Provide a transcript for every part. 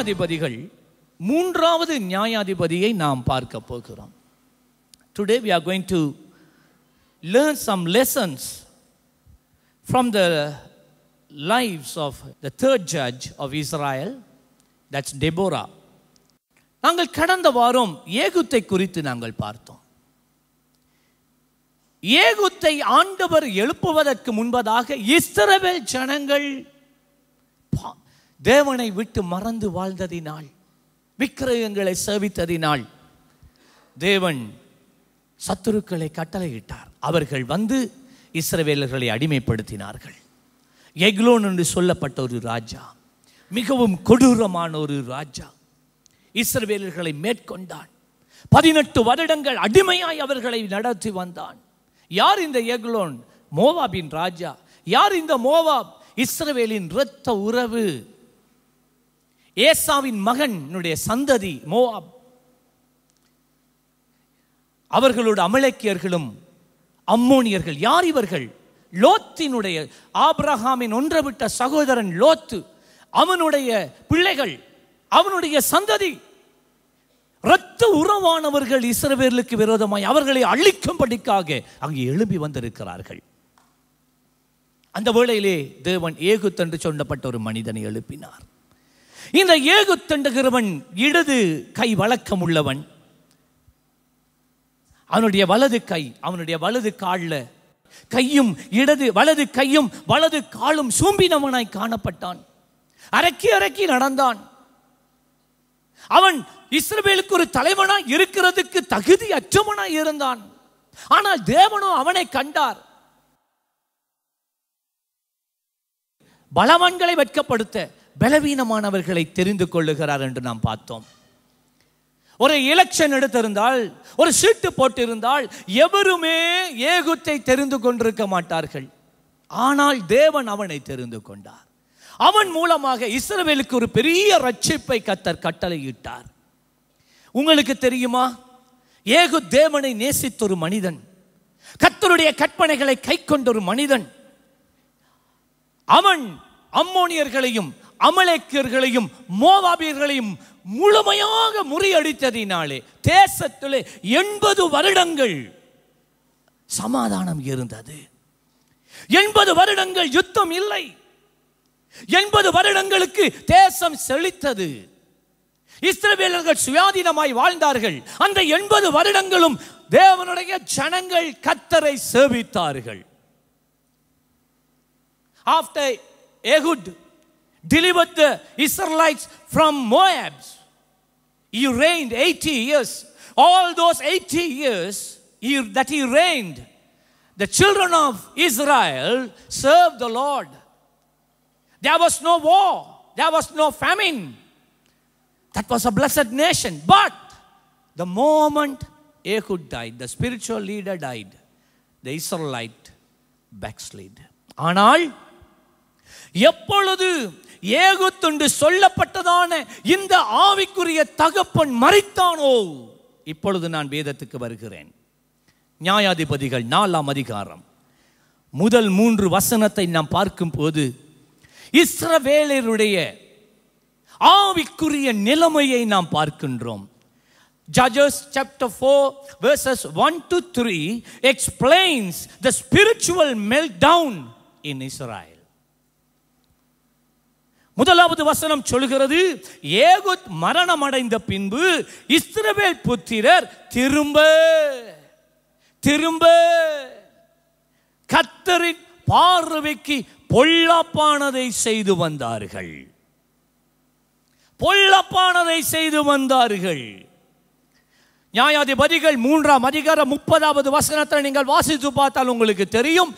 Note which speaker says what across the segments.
Speaker 1: நியாயாதிபதிகள் மூன்றாவது நியாயாதிபதியை நாம் பார்க்க போகிறோம் today we are going to learn some lessons from the lifes of the third judge of Israel that's Deborah நாங்கள் கடந்த வாரம் ஏகுத்தை குறித்து நாங்கள் பார்த்தோம் ஏகுத்தை ஆண்டவர் எழுப்புவதற்கு முன்பதாக இஸ்ரவேல் ஜனங்கள் தேவனை விட்டு மறந்து வாழ்ந்ததினால் விக்கிரகங்களை சேவித்ததினால் தேவன் சத்துருக்களை கட்டளையிட்டார் அவர்கள் வந்து இஸ்ரவேலர்களை அடிமைப்படுத்தினார்கள் எக்லோன் என்று சொல்லப்பட்ட ஒரு ராஜா மிகவும் கொடூரமான ஒரு ராஜா இஸ்ரவேலர்களை மேற்கொண்டான் பதினெட்டு வருடங்கள் அடிமையாய் அவர்களை நடத்தி வந்தான் யார் இந்த எக்லோன் மோவாபின் ராஜா யார் இந்த மோவாப் இஸ்ரவேலின் இரத்த உறவு ஏசாவின் மகனுடைய சந்ததி மோவாப் அவர்களோட அமலக்கியர்களும் அம்மோனியர்கள் யார் இவர்கள் லோத்தினுடைய ஆப்ரஹாமின் ஒன்றுவிட்ட சகோதரன் லோத்து அவனுடைய பிள்ளைகள் அவனுடைய சந்ததி ரத்த உறவானவர்கள் இஸ்ரவேலுக்கு விரோதமாய் அவர்களை அழிக்கும்படிக்காக அங்கு எழும்பி வந்திருக்கிறார்கள் அந்த வேளையிலே தேவன் ஏகுத்தன்று சொல்லப்பட்ட ஒரு மனிதனை எழுப்பினார் இந்த ஏகு தண்டுகிறவன் இடது கை வழக்கம் உள்ளவன் அவனுடைய வலது கை அவனுடைய வலது காலில் கையும் இடது வலது கையும் வலது காலும் சூம்பினவனாய் காணப்பட்டான் அரக்கி அரக்கி நடந்தான் அவன் இஸ்ரவேலுக்கு ஒரு தலைவனாய் இருக்கிறதுக்கு தகுதி அற்றவனாய் இருந்தான் ஆனால் தேவனோ அவனை கண்டார் பலவான்களை வெட்கப்படுத்த பலவீனமானவர்களை தெரிந்து கொள்ளுகிறார் என்று நாம் பார்த்தோம் ஒரு எலெக்ஷன் எடுத்திருந்தால் ஒரு சீட்டு போட்டிருந்தால் எவருமே ஏகுத்தை தெரிந்து கொண்டிருக்க மாட்டார்கள் ஆனால் தேவன் அவனை தெரிந்து கொண்டார் அவன் மூலமாக இஸ்ரவேலுக்கு ஒரு பெரிய ரட்சிப்பை கத்தர் கட்டளையிட்டார் உங்களுக்கு தெரியுமா ஏகு தேவனை நேசித்த ஒரு மனிதன் கத்தருடைய கற்பனைகளை கை கொண்ட ஒரு மனிதன் அவன் அம்மோனியர்களையும் அமலேக்கியர்களையும் மோவாபியர்களையும் முழுமையாக முறியடித்ததினாலே தேசத்திலே எண்பது வருடங்கள் சமாதானம் இருந்தது எண்பது வருடங்கள் யுத்தம் இல்லை எண்பது வருடங்களுக்கு தேசம் செழித்தது இஸ்ரவேலர்கள் சுயாதீனமாய் வாழ்ந்தார்கள் அந்த எண்பது வருடங்களும் தேவனுடைய ஜனங்கள் கத்தரை சேவித்தார்கள் after Ehud delivered the Israelites from Moab. He reigned 80 years. All those 80 years he, that he reigned, the children of Israel served the Lord. There was no war, there was no famine. That was a blessed nation. But the moment Ehud died, the spiritual leader died, the Israelite backslid. ஆனால் எப்பொழுது ஏகுத்துண்டு சொல்லப்பட்டதான இந்த ஆவிக்குரிய தகப்பன் மறித்தானோ இப்பொழுது நான் வேதத்துக்கு வருகிறேன் நியாயாதிபதிகள் நாலாம் அதிகாரம் முதல் மூன்று வசனத்தை நாம் பார்க்கும்போது இஸ்ரவேலருடைய ஆவிக்குரிய நிலைமையை நாம் பார்க்கின்றோம் Judges chapter 4, verses 1 to 3 explains the spiritual meltdown in Israel. முதலாவது வசனம் சொல்கிறது ஏகுத் மரணம் அடைந்த பின்பு இஸ்ரவேல் புத்திரர் திரும்ப திரும்ப கத்தரின் பார்வைக்கு பொல்லாப்பானதை செய்து வந்தார்கள் பொல்லப்பானதை செய்து வந்தார்கள் நியாயாதிபதிகள் மூன்றாம் அதிகாரம் முப்பதாவது வசனத்தை நீங்கள் வாசித்து பார்த்தால் உங்களுக்கு தெரியும்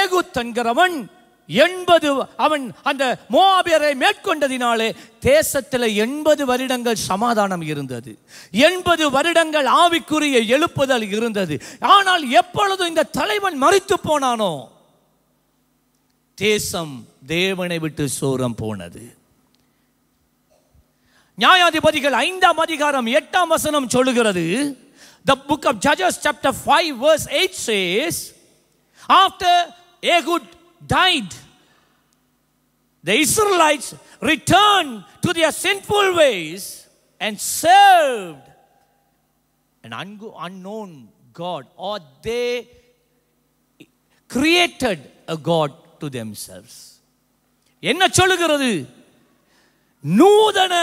Speaker 1: ஏகு என்கிறவன் எண்பது அவன் அந்த மோபியரை மேற்கொண்டதினாலே தேசத்தில் எண்பது வருடங்கள் சமாதானம் இருந்தது எண்பது வருடங்கள் ஆவிக்குரிய எழுப்புதல் இருந்தது ஆனால் எப்பொழுதும் இந்த தலைவன் மறித்து போனானோ தேசம் தேவனை விட்டு சோரம் போனது நியாயாதிபதிகள் ஐந்தாம் அதிகாரம் எட்டாம் வசனம் சொல்லுகிறது the book of Judges chapter five verse eight says after Ehud died. The Israelites returned to their sinful ways and served an un unknown God, or they created a God to themselves. என்ன சொல்லுகிறது நூதன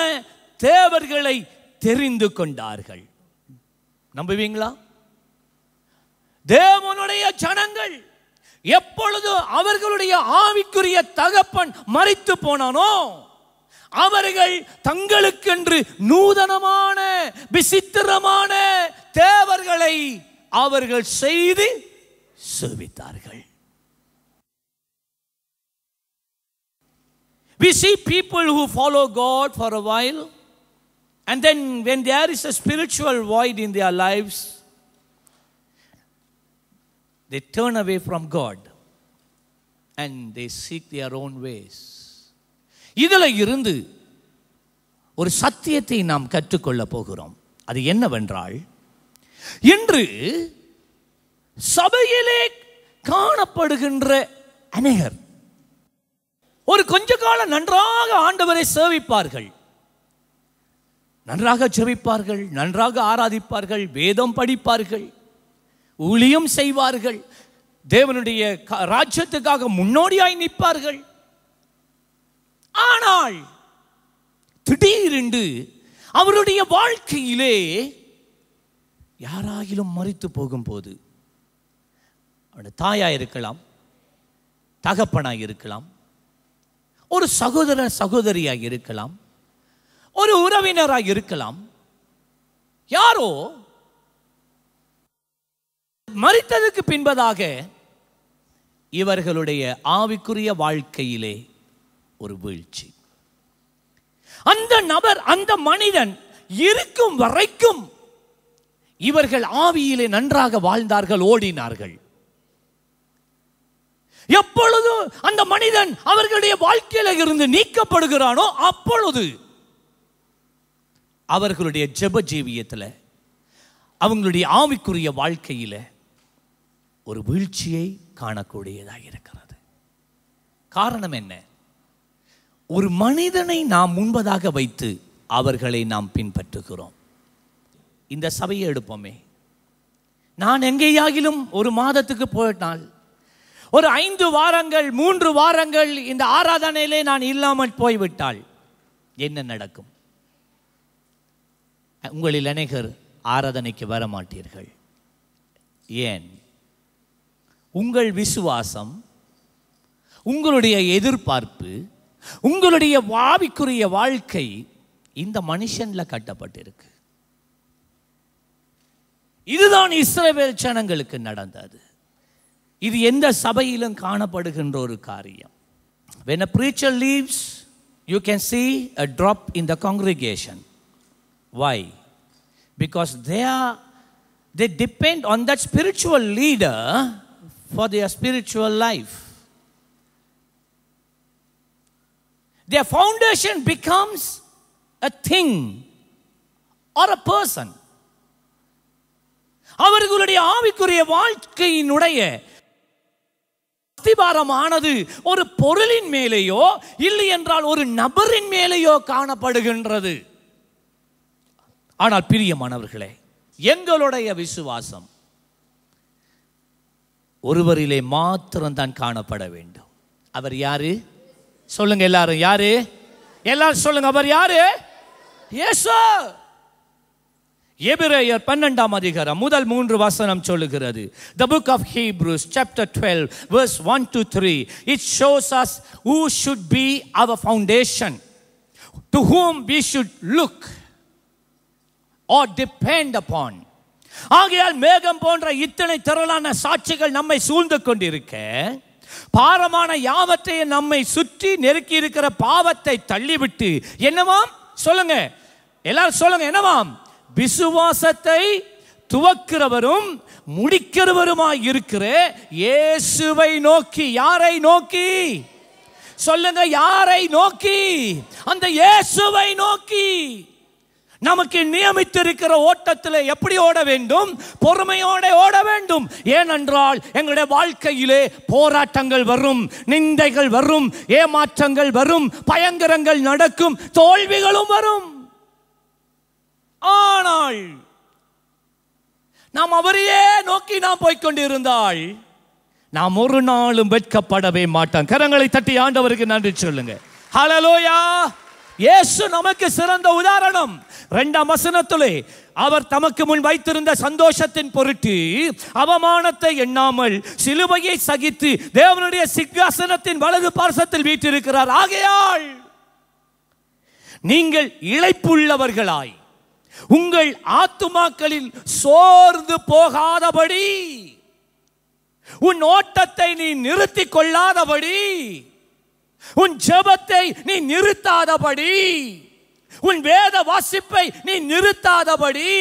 Speaker 1: தேவர்களை தெரிந்து கொண்டார்கள் நம்புவீங்களா தேவனுடைய ஜனங்கள் எப்பொழுது அவர்களுடைய ஆவிக்குரிய தகப்பன் மறித்து போனானோ அவர்கள் தங்களுக்கென்று நூதனமான விசித்திரமான தேவர்களை அவர்கள் செய்து சேவித்தார்கள் We see people who follow God for a while, and then when there is a spiritual void in their lives, They turn away from God and they seek their own ways. இதில் இருந்து ஒரு சத்தியத்தை நாம் கற்றுக்கொள்ளப் போகிறோம் அது என்னவென்றால் இன்று சபையிலே காணப்படுகின்ற அநேகர் ஒரு கொஞ்ச காலம் நன்றாக ஆண்டவரை சேவிப்பார்கள் நன்றாக செவிப்பார்கள் நன்றாக ஆராதிப்பார்கள் வேதம் படிப்பார்கள் ஊழியம் செய்வார்கள் தேவனுடைய ராஜ்யத்துக்காக முன்னோடியாய் நிற்பார்கள் ஆனால் திடீரென்று அவருடைய வாழ்க்கையிலே யாராயிலும் மறித்து போகும்போது அவருடைய தாயாக இருக்கலாம் தகப்பனாக இருக்கலாம் ஒரு சகோதர சகோதரியாக இருக்கலாம் ஒரு உறவினராக இருக்கலாம் யாரோ மறித்ததுக்கு பின்பதாக இவர்களுடைய ஆவிக்குரிய வாழ்க்கையிலே ஒரு வீழ்ச்சி அந்த நபர் அந்த மனிதன் இருக்கும் வரைக்கும் இவர்கள் ஆவியிலே நன்றாக வாழ்ந்தார்கள் ஓடினார்கள் எப்பொழுது அந்த மனிதன் அவர்களுடைய வாழ்க்கையில இருந்து நீக்கப்படுகிறானோ அப்பொழுது அவர்களுடைய ஜெப ஜீவியத்தில் அவங்களுடைய ஆவிக்குரிய வாழ்க்கையில் ஒரு வீழ்ச்சியை காணக்கூடியதாக இருக்கிறது காரணம் என்ன ஒரு மனிதனை நாம் முன்பதாக வைத்து அவர்களை நாம் பின்பற்றுகிறோம் இந்த சபையை எடுப்போமே நான் எங்கேயாகிலும் ஒரு மாதத்துக்கு போயிட்டால் ஒரு ஐந்து வாரங்கள் மூன்று வாரங்கள் இந்த ஆராதனையிலே நான் இல்லாமல் போய்விட்டால் என்ன நடக்கும் உங்களில் அநேகர் ஆராதனைக்கு வர மாட்டீர்கள் ஏன் உங்கள் விசுவாசம் உங்களுடைய எதிர்பார்ப்பு உங்களுடைய வாவிக்குரிய வாழ்க்கை இந்த மனுஷனில் கட்டப்பட்டிருக்கு இதுதான் இஸ்ரேவேல் சனங்களுக்கு நடந்தது இது எந்த சபையிலும் காணப்படுகின்ற ஒரு காரியம் when a preacher leaves you can see a drop in the congregation why because they are they depend on that spiritual leader for their spiritual life. Their foundation becomes a thing or a person. அவர்களுடைய ஆவிக்குரிய வாழ்க்கையினுடைய அஸ்திபாரமானது ஒரு பொருளின் மேலேயோ இல்லை என்றால் ஒரு நபரின் மேலேயோ காணப்படுகின்றது ஆனால் பிரியமானவர்களே எங்களுடைய விசுவாசம் ஒருவரிலே மாத்திரம்தான் காணப்பட வேண்டும் அவர் யாரு சொல்லுங்க எல்லாரும் யாரு எல்லாரும் சொல்லுங்க அவர் யாரு எபிரேயர் பன்னெண்டாம் அதிகாரம் முதல் மூன்று வசனம் சொல்லுகிறது the book of Hebrews chapter twelve verse one two three it shows us who should be our foundation to whom we should look or depend upon ஆகையால் மேகம் போன்ற இத்தனை திரளான சாட்சிகள் நம்மை சூழ்ந்து கொண்டிருக்க பாரமான யாவற்றையும் நம்மை சுற்றி நெருக்கி இருக்கிற பாவத்தை தள்ளிவிட்டு என்னவாம் சொல்லுங்க எல்லாரும் சொல்லுங்க என்னவாம் விசுவாசத்தை துவக்கிறவரும் முடிக்கிறவருமாய் இருக்கிற இயேசுவை நோக்கி யாரை நோக்கி சொல்லுங்க யாரை நோக்கி அந்த இயேசுவை நோக்கி நமக்கு நியமித்திருக்கிற ஓட்டத்தில் எப்படி ஓட வேண்டும் பொறுமையோட ஓட வேண்டும் ஏனென்றால் எங்களுடைய வாழ்க்கையிலே போராட்டங்கள் வரும் நிந்தைகள் வரும் ஏமாற்றங்கள் வரும் பயங்கரங்கள் நடக்கும் தோல்விகளும் வரும் ஆனால் நாம் அவரையே நோக்கி நாம் போய்கொண்டிருந்தால் நாம் ஒரு நாளும் வெட்கப்படவே மாட்டோம் கரங்களை தட்டி ஆண்டவருக்கு நன்றி சொல்லுங்க ஹலலோயா இயேசு நமக்கு சிறந்த உதாரணம் ரெண்டாம் வசனத்திலே அவர் தமக்கு முன் வைத்திருந்த சந்தோஷத்தின் பொருட்டு அவமானத்தை எண்ணாமல் சிலுவையை சகித்து தேவனுடைய சிங்காசனத்தின் வலது பார்சத்தில் வீட்டிருக்கிறார் ஆகையால் நீங்கள் இழைப்புள்ளவர்களாய் உங்கள் ஆத்துமாக்களில் சோர்ந்து போகாதபடி உன் ஓட்டத்தை நீ நிறுத்திக் கொள்ளாதபடி உன் ஜபத்தை நீ நிறுத்தாதபடி உன் வேத வாசிப்பை நீ நிறுத்தாதபடி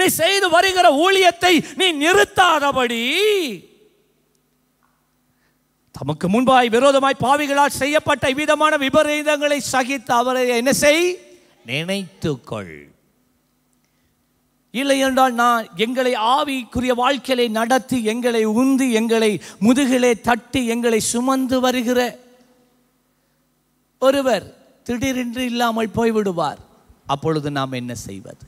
Speaker 1: நீ செய்து வருகிற ஊழியத்தை நீ நிறுத்தாதபடி தமக்கு முன்பாய் விரோதமாய் பாவிகளால் செய்யப்பட்ட விதமான விபரீதங்களை சகித்து அவரை என்ன செய் நினைத்துக்கொள் இல்லை என்றால் நான் எங்களை ஆவிக்குரிய வாழ்க்கையை நடத்தி எங்களை உந்து எங்களை முதுகிலே தட்டி எங்களை சுமந்து வருகிற ஒருவர் திடீரென்று இல்லாமல் போய்விடுவார் அப்பொழுது நாம் என்ன செய்வது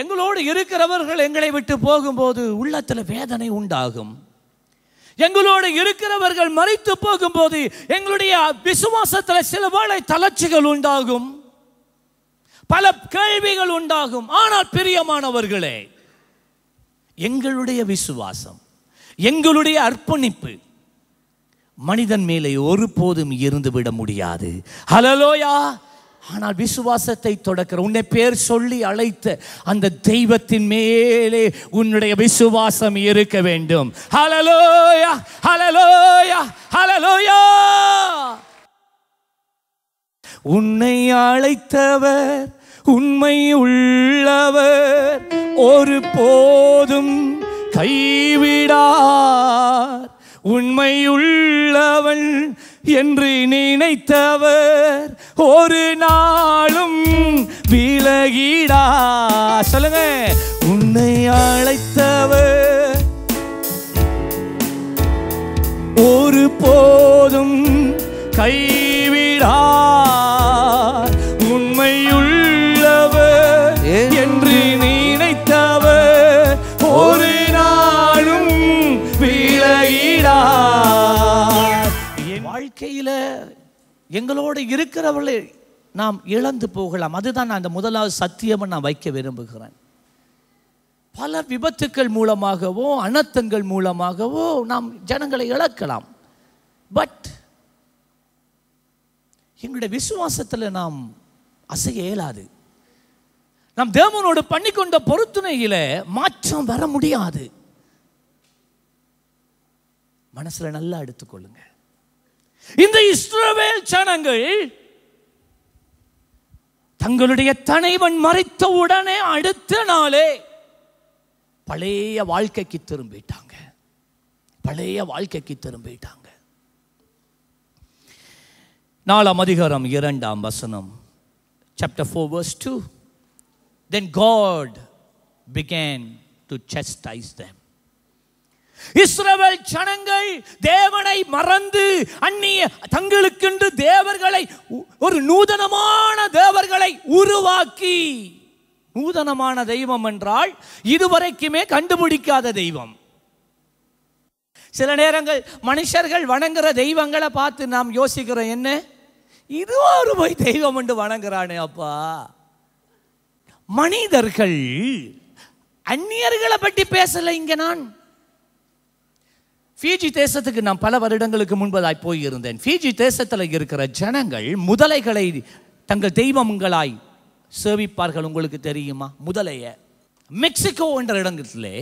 Speaker 1: எங்களோடு இருக்கிறவர்கள் எங்களை விட்டு போகும்போது உள்ளத்தில் வேதனை உண்டாகும் எங்களோடு இருக்கிறவர்கள் மறைத்து போகும்போது எங்களுடைய விசுவாசத்தில் சில வேளை தளர்ச்சிகள் உண்டாகும் பல கேள்விகள் உண்டாகும் ஆனால் பிரியமானவர்களே எங்களுடைய விசுவாசம் எங்களுடைய அர்ப்பணிப்பு மனிதன் மேலே ஒருபோதும் இருந்துவிட முடியாது ஹலலோயா ஆனால் விசுவாசத்தை தொடக்கிற உன்னை பேர் சொல்லி அழைத்த அந்த தெய்வத்தின் மேலே உன்னுடைய விசுவாசம் இருக்க வேண்டும் ஹலலோயா ஹலலோயா ஹலலோயா உன்னை அழைத்தவர் உண்மை உள்ளவர் ஒரு போதும் கைவிடார் உண்மையுள்ளவள் என்று நினைத்தவர் ஒரு நாளும் விலகிடா சொல்லுங்க உன்னை அழைத்தவர் ஒரு போதும் கைவிடா எங்களோடு இருக்கிறவர்களை நாம் இழந்து போகலாம் அதுதான் நான் அந்த முதலாவது சத்தியமாக நான் வைக்க விரும்புகிறேன் பல விபத்துக்கள் மூலமாகவோ அனர்த்தங்கள் மூலமாகவோ நாம் ஜனங்களை இழக்கலாம் பட் எங்களுடைய விசுவாசத்தில் நாம் அசைய இயலாது நாம் தேவனோடு பண்ணிக்கொண்ட பொறுத்துணையில் மாற்றம் வர முடியாது மனசில் நல்லா எடுத்துக்கொள்ளுங்கள் இந்த இஸ்ரவேல் சனங்கள் தங்களுடைய தலைவன் மறைத்த உடனே அடுத்த நாளே பழைய வாழ்க்கைக்கு திரும்பிட்டாங்க பழைய வாழ்க்கைக்கு திரும்பிட்டாங்க நாலாம் அதிகாரம் இரண்டாம் வசனம் chapter four verse two then God began to chastise them இஸ்ரவேல் ஜனங்கள் தேவனை மறந்து அந்நிய தங்களுக்கென்று தேவர்களை ஒரு நூதனமான தேவர்களை உருவாக்கி நூதனமான தெய்வம் என்றால் இதுவரைக்குமே கண்டுபிடிக்காத தெய்வம் சில நேரங்கள் மனுஷர்கள் வணங்குற தெய்வங்களை பார்த்து நாம் யோசிக்கிறோம் என்ன இது ஒரு போய் தெய்வம் என்று வணங்குறானே அப்பா மனிதர்கள் அந்நியர்களை பற்றி பேசலை இங்கே நான் ஃபீஜி தேசத்துக்கு நான் பல வருடங்களுக்கு முன்பதாய் போயிருந்தேன் ஃபீஜி தேசத்தில் இருக்கிற ஜனங்கள் முதலைகளை தங்கள் தெய்வங்களாய் சேவிப்பார்கள் உங்களுக்கு தெரியுமா முதலைய மெக்சிகோ என்ற இடத்திலே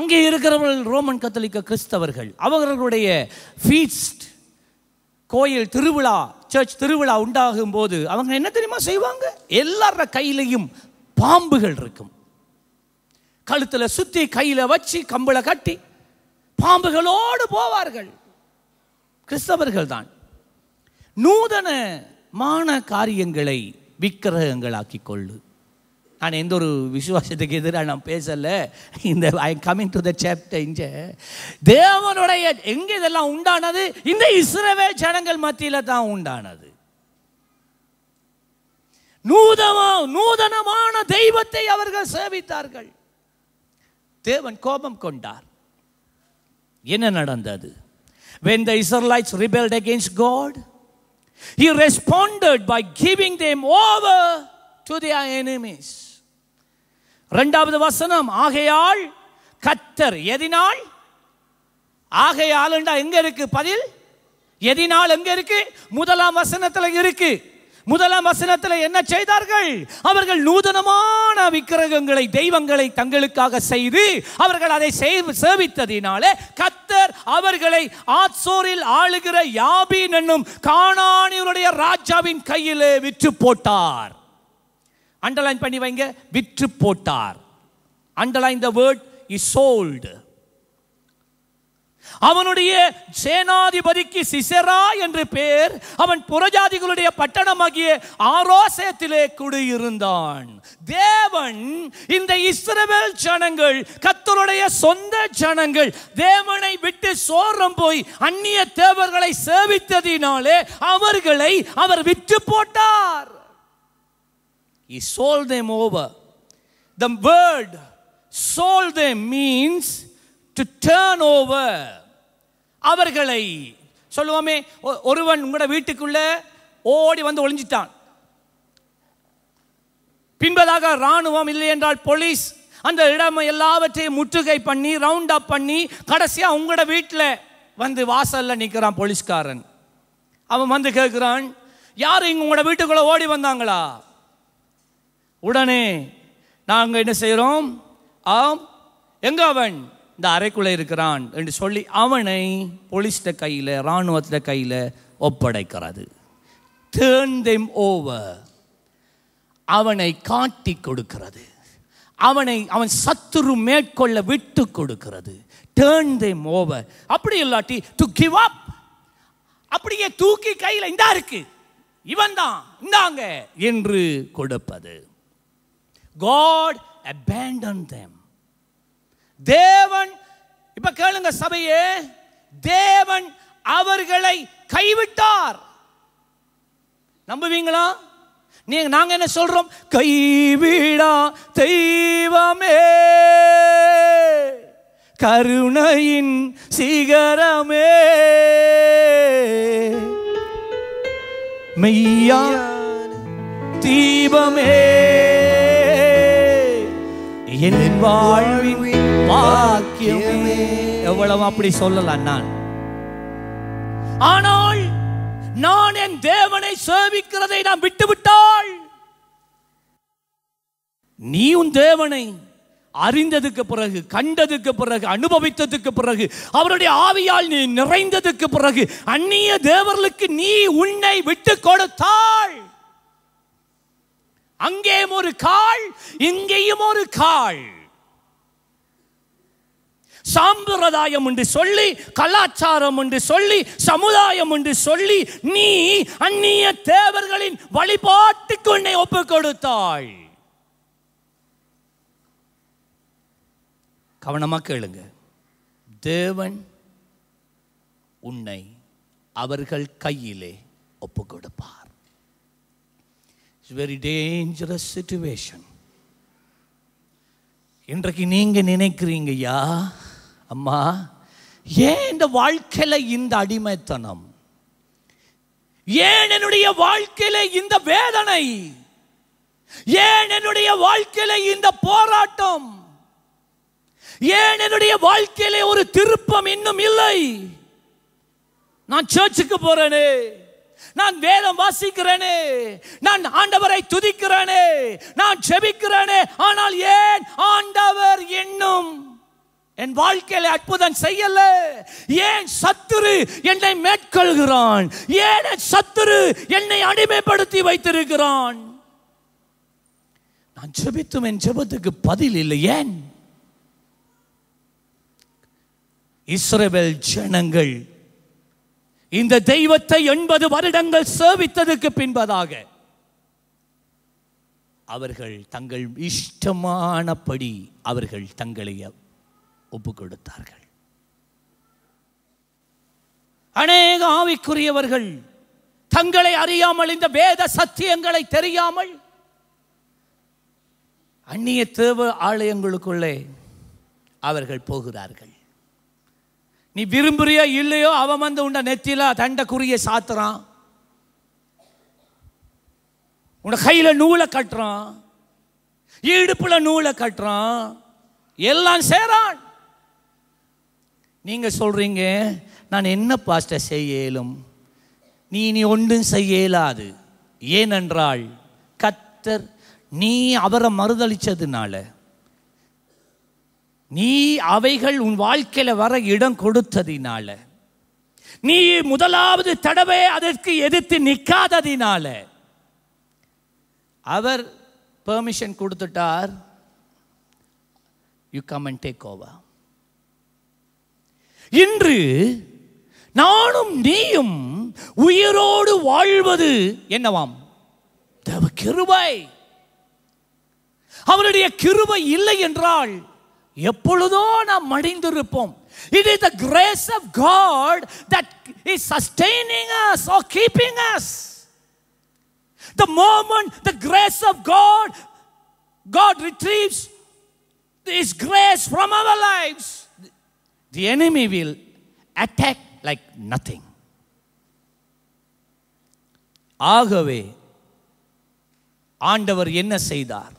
Speaker 1: அங்கே இருக்கிறவர்கள் ரோமன் கத்தோலிக்க கிறிஸ்தவர்கள் அவர்களுடைய ஃபீஸ்ட் கோயில் திருவிழா சர்ச் திருவிழா உண்டாகும் போது அவங்க என்ன தெரியுமா செய்வாங்க எல்லார கையிலையும் பாம்புகள் இருக்கும் கழுத்தில் சுற்றி கையில் வச்சு கம்பளை கட்டி பாம்புகளோடு போவார்கள் கிறிஸ்தவர்கள் தான் நூதனமான காரியங்களை விக்கிரகங்களாக்கி கொள்ளு நான் எந்த ஒரு விசுவாசத்துக்கு எதிராக நான் பேசலை இந்த I coming to the chapter இஞ்ச தேவனுடைய எங்கே இதெல்லாம் உண்டானது இந்த இஸ்ரவே ஜனங்கள் மத்தியில் தான் உண்டானது நூதமா நூதனமான தெய்வத்தை அவர்கள் சேவித்தார்கள் தேவன் கோபம் கொண்டார் என்ன நடந்தது when the Israelites rebelled against God, He responded by giving them over to their enemies. ரெண்டாவது வசனம் ஆகையால் கத்தர் எதினால் ஆகையால் எங்க இருக்கு பதில் எதினால் எங்க இருக்கு முதலாம் வசனத்தில் இருக்கு முதலாம் வசனத்தில் என்ன செய்தார்கள் அவர்கள் நூதனமான விக்கிரகங்களை தெய்வங்களை தங்களுக்காக செய்து அவர்கள் அதை சேவித்ததினாலே கத்தர் அவர்களை ஆட்சோரில் ஆளுகிற யாபின் என்னும் காணானியருடைய ராஜாவின் கையிலே விற்று போட்டார் அண்டர்லைன் பண்ணி வைங்க விற்று போட்டார் underline the word is sold அவனுடைய சேனாதிபதிக்கு சிசரா என்று பெயர் அவன் புறஜாதிகளுடைய பட்டணமாகிய ஆரோசேத்திலே குடியிருந்தான் தேவன் இந்த இஸ்ரவேல் ஜனங்கள் கத்தருடைய சொந்த ஜனங்கள் தேவனை விட்டு சோரம் போய் அந்நிய தேவர்களை சேவித்ததினாலே அவர்களை அவர் விற்று போட்டார் sold them over. The word sold them means to turn over. அவர்களை சொல்லுவோமே ஒருவன் உங்களோட வீட்டுக்குள்ள ஓடி வந்து ஒளிஞ்சிட்டான் பின்பதாக ராணுவம் இல்லை என்றால் போலீஸ் அந்த இடம் எல்லாவற்றையும் முற்றுகை பண்ணி ரவுண்ட் அப் பண்ணி கடைசியாக உங்களோட வீட்டில் வந்து வாசலில் நிற்கிறான் போலீஸ்காரன் அவன் வந்து கேட்குறான் யார் இங்கே உங்களோட வீட்டுக்குள்ளே ஓடி வந்தாங்களா உடனே நாங்கள் என்ன செய்கிறோம் ஆம் எங்கே அவன் இந்த அறைக்குள்ளே இருக்கிறான் என்று சொல்லி அவனை போலீஸ்ட கையில் இராணுவத்த கையில் ஒப்படைக்கிறது தேர்ந்தெம் ஓவர் அவனை காட்டி கொடுக்கிறது அவனை அவன் சத்துரு மேற்கொள்ள விட்டு கொடுக்கிறது தேர்ந்தெம் ஓவர் அப்படி இல்லாட்டி டு கிவ் அப் அப்படியே தூக்கி கையில் இந்தா இருக்கு இவன் தான் இந்தாங்க என்று கொடுப்பது காட் அபேண்டன் தேம் தேவன் இப்ப கேளுங்க சபையே தேவன் அவர்களை கைவிட்டார் நம்புவீங்களா நீங்க நாங்க என்ன சொல்றோம் கைவிடா தெய்வமே கருணையின் சிகரமே மெய்யா தீபமே என் வாழ்வின் வாக்கியமே எவ்வளவு அப்படி சொல்லலாம் நான் ஆனால் நான் என் தேவனை சேவிக்கிறதை நான் விட்டுவிட்டால் நீ உன் தேவனை அறிந்ததுக்கு பிறகு கண்டதுக்கு பிறகு அனுபவித்ததுக்கு பிறகு அவருடைய ஆவியால் நீ நிறைந்ததுக்கு பிறகு அந்நிய தேவர்களுக்கு நீ உன்னை விட்டு கொடுத்தாள் அங்கேயும் ஒரு கால் இங்கேயும் ஒரு கால் சாம்பிரதாயம் என்று சொல்லி கலாச்சாரம் என்று சொல்லி சமுதாயம் என்று சொல்லி நீ அந்நிய தேவர்களின் வழிபாட்டுக்கு உன்னை ஒப்புக் கொடுத்தாள் கவனமாக கேளுங்க தேவன் உன்னை அவர்கள் கையிலே ஒப்பு கொடுப்பார் இட்ஸ் வெரி டேஞ்சரஸ் சுச்சுவேஷன் இன்றைக்கு நீங்க நினைக்கிறீங்கய்யா அம்மா ஏன் இந்த வாழ்க்கையில் இந்த அடிமைத்தனம் ஏன் என்னுடைய வாழ்க்கையில இந்த வேதனை ஏன் என்னுடைய வாழ்க்கையில இந்த போராட்டம் ஏன் என்னுடைய வாழ்க்கையில ஒரு திருப்பம் இன்னும் இல்லை நான் சர்ச்சுக்கு போறேனே நான் வேதம் வாசிக்கிறேனே நான் ஆண்டவரை துதிக்கிறேனே நான் செபிக்கிறேனே ஆனால் ஏன் ஆண்டவர் இன்னும் என் வாழ்க்கையில அற்புதம் செய்யல ஏன் சத்துரு என்னை மேற்கொள்கிறான் ஏன் சத்துரு என்னை அடிமைப்படுத்தி வைத்திருக்கிறான் நான் ஜெபித்தும் என் ஜெபத்துக்கு பதில் இல்லை ஏன் இஸ்ரேல் ஜனங்கள் இந்த தெய்வத்தை எண்பது வருடங்கள் சேவித்ததுக்கு பின்பதாக அவர்கள் தங்கள் இஷ்டமானபடி அவர்கள் தங்களை ஒப்பு கொடுத்தார்கள் அநேக ஆவிக்குரியவர்கள் தங்களை அறியாமல் இந்த வேத சத்தியங்களை தெரியாமல் அந்நிய தேவ ஆலயங்களுக்குள்ளே அவர்கள் போகிறார்கள் நீ விரும்புறியோ இல்லையோ அவன் வந்து உண்ட நெத்தில தண்டக்குரிய சாத்துறான் உன் கையில நூலை கட்டுறான் இடுப்புல நூலை கட்டுறான் எல்லாம் சேரான் நீங்கள் சொல்கிறீங்க நான் என்ன பாஸ்டர் செய்யலும் நீ நீ இனி ஒன்றும் செய்யலாது ஏனென்றால் கத்தர் நீ அவரை மறுதளித்ததுனால நீ அவைகள் உன் வாழ்க்கையில் வர இடம் கொடுத்ததினால நீ முதலாவது தடவை அதற்கு எதிர்த்து நிற்காததினால அவர் பெர்மிஷன் கொடுத்துட்டார் you come and take over இன்று நானும் நீயும் உயிரோடு வாழ்வது என்னவாம் தேவ கிருபை அவருடைய கிருபை இல்லை என்றால் எப்பொழுதோ நாம் மடிந்திருப்போம் it is the grace of God that is sustaining us or keeping us the moment the grace of God God retrieves is grace from our lifes the enemy will attack like nothing. ஆகவே ஆண்டவர் என்ன செய்தார்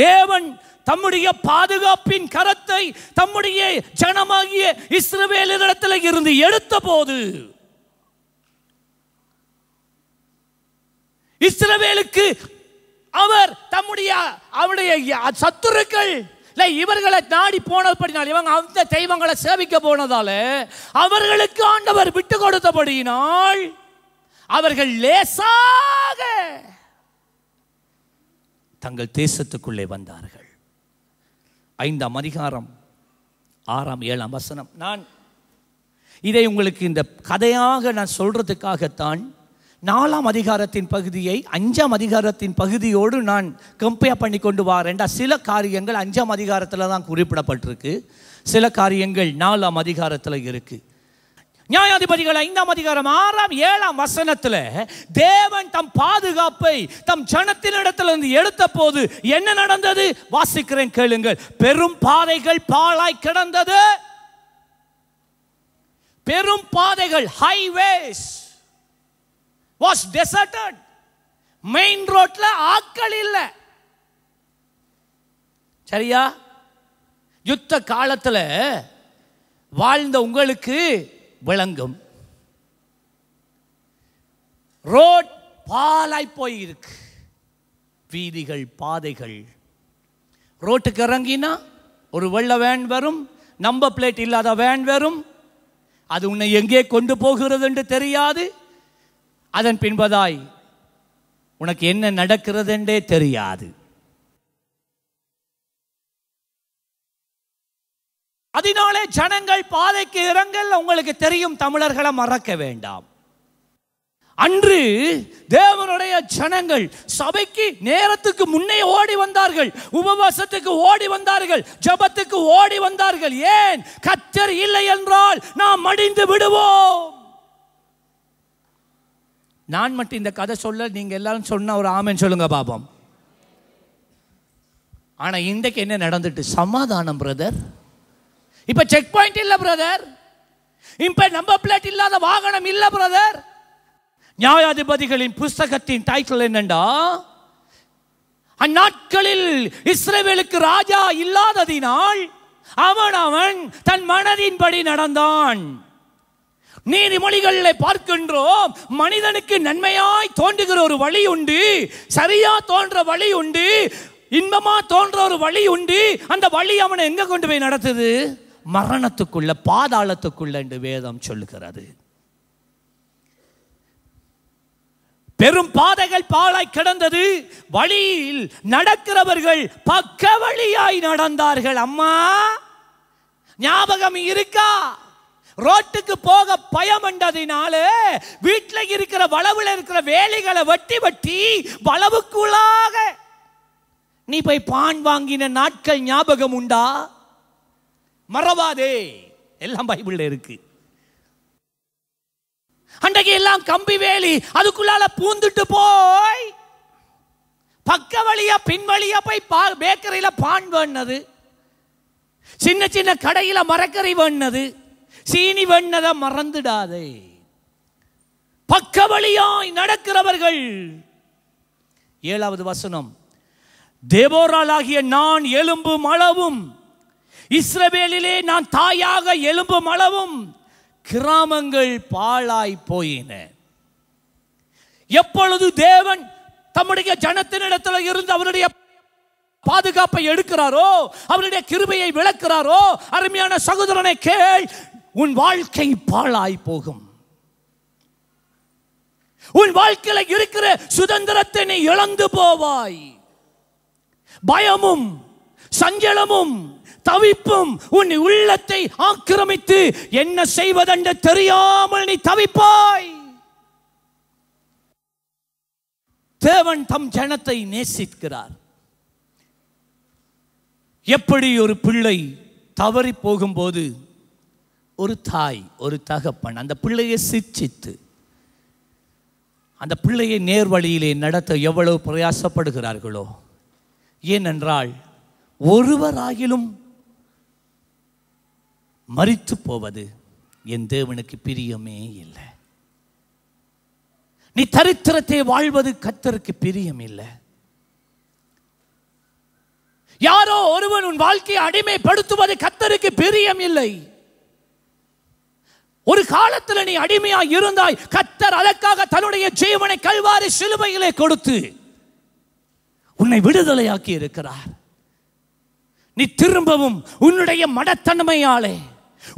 Speaker 1: தேவன் தம்முடைய பாதுகாப்பின் கரத்தை தம்முடைய ஜனமாகிய இஸ்ரவேலிடத்தில் இருந்து எடுத்த போது இஸ்ரவேலுக்கு அவர் தம்முடைய அவருடைய சத்துருக்கள் இல்லை இவர்களை நாடி போனபடினால் இவங்க அந்த தெய்வங்களை சேவிக்க போனதால அவர்களுக்கு ஆண்டவர் விட்டு கொடுத்தபடியினால் அவர்கள் லேசாக தங்கள் தேசத்துக்குள்ளே வந்தார்கள் ஐந்தாம் அதிகாரம் ஆறாம் ஏழாம் வசனம் நான் இதை உங்களுக்கு இந்த கதையாக நான் சொல்றதுக்காகத்தான் நாலாம் அதிகாரத்தின் பகுதியை அஞ்சாம் அதிகாரத்தின் பகுதியோடு நான் கம்பேர் பண்ணி கொண்டு வரேன்டா சில காரியங்கள் அஞ்சாம் அதிகாரத்தில் தான் குறிப்பிடப்பட்டிருக்கு சில காரியங்கள் நாலாம் அதிகாரத்தில் இருக்குது நியாயாதிபதிகள் ஐந்தாம் அதிகாரம் ஆறாம் ஏழாம் வசனத்தில் தேவன் தம் பாதுகாப்பை தம் ஜனத்தினிடத்திலிருந்து எடுத்த போது என்ன நடந்தது வாசிக்கிறேன் கேளுங்கள் பெரும் பாதைகள் பாழாய் கிடந்தது பெரும் பாதைகள் ஹைவேஸ் வாஸ் டெசர்டட் மெயின் ரோட்ல ஆக்கள் இல்லை சரியா யுத்த காலத்தில் வாழ்ந்த உங்களுக்கு விளங்கும் ரோட் பாலாய் போயிருக்கு வீதிகள் பாதைகள் ரோட்டுக்கு இறங்கினா ஒரு வெள்ள வேன் வரும் நம்ப பிளேட் இல்லாத வேன் வரும் அது உன்னை எங்கே கொண்டு போகிறது என்று தெரியாது அதன் பின்பதாய் உனக்கு என்ன நடக்கிறதுன்றே தெரியாது அதனாலே ஜனங்கள் பாதைக்கு இறங்கல் உங்களுக்கு தெரியும் தமிழர்களை மறக்க வேண்டாம் அன்று தேவனுடைய ஜனங்கள் சபைக்கு நேரத்துக்கு முன்னே ஓடி வந்தார்கள் உபவாசத்துக்கு ஓடி வந்தார்கள் ஜபத்துக்கு ஓடி வந்தார்கள் ஏன் கச்சர் இல்லை என்றால் நாம் மடிந்து விடுவோம் நான் மட்டும் இந்த கதை சொல்ல நீங்கள் எல்லாரும் சொன்ன ஒரு ஆமன் சொல்லுங்க பாபம் ஆனால் இன்றைக்கு என்ன நடந்துட்டு சமாதானம் பிரதர் இப்போ செக் பாயிண்ட் இல்லை பிரதர் இப்போ நம்பர் பிளேட் இல்லாத வாகனம் இல்லை பிரதர் நியாயாதிபதிகளின் புஸ்தகத்தின் டைட்டில் என்னண்டா அந்நாட்களில் இஸ்ரேவேலுக்கு ராஜா இல்லாததினால் அவன் அவன் தன் மனதின்படி நடந்தான் நீதிமொழிகள் பார்க்கின்றோம் மனிதனுக்கு நன்மையாய் தோன்றுகிற ஒரு வழி உண்டு சரியா தோன்ற வழி உண்டு இன்பமா தோன்ற ஒரு வழி உண்டு அந்த வழி அவனை எங்க கொண்டு போய் நடத்துது மரணத்துக்குள்ள பாதாளத்துக்குள்ள என்று வேதம் சொல்லுகிறது பெரும் பாதைகள் பாலாய் கிடந்தது வழியில் நடக்கிறவர்கள் பக்க வழியாய் நடந்தார்கள் அம்மா ஞாபகம் இருக்கா ரோட்டுக்கு போக பயம் என்றதினால வீட்டில் இருக்கிற வளவில் இருக்கிற வேலைகளை வட்டி வட்டி வளவுக்குள்ளாக நீ போய் பான் வாங்கின நாட்கள் ஞாபகம் உண்டா மறவாதே எல்லாம் பைபிள்ல இருக்கு அன்றைக்கு எல்லாம் கம்பி வேலி அதுக்குள்ளால பூந்துட்டு போய் பக்க வழியா பின் வழியா போய் பேக்கரியில பான் வேணது சின்ன சின்ன கடையில மரக்கறி வேணது சீனி வெண்ணதை மறந்துடாதே பக்க வழியாய் நடக்கிறவர்கள் ஏழாவது வசனம் தேவோராலாகிய நான் எலும்பு மளவும் இஸ்ரவேலிலே நான் தாயாக எலும்பு மளவும் கிராமங்கள் பாழாய் போயின எப்பொழுது தேவன் தம்முடைய ஜனத்தினிடத்தில் இருந்து அவருடைய பாதுகாப்பை எடுக்கிறாரோ அவருடைய கிருபையை விளக்கிறாரோ அருமையான சகோதரனை கேள் உன் வாழ்க்கை பாழாய் போகும் உன் வாழ்க்கையில் இருக்கிற சுதந்திரத்தை நீ இழந்து போவாய் பயமும் சஞ்சலமும் தவிப்பும் உன் உள்ளத்தை ஆக்கிரமித்து என்ன செய்வதென்று தெரியாமல் நீ தவிப்பாய் தேவன் தம் ஜனத்தை நேசிக்கிறார் எப்படி ஒரு பிள்ளை தவறி போகும்போது ஒரு தாய் ஒரு தகப்பன் அந்த பிள்ளையை சிச்சித்து அந்த பிள்ளையை நேர் வழியிலே நடத்த எவ்வளவு பிரயாசப்படுகிறார்களோ ஏனென்றால் ஒருவராகிலும் மறித்து போவது என் தேவனுக்கு பிரியமே இல்லை நீ தரித்திரத்தை வாழ்வது கத்தருக்கு பிரியம் இல்லை யாரோ ஒருவன் உன் வாழ்க்கையை அடிமைப்படுத்துவது கத்தருக்கு பிரியம் இல்லை ஒரு காலத்தில் நீ அடிமையா இருந்தாய் கத்தர் அதற்காக தன்னுடைய ஜீவனை கல்வாரி சிலுவையிலே கொடுத்து உன்னை விடுதலையாக்கி இருக்கிறார் நீ திரும்பவும் உன்னுடைய மடத்தன்மையாலே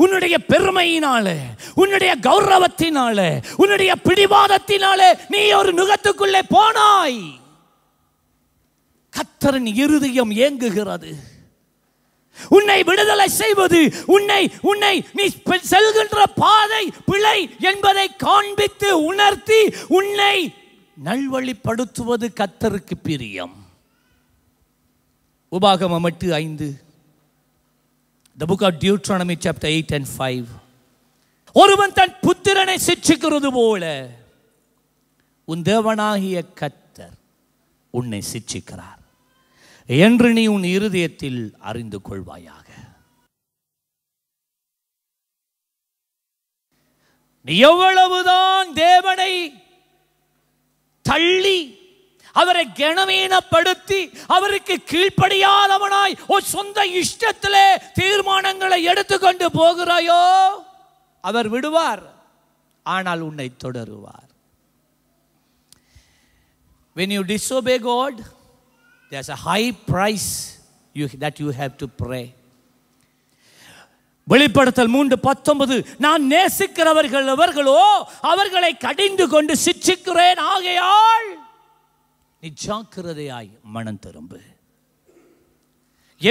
Speaker 1: உன்னுடைய பெருமையினாலே உன்னுடைய கௌரவத்தினாலே உன்னுடைய பிடிவாதத்தினாலே நீ ஒரு நுகத்துக்குள்ளே போனாய் கத்தரின் இருதயம் ஏங்குகிறது உன்னை விடுதலை செய்வது உன்னை உன்னை நீ செல்கின்ற பாதை பிழை என்பதை காண்பித்து உணர்த்தி உன்னை நல்வழிப்படுத்துவது கத்தருக்கு பிரியம் உபாகம் அமட்டு ஐந்து the book of Deuteronomy chapter eight and ஒருவன் தன் புத்திரனை சிக்ஷிக்கிறது போல உன் தேவனாகிய கத்தர் உன்னை சிக்ஷிக்கிறார் என்று நீ உன் இருதயத்தில் அறிந்து கொள்வாயாக நீ எவ்வளவுதான் தேவனை தள்ளி அவரை கனவீனப்படுத்தி அவருக்கு கீழ்ப்படியாதவனாய் ஒரு சொந்த இஷ்டத்திலே தீர்மானங்களை எடுத்துக்கொண்டு போகிறாயோ அவர் விடுவார் ஆனால் உன்னை தொடருவார் when you disobey God there's a high price you, that you have to pray. வெளிப்படுத்தல் மூன்று பத்தொன்பது நான் நேசிக்கிறவர்கள் அவர்களோ அவர்களை கடிந்து கொண்டு சிச்சிக்கிறேன் ஆகையால் நீ ஜாக்கிரதையாய் மனம் திரும்பு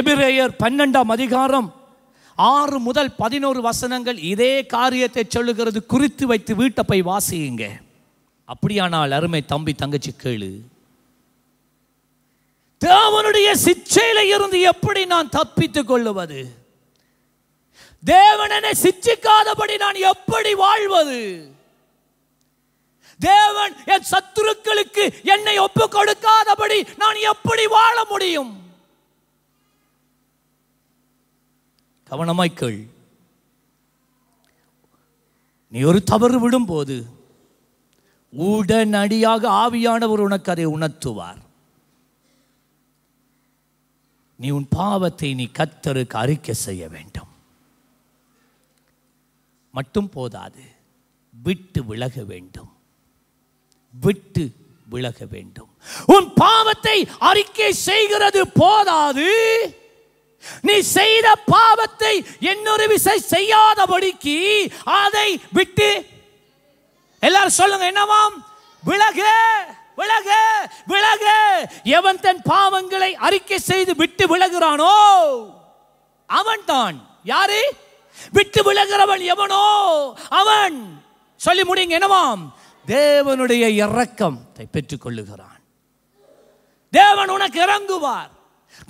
Speaker 1: எபிரேயர் பன்னெண்டாம் அதிகாரம் ஆறு முதல் பதினோரு வசனங்கள் இதே காரியத்தை சொல்லுகிறது குறித்து வைத்து வீட்டை போய் வாசியுங்க அப்படியானால் அருமை தம்பி தங்கச்சி கேளு தேவனுடைய சிச்சையில இருந்து எப்படி நான் தப்பித்துக் கொள்ளுவது தேவனனை சிச்சிக்காதபடி நான் எப்படி வாழ்வது தேவன் என் சத்துருக்களுக்கு என்னை ஒப்பு கொடுக்காதபடி நான் எப்படி வாழ முடியும் கவனமாய்க்கள் நீ ஒரு தவறு விடும் போது உடனடியாக ஆவியானவர் உனக்கு அதை உணர்த்துவார் நீ உன் பாவத்தை நீ கத்தருக்கு அறிக்கை செய்ய வேண்டும் மட்டும் போதாது விட்டு விலக வேண்டும் விட்டு விலக வேண்டும் உன் பாவத்தை அறிக்கை செய்கிறது போதாது நீ செய்த பாவத்தை என்னொரு விசை செய்யாதபடிக்கு அதை விட்டு எல்லாரும் சொல்லுங்க என்னவாம் விலக விலக விலக எவன் தன் பாவங்களை அறிக்கை செய்து விட்டு விலகிறானோ அவன் தான் யாரு விட்டு விலகிறவன் எவனோ அவன் சொல்லி முடியுங்க என்னவாம் தேவனுடைய இறக்கம் பெற்றுக் கொள்ளுகிறான் தேவன் உனக்கு இறங்குவார்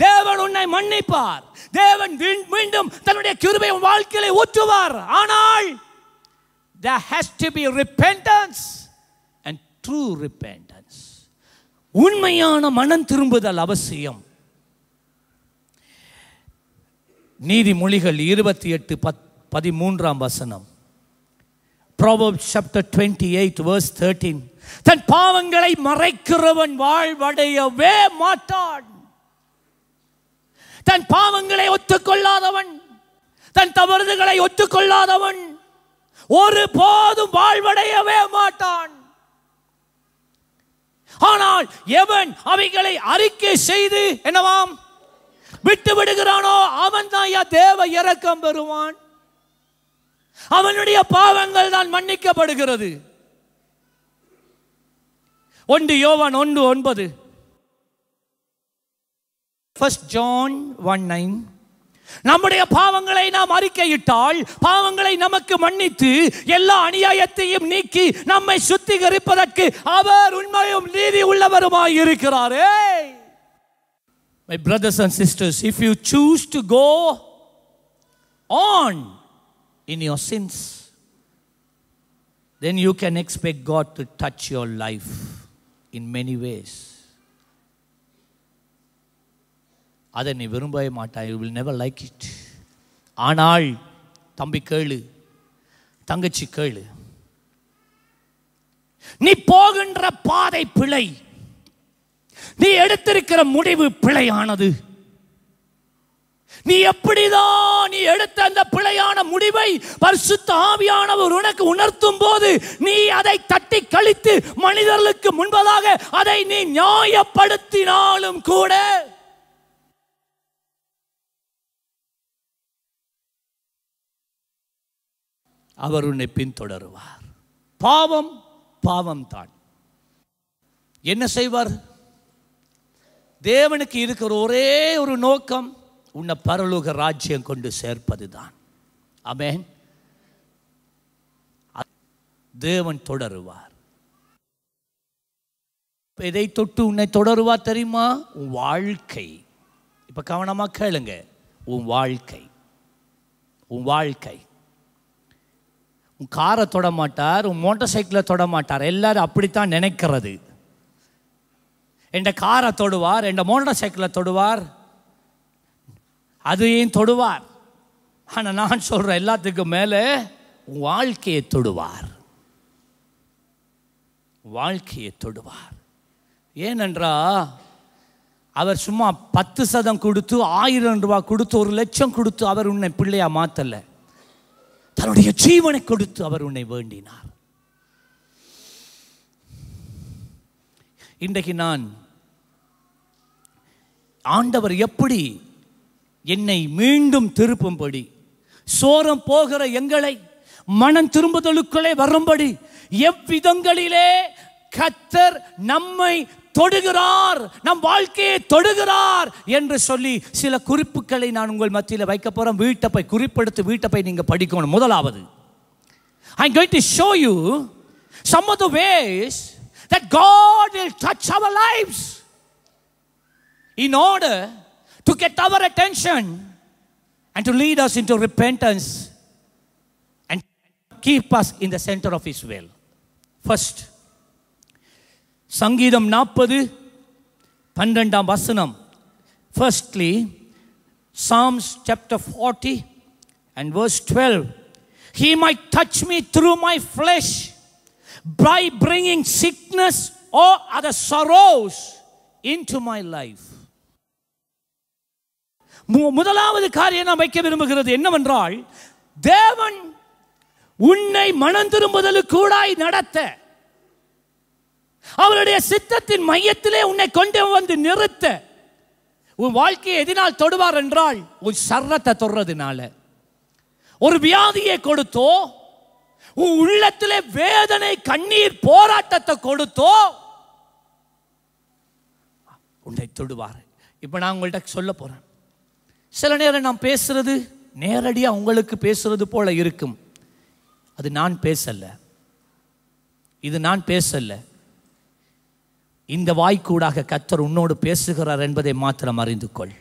Speaker 1: தேவன் உன்னை மன்னிப்பார் தேவன் மீண்டும் தன்னுடைய கிருபை வாழ்க்கையை ஊற்றுவார் ஆனால் there has to be repentance and true repentance உண்மையான மனம் திரும்புதல் அவசியம் நீதிமொழிகள் இருபத்தி எட்டு பத் பதிமூன்றாம் வசனம் Proverbs chapter twenty eight verse thirteen தன் பாவங்களை மறைக்கிறவன் வாழ்வடையவே மாட்டான் தன் பாவங்களை ஒத்துக்கொள்ளாதவன் தன் தவறுதுகளை ஒத்துக்கொள்ளாதவன் ஒரு போதும் வாழ்வடையவே மாட்டான் ஆனால் எவன் அவைகளை அறிக்கை செய்து என்னவாம் விட்டு விடுகிறானோ அவன் தான் தேவ இறக்கம் பெறுவான் அவனுடைய பாவங்கள் தான் மன்னிக்கப்படுகிறது ஒன்று யோவான் ஒன்று ஒன்பது ஃபர்ஸ்ட் ஜான் ஒன் நைன் நம்முடைய பாவங்களை நாம் அறிக்கையிட்டால் பாவங்களை நமக்கு மன்னித்து எல்லா அநியாயத்தையும் நீக்கி நம்மை சுத்திகரிப்பதற்கு அவர் உண்மையும் நீதி உள்ளவருமாய் இருக்கிறாரே my brothers and sisters if you choose to go on in your sins then you can expect God to touch your life in many ways அதை நீ விரும்பவே மாட்டாய் you will never like it ஆனால் தம்பி கேளு தங்கச்சி கேளு நீ போகின்ற பாதை பிழை நீ எடுத்திருக்கிற முடிவு பிழையானது நீ எப்படிதான் நீ எடுத்த அந்த பிழையான முடிவை பரிசுத்த ஆவியானவர் உனக்கு உணர்த்தும் போது நீ அதை தட்டி கழித்து மனிதர்களுக்கு முன்பதாக அதை நீ நியாயப்படுத்தினாலும் கூட அவர் உன்னை பின்தொடருவார் பாவம் பாவம் தான் என்ன செய்வார் தேவனுக்கு இருக்கிற ஒரே ஒரு நோக்கம் உன்னை பரலோக ராஜ்யம் கொண்டு சேர்ப்பது தான் அமேன் தேவன் தொடருவார் இப்போ எதை தொட்டு உன்னை தொடருவா தெரியுமா உன் வாழ்க்கை இப்போ கவனமாக கேளுங்க உன் வாழ்க்கை உன் வாழ்க்கை உன் காரை தொட மாட்டார் உன் மோட்டார் சைக்கிளை தொட மாட்டார் எல்லோரும் அப்படித்தான் நினைக்கிறது என் காரை தொடுவார் என் மோட்டார் சைக்கிளை தொடுவார் அதையும் தொடுவார் ஆனால் நான் சொல்கிற எல்லாத்துக்கும் மேலே வாழ்க்கையை தொடுவார் வாழ்க்கையை தொடுவார் ஏனென்றா அவர் சும்மா பத்து சதம் கொடுத்து ஆயிரம் ரூபா கொடுத்து ஒரு லட்சம் கொடுத்து அவர் உன்னை பிள்ளையாக மாற்றலை தன்னுடைய ஜீவனை கொடுத்து அவர் உன்னை வேண்டினார் இன்றைக்கு நான் ஆண்டவர் எப்படி என்னை மீண்டும் திருப்பும்படி சோரம் போகிற எங்களை மனம் திரும்புதலுக்குள்ளே வரும்படி எவ்விதங்களிலே கத்தர் நம்மை தொடுகிறார் நம் வாழ்க்கையை தொடுகிறார் என்று சொல்லி சில குறிப்புகளை நான் உங்கள் மத்தியில் வைக்க போகிறேன் வீட்டை போய் குறிப்பெடுத்து வீட்டை போய் நீங்கள் படிக்கணும் முதலாவது I going to show you some of the ways that God will touch our lifes in order to get our attention and to lead us into repentance and keep us in the centre of his will first சங்கீதம் நாற்பது பன்னெண்டாம் வசனம் firstly Psalms chapter forty and verse twelve he may touch me through my flesh by bringing sickness or other sorrows into my life முதலாவது காரியம் நான் வைக்க விரும்புகிறது என்னவென்றால் தேவன் உன்னை மனம் திரும்புதலுக்கூடாய் நடத்த அவருடைய சித்தத்தின் மையத்திலே உன்னை கொண்டு வந்து நிறுத்த உன் வாழ்க்கையை எதினால் தொடுவார் என்றால் உன் சர்ரத்தை தொடுறதுனால ஒரு வியாதியை கொடுத்தோ உன் உள்ளத்திலே வேதனை கண்ணீர் போராட்டத்தை கொடுத்தோ உன்னை தொடுவார் இப்ப நான் உங்கள்கிட்ட சொல்ல போறேன் சில நேரம் நான் பேசுறது நேரடியாக உங்களுக்கு பேசுறது போல இருக்கும் அது நான் பேசல இது நான் பேசலை இந்த வாய்க்கூடாக கத்தர் உன்னோடு பேசுகிறார் என்பதை மாத்திரம் அறிந்து கொள்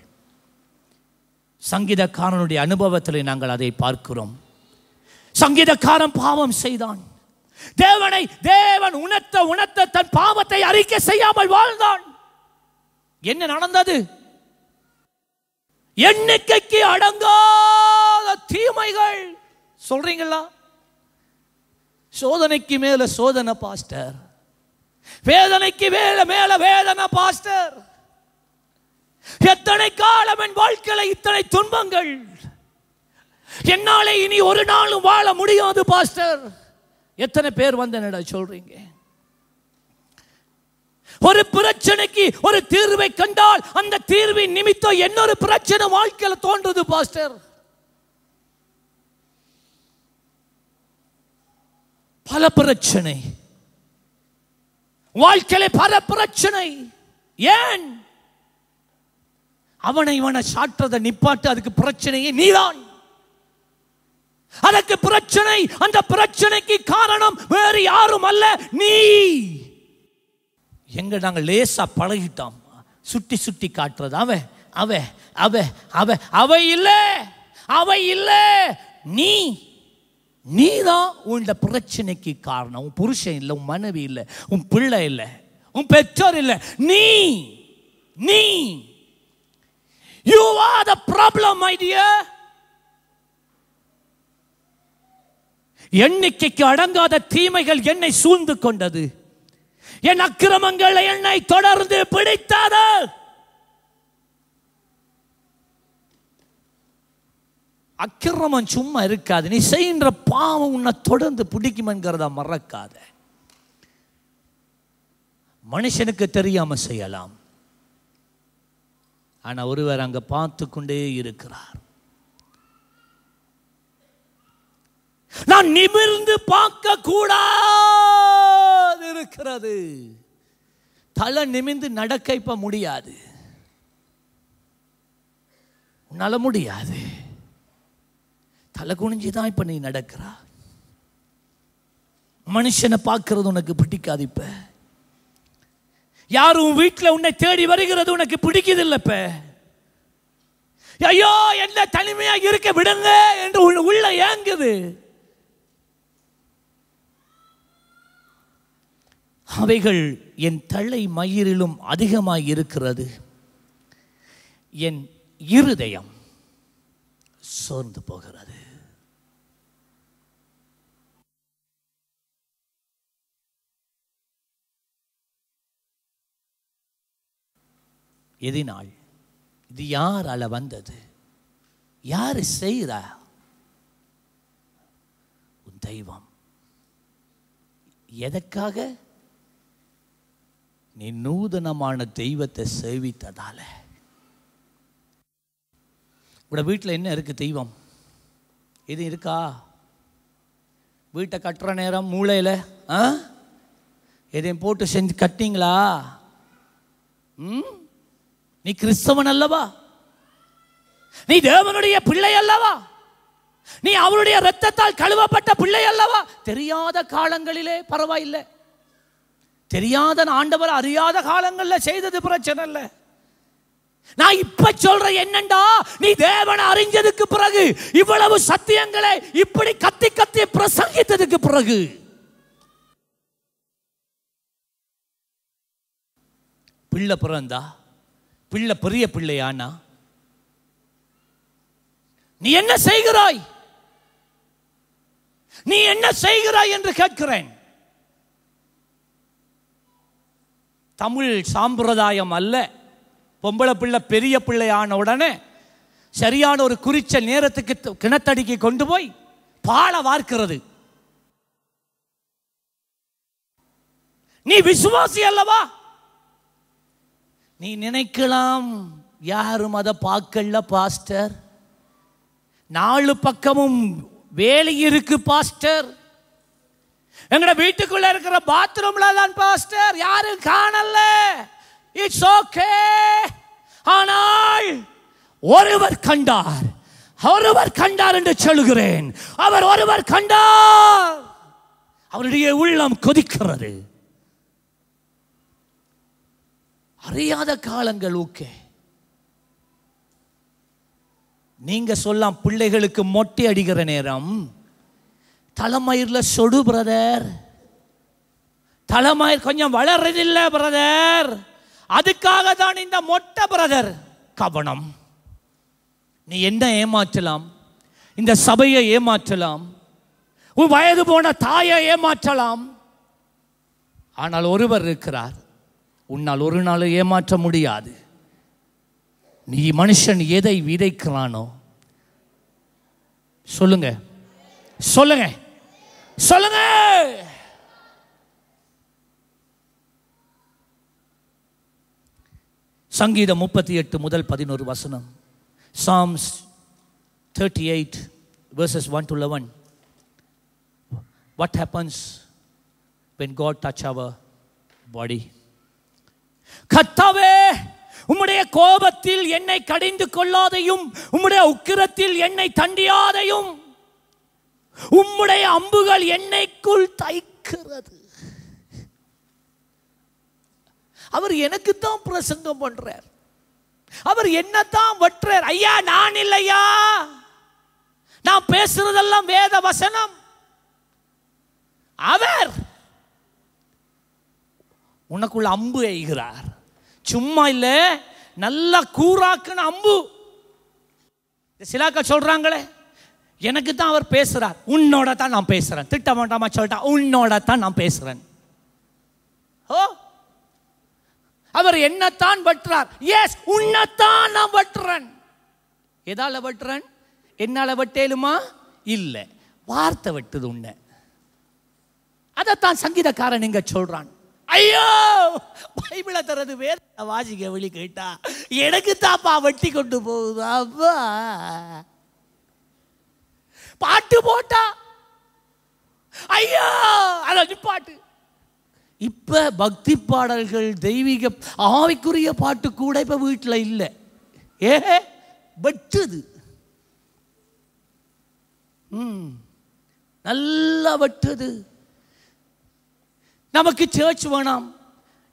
Speaker 1: சங்கீதக்காரனுடைய அனுபவத்தில் நாங்கள் அதை பார்க்கிறோம் சங்கீதக்காரன் பாவம் செய்தான் தேவனை தேவன் உணர்த்த உணர்த்த தன் பாவத்தை அறிக்கை செய்யாமல் வாழ்ந்தான் என்ன நடந்தது எண்ணிக்கைக்கு அடங்காத தீமைகள் சொல்றீங்களா சோதனைக்கு மேல சோதனை பாஸ்டர் வேதனைக்கு மேல மேல வேதனை பாஸ்டர் எத்தனை காலம் என் வாழ்க்கையில இத்தனை துன்பங்கள் என்னால இனி ஒரு நாளும் வாழ முடியாது பாஸ்டர் எத்தனை பேர் வந்த சொல்றீங்க ஒரு பிரச்சனைக்கு ஒரு தீர்வை கண்டால் அந்த தீர்வின் நிமித்தம் என்னொரு பிரச்சனை வாழ்க்கையில் தோன்றது பாஸ்டர் பல பிரச்சனை வாழ்க்கையில பல பிரச்சனை ஏன் அவனை இவனை சாற்றத நிப்பாட்டு அதுக்கு பிரச்சனையே நீதான் அதற்கு பிரச்சனை அந்த பிரச்சனைக்கு காரணம் வேறு யாரும் அல்ல நீ எங்க நாங்க லேசா பழகிட்டோம் சுட்டி சுட்டி காட்டுறது அவ அவ அவ அவ அவ இல்லை அவ இல்லை நீ நீ தான் உன்ட பிரச்சனைக்கு காரணம் உன் புருஷன் இல்லை உன் மனைவி இல்லை உன் பிள்ளை இல்லை உன் பெற்றோர் இல்லை நீ நீ you are the problem idea எண்ணிக்கைக்கு அடங்காத தீமைகள் என்னை சூழ்ந்து கொண்டது என் அக்கிரமங்கள் என்னை தொடர்ந்து பிடித்தாதான் அக்கிரமம் சும்மா இருக்காது நீ செய்கின்ற பாவம் உன்னை தொடர்ந்து பிடிக்குமென்கிறத மறக்காத மனுஷனுக்கு தெரியாமல் செய்யலாம் ஆனால் ஒருவர் அங்கே பார்த்து கொண்டே இருக்கிறார் நான் நிமிர்ந்து பார்க்க கூடாது இருக்கிறது தலை நிமிர்ந்து நடக்க இப்ப முடியாது உன்னால முடியாது தலை குனிஞ்சு தான் இப்போ நீ நடக்கிறா மனுஷனை பார்க்கறது உனக்கு பிடிக்காது இப்ப யாரும் வீட்டில் உன்னை தேடி வருகிறது உனக்கு பிடிக்குது இல்லை இப்போ ஐயோ என்ன தனிமையா இருக்க விடுங்க என்று உள்ள ஏங்குது அவைகள் என் தலை மயிரிலும் அதிகமாக இருக்கிறது என் இருதயம் சோர்ந்து போகிறது எதினால் இது யாரால் வந்தது யார் செய்கிறா உன் தெய்வம் எதற்காக நீ நூதனமான தெய்வத்தை சேவித்ததால உட வீட்டில் என்ன இருக்குது தெய்வம் எது இருக்கா வீட்டை கட்டுற நேரம் மூளையில் எதையும் போட்டு செஞ்சு கட்டிங்களா ம் நீ கிறிஸ்தவன் அல்லவா நீ தேவனுடைய பிள்ளை அல்லவா நீ அவருடைய ரத்தத்தால் கழுவப்பட்ட பிள்ளை அல்லவா தெரியாத காலங்களிலே பரவாயில்லை தெரியாத ஆண்டவர் அறியாத காலங்களில் செய்தது பிரச்சனை இல்லை நான் இப்ப சொல்ற என்னண்டா நீ தேவனை அறிஞ்சதுக்கு பிறகு இவ்வளவு சத்தியங்களை இப்படி கத்தி கத்தி பிரசங்கித்ததுக்கு பிறகு பிள்ளை பிறந்தா பிள்ளை பெரிய பிள்ளையானா நீ என்ன செய்கிறாய் நீ என்ன செய்கிறாய் என்று கேட்கிறேன் தமிழ் சாம்பிரதாயம் அல்ல பொம்பளை பிள்ளை பெரிய பிள்ளை ஆன உடனே சரியான ஒரு குறிச்ச நேரத்துக்கு கிணத்தடிக்கு கொண்டு போய் பாலை வார்க்கிறது நீ விசுவாசி அல்லவா நீ நினைக்கலாம் யாரும் அதை பார்க்கல பாஸ்டர் நாலு பக்கமும் வேலை இருக்கு பாஸ்டர் எங்கட வீட்டுக்குள்ள இருக்கிற பாத்ரூம்ல தான் பாஸ்டர் யாரும் காணல இட்ஸ் ஓகே ஆனால் ஒருவர் கண்டார் ஒருவர் கண்டார் என்று சொல்கிறேன் அவர் ஒருவர் கண்டார் அவருடைய உள்ளம் கொதிக்கிறது அறியாத காலங்கள் ஓகே நீங்க சொல்லாம் பிள்ளைகளுக்கு மொட்டை அடிக்கிற நேரம் தலைமயிரில் சொடு பிரதர் தலைமயிர் கொஞ்சம் வளர்றதில்லை பிரதர் அதுக்காக தான் இந்த மொட்டை பிரதர் கவனம் நீ என்ன ஏமாற்றலாம் இந்த சபையை ஏமாற்றலாம் உன் வயது போன தாயை ஏமாற்றலாம் ஆனால் ஒருவர் இருக்கிறார் உன்னால் ஒரு நாள் ஏமாற்ற முடியாது நீ மனுஷன் எதை விதைக்கிறானோ சொல்லுங்க சொல்லுங்க சொல்லுங்க சங்கீதம் முப்பத்தி எட்டு முதல் பதினோரு வசனம் Psalms thirty eight verses one to eleven what happens when God touch our body கத்தாவே உம்முடைய கோபத்தில் என்னை கடிந்து கொள்ளாதையும் உம்முடைய உக்கிரத்தில் என்னை தண்டியாதையும் உம்முடைய அம்புகள் என்னைக்குள் தைக்கிறது அவர் எனக்கு தான் பிரசங்கம் பண்றார் அவர் என்னத்தான் வற்றார் ஐயா நான் இல்லையா நான் பேசுறதெல்லாம் வேத வசனம் அவர் உனக்குள்ள அம்பு எய்கிறார் சும்மா இல்லை நல்லா கூறாக்குன்னு அம்பு சிலாக்கா சொல்கிறாங்களே எனக்கு தான் அவர் பேசுகிறார் உன்னோட தான் நான் பேசுகிறேன் வேண்டாமா சொல்லிட்டா உன்னோட தான் நான் பேசுகிறேன் ஓ அவர் என்னத்தான் வட்டுறார் எஸ் உன்னைத்தான் நான் வட்டுறேன் எதால வட்டுறேன் என்னால வட்டேலுமா இல்லை வார்த்தை வெட்டுது உன்னை அதைத்தான் சங்கீதக்காரன் இங்கே சொல்கிறான் ஐயோ பைபிளை தரது வேற வாசிக்க வழி கேட்டா எனக்கு தாப்பா வட்டி கொண்டு போகுதா அப்பா பாட்டு போட்டா ஐயோ அதை பாட்டு இப்போ பக்தி பாடல்கள் தெய்வீக ஆவிக்குரிய பாட்டு கூட இப்போ வீட்டில் இல்லை ஏ வெட்டுது ம் நல்லா வெட்டுது நமக்கு சேர்ச் வேணாம்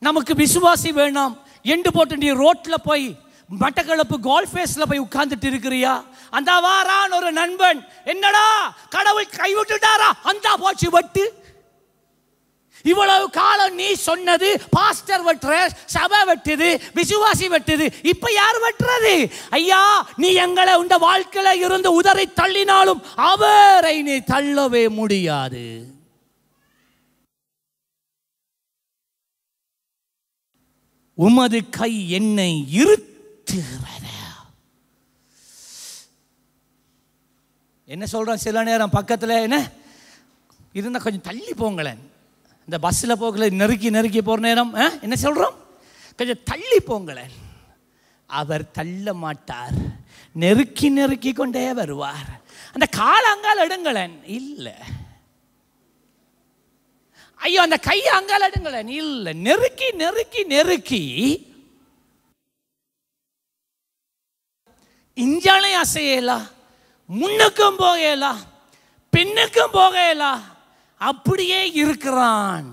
Speaker 1: நமக்கு விசுவாசி வேணாம் எண்டு போட்டு நீ ரோட்டில் போய் மட்டக்களப்பு ஃபேஸில் போய் உட்கார்ந்துட்டு இருக்கிறியா அந்த வாரான் ஒரு நண்பன் என்னடா கடவுள் கைவிட்டுட்டாரா அந்த போச்சு வட்டு இவ்வளவு காலம் நீ சொன்னது பாஸ்டர் வெட்டுற சபை வெட்டுது விசுவாசி வெட்டுது இப்ப யார் வெட்டுறது ஐயா நீ எங்களை உண்ட வாழ்க்கையில இருந்து உதறி தள்ளினாலும் அவரை நீ தள்ளவே முடியாது உமது கை என்னை இருத்துகிறத என்ன சொல்கிறோம் சில நேரம் பக்கத்தில் என்ன இருந்தால் கொஞ்சம் தள்ளி போங்களேன் இந்த பஸ்ஸில் போகல நெருக்கி நெருக்கி போகிற நேரம் என்ன சொல்கிறோம் கொஞ்சம் தள்ளி போங்களேன் அவர் தள்ள மாட்டார் நெருக்கி நெருக்கி கொண்டே வருவார் அந்த காலங்கால் எடுங்களேன் இல்லை ஐயோ அந்த கையை அங்கால இல்லை நெருக்கி நெருக்கி நெருக்கி இஞ்சாலே அசையலா முன்னுக்கும் போகலா பெண்ணுக்கும் போகலா அப்படியே இருக்கிறான்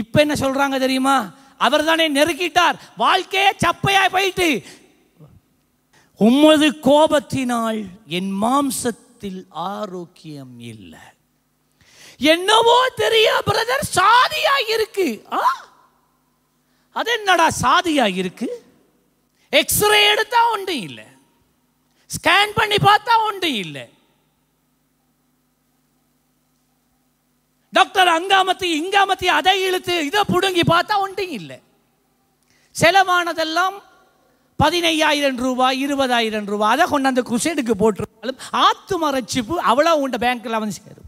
Speaker 1: இப்ப என்ன சொல்றாங்க தெரியுமா அவர் தானே நெருக்கிட்டார் வாழ்க்கையே சப்பையாய் போயிட்டு உமது கோபத்தினால் என் மாம்சத்தில் ஆரோக்கியம் இல்லை என்னவோ தெரிய பிரதர் சாதியா இருக்கு அது என்னடா சாதியா இருக்கு எக்ஸ்ரே எடுத்தா ஒன்றும் இல்லை ஸ்கேன் பண்ணி பார்த்தா ஒன்றும் இல்லை டாக்டர் அங்காமத்தி இங்காமத்தி அதை இழுத்து இதை புடுங்கி பார்த்தா ஒன்றும் இல்லை செலவானதெல்லாம் பதினையாயிரம் ரூபாய் இருபதாயிரம் ரூபாய் அதை கொண்டாந்து குசேடுக்கு போட்டிருந்தாலும் ஆத்து மறைச்சிப்பு அவ்வளோ உண்ட பேங்க்கில் வந்து சேரும்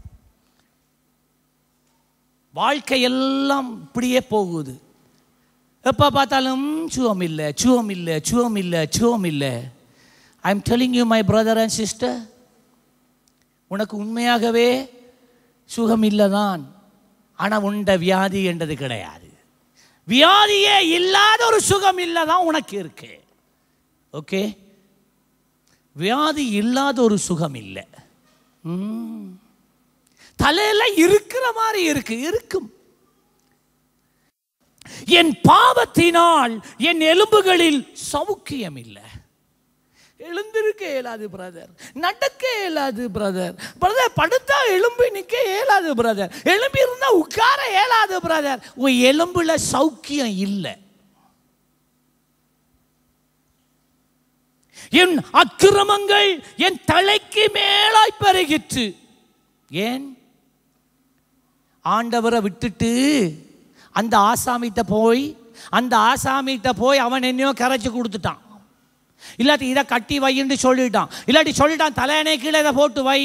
Speaker 1: வாழ்க்கையெல்லாம் இப்படியே போகுது எப்போ பார்த்தாலும் சுவம் இல்லை சுவம் இல்லை சுவம் இல்லை சுவம் இல்லை I am telling you my brother and sister உனக்கு உண்மையாகவே சுகம் இல்லை தான் ஆனால் உண்ட வியாதி என்றது கிடையாது வியாதியே இல்லாத ஒரு சுகம் இல்லை தான் உனக்கு இருக்கு ஓகே வியாதி இல்லாத ஒரு சுகம் இல்லை ம் தலையில் இருக்கிற மாதிரி இருக்கு இருக்கும் என் பாவத்தினால் என் எலும்புகளில் சவுக்கியம் இல்லை எழுந்திருக்க இயலாது பிரதர் நடக்க இயலாது பிரதர் பிரதர் படுத்தா எலும்பு நிற்க இயலாது பிரதர் எலும்பி இருந்தால் உட்கார இயலாது பிரதர் உன் எலும்புல சௌக்கியம் இல்லை என் அக்கிரமங்கள் என் தலைக்கு மேலாய் பெருகிற்று ஏன் ஆண்டவரை விட்டுட்டு அந்த ஆசாமிகிட்ட போய் அந்த ஆசாமிகிட்ட போய் அவன் என்னையோ கரைச்சி கொடுத்துட்டான் இல்லாட்டி இதை கட்டி வைன்னு சொல்லிட்டான் இல்லாட்டி சொல்லிட்டான் தலையணை கீழே இதை போட்டு வை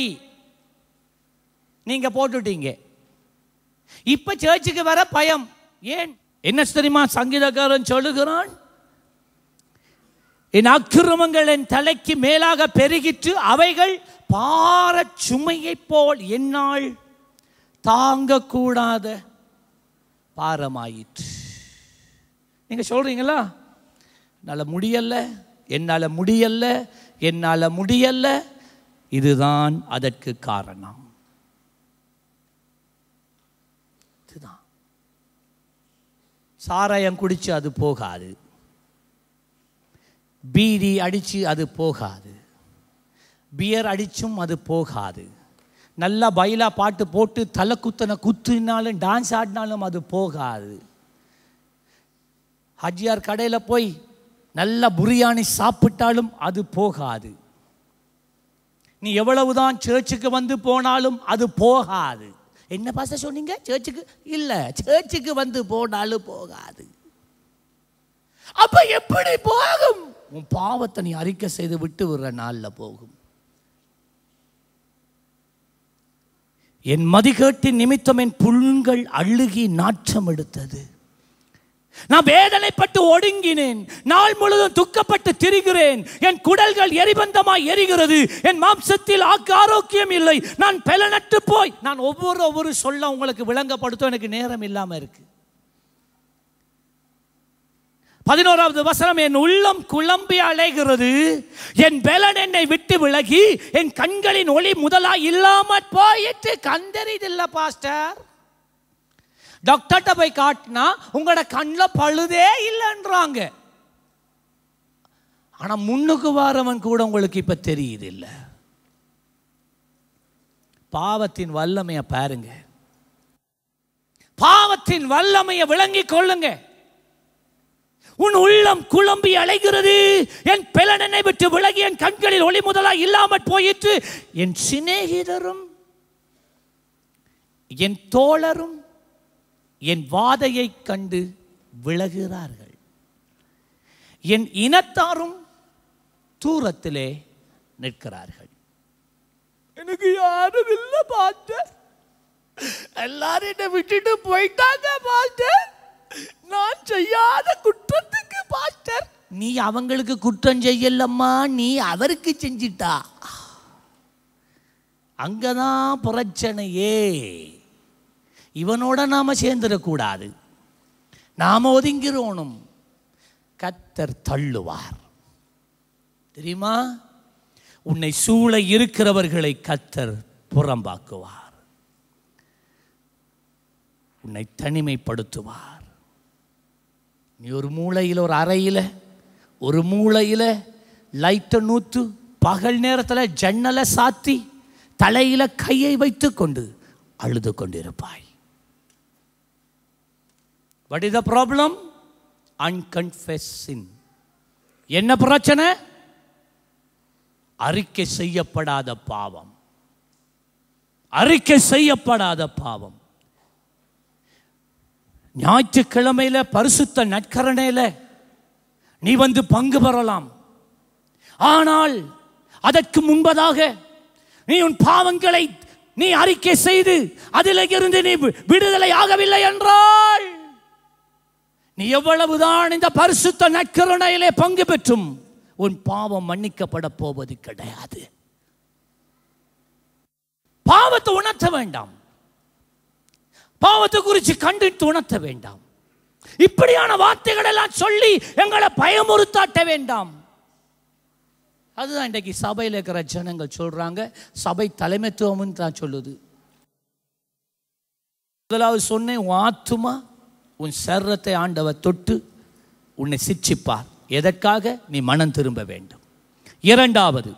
Speaker 1: நீங்கள் போட்டுட்டீங்க இப்போ சேர்ச்சுக்கு வர பயம் ஏன் என்ன தெரியுமா சங்கீதக்காரன் சொல்லுகிறான் என் அக்கிரமங்கள் என் தலைக்கு மேலாக பெருகிற்று அவைகள் பார சுமையைப் போல் என்னால் தாங்கக்கூடாத பாரமாயிற்று நீங்கள் சொல்கிறீங்களா என்னால் முடியலை என்னால் முடியலை என்னால் முடியலை இதுதான் அதற்கு காரணம் இதுதான் சாராயம் குடித்து அது போகாது பீடி அடித்து அது போகாது பியர் அடித்தும் அது போகாது நல்லா பயிலாக பாட்டு போட்டு தலை குத்தனை குத்துனாலும் டான்ஸ் ஆடினாலும் அது போகாது ஹஜியார் கடையில் போய் நல்லா புரியாணி சாப்பிட்டாலும் அது போகாது நீ எவ்வளவுதான் சேர்ச்சுக்கு வந்து போனாலும் அது போகாது என்ன பாச சொன்னீங்க சேர்ச்சுக்கு இல்லை சேர்ச்சுக்கு வந்து போனாலும் போகாது அப்ப எப்படி போகும் உன் பாவத்தை நீ அறிக்கை செய்து விட்டு விடுற நாளில் போகும் என் மதிகேட்டின் நிமித்தம் என் புண்கள் அழுகி நாற்றம் எடுத்தது நான் வேதனைப்பட்டு ஒடுங்கினேன் நாள் முழுதும் துக்கப்பட்டு திரிகிறேன் என் குடல்கள் எரிபந்தமாய் எரிகிறது என் மாம்சத்தில் ஆக்கு ஆரோக்கியம் இல்லை நான் பலனற்று போய் நான் ஒவ்வொரு ஒவ்வொரு சொல்ல உங்களுக்கு விளங்கப்படுத்தும் எனக்கு நேரம் இல்லாமல் இருக்குது பதினோராவது வசனம் என் உள்ளம் குழம்பி அலைகிறது என் பலன் என்னை விட்டு விலகி என் கண்களின் ஒளி முதலா இல்லாமல் போயிட்டு கந்தறிதில்ல பாஸ்டர் டாக்டர்கிட்ட போய் காட்டினா உங்களோட கண்ணில் பழுதே இல்லைன்றாங்க ஆனால் முன்னுக்கு வாரவன் கூட உங்களுக்கு இப்போ தெரியுது இல்லை பாவத்தின் வல்லமையை பாருங்க பாவத்தின் வல்லமையை விளங்கி கொள்ளுங்கள் உன் உள்ளம் குழம்பி அலைகிறது என் பிளனனை விட்டு விலகி என் கண்களில் ஒளி முதலாக இல்லாமல் போயிற்று என் சிநேகிதரும் என் தோழரும் என் வாதையை கண்டு விலகிறார்கள் என் இனத்தாரும் தூரத்திலே நிற்கிறார்கள் எனக்கு யாரும் இல்லை பார்த்து எல்லாரும் என்னை விட்டுட்டு போயிட்டாங்க பார்த்த நான் செய்யாத குற்றத்துக்கு பாஸ்டர் நீ அவங்களுக்கு குற்றம் செய்யலம்மா நீ அவருக்கு செஞ்சிட்டா அங்கதான் பிரச்சனையே இவனோட நாம சேர்ந்துடக்கூடாது நாம ஒதுங்கிறோனும் கத்தர் தள்ளுவார் தெரியுமா உன்னை சூழ இருக்கிறவர்களை கத்தர் புறம்பாக்குவார் உன்னை தனிமைப்படுத்துவார் நீ ஒரு மூளையில் ஒரு அறையில் ஒரு மூளையில் லைட்டை நூற்று பகல் நேரத்தில் ஜன்னலை சாத்தி தலையில் கையை வைத்து கொண்டு அழுது கொண்டிருப்பாய் வட் இஸ் த ப்ராப்ளம் அன்கன்ஃபெஸின் என்ன பிரச்சனை அறிக்கை செய்யப்படாத பாவம் அறிக்கை செய்யப்படாத பாவம் ஞாயிற்றுக்கிழமையில் பரிசுத்த நட்கரணையில் நீ வந்து பங்கு பெறலாம் ஆனால் அதற்கு முன்பதாக நீ உன் பாவங்களை நீ அறிக்கை செய்து அதிலிருந்து இருந்து நீ விடுதலை ஆகவில்லை என்றால் நீ எவ்வளவுதான் இந்த பரிசுத்த நட்கருணையிலே பங்கு பெற்றும் உன் பாவம் மன்னிக்கப்பட போவது கிடையாது பாவத்தை உணர்த்த வேண்டாம் பாவத்தை குறித்து கண்டு உணர்த்த வேண்டாம் இப்படியான வார்த்தைகள் எல்லாம் சொல்லி எங்களை பயமுறுத்தாட்ட வேண்டாம் அதுதான் இன்றைக்கு சபையில் இருக்கிற ஜனங்கள் சொல்கிறாங்க சபை தலைமைத்துவம்னு தான் சொல்லுது முதலாவது சொன்னேன் ஆத்துமா உன் சர்ரத்தை ஆண்டவர் தொட்டு உன்னை சிச்சிப்பார் எதற்காக நீ மனம் திரும்ப வேண்டும் இரண்டாவது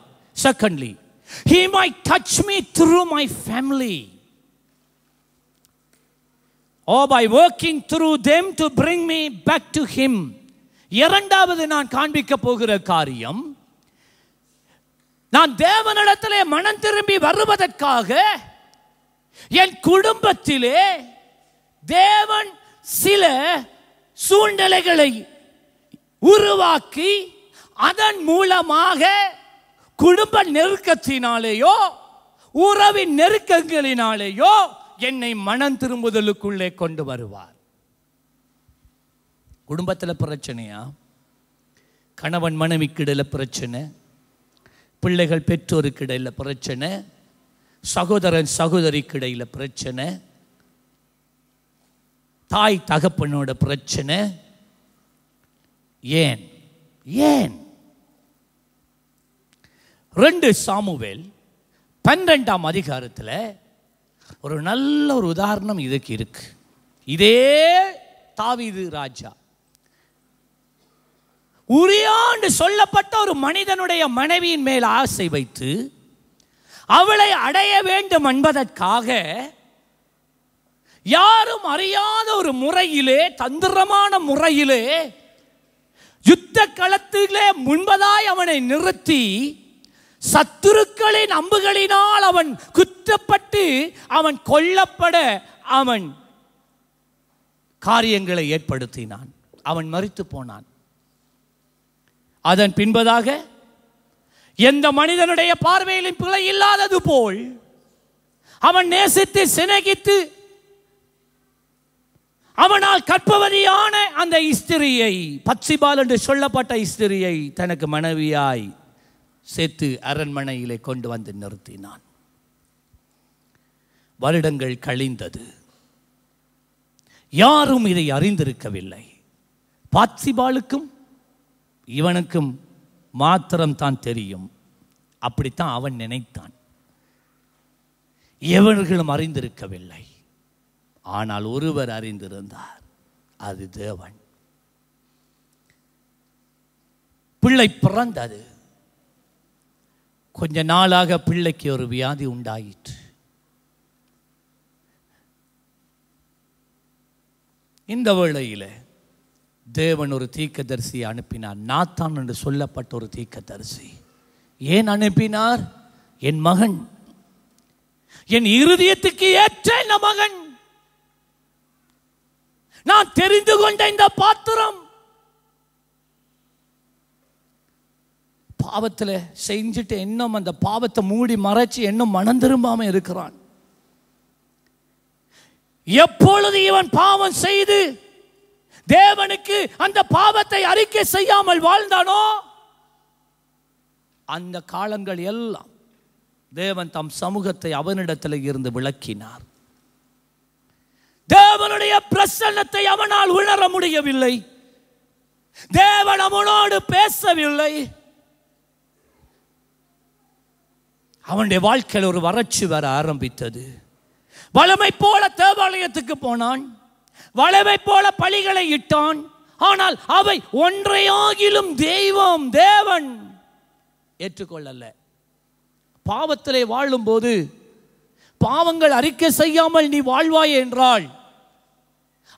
Speaker 1: secondly he may touch me through my family or by working through them to bring me back to him இரண்டாவது நான் காண்பிக்க போகிற காரியம் நான் தேவனிடத்திலே மனம் திரும்பி வருவதற்காக என் குடும்பத்திலே தேவன் சில சூழ்நிலைகளை உருவாக்கி அதன் மூலமாக குடும்ப நெருக்கத்தினாலேயோ உறவின் நெருக்கங்களினாலேயோ என்னை மனம் திரும்புதலுக்குள்ளே கொண்டு வருவார் குடும்பத்தில் பிரச்சனையா கணவன் மனைவிக்கிடையில் பிரச்சனை பிள்ளைகள் பெற்றோருக்கிடையில் பிரச்சனை சகோதரன் இடையில் பிரச்சனை தாய் தகப்பனோட பிரச்சனை ஏன் ஏன் ரெண்டு சாமுவேல் பன்னிரெண்டாம் அதிகாரத்தில் ஒரு நல்ல ஒரு உதாரணம் இதுக்கு இருக்கு இதே தாவிது ராஜா உரியாண்டு சொல்லப்பட்ட ஒரு மனிதனுடைய மனைவியின் மேல் ஆசை வைத்து அவளை அடைய வேண்டும் என்பதற்காக யாரும் அறியாத ஒரு முறையிலே தந்திரமான முறையிலே யுத்த களத்திலே முன்பதாய் அவனை நிறுத்தி சத்துருக்களின் அம்புகளினால் அவன் குற்றப்பட்டு அவன் கொல்லப்பட அவன் காரியங்களை ஏற்படுத்தினான் அவன் மறித்து போனான் அதன் பின்பதாக எந்த மனிதனுடைய பார்வையிலும் பிழை இல்லாதது போல் அவன் நேசித்து சினகித்து அவனால் கற்பவதியான அந்த இஸ்திரியை பச்சிபால் என்று சொல்லப்பட்ட இஸ்திரியை தனக்கு மனைவியாய் சேர்த்து அரண்மனையிலே கொண்டு வந்து நிறுத்தினான் வருடங்கள் கழிந்தது யாரும் இதை அறிந்திருக்கவில்லை பாத்சிபாலுக்கும் இவனுக்கும் மாத்திரம்தான் தெரியும் அப்படித்தான் அவன் நினைத்தான் எவர்களும் அறிந்திருக்கவில்லை ஆனால் ஒருவர் அறிந்திருந்தார் அது தேவன் பிள்ளை பிறந்தது கொஞ்ச நாளாக பிள்ளைக்கு ஒரு வியாதி உண்டாயிற்று இந்த வேளையில் தேவன் ஒரு தீக்கதரிசி அனுப்பினார் நாத்தான் என்று சொல்லப்பட்ட ஒரு தீக்கதரிசி ஏன் அனுப்பினார் என் மகன் என் இருதயத்துக்கு ஏற்ற இந்த மகன் நான் தெரிந்து கொண்ட இந்த பாத்திரம் பாவத்தில் செஞ்சுட்டு இன்னும் அந்த பாவத்தை மூடி மறைச்சு இன்னும் மனம் திரும்பாமல் இருக்கிறான் எப்பொழுது இவன் பாவம் செய்து தேவனுக்கு அந்த பாவத்தை அறிக்கை செய்யாமல் வாழ்ந்தானோ அந்த காலங்கள் எல்லாம் தேவன் தம் சமூகத்தை அவனிடத்தில் இருந்து விளக்கினார் தேவனுடைய பிரசன்னத்தை அவனால் உணர முடியவில்லை தேவன் அவனோடு பேசவில்லை அவனுடைய வாழ்க்கையில் ஒரு வறட்சி வர ஆரம்பித்தது வளமை போல தேவாலயத்துக்கு போனான் வளமை போல பழிகளை இட்டான் ஆனால் அவை ஒன்றையாகிலும் தெய்வம் தேவன் ஏற்றுக்கொள்ளல பாவத்திலே வாழும்போது பாவங்கள் அறிக்கை செய்யாமல் நீ வாழ்வாய் என்றாள்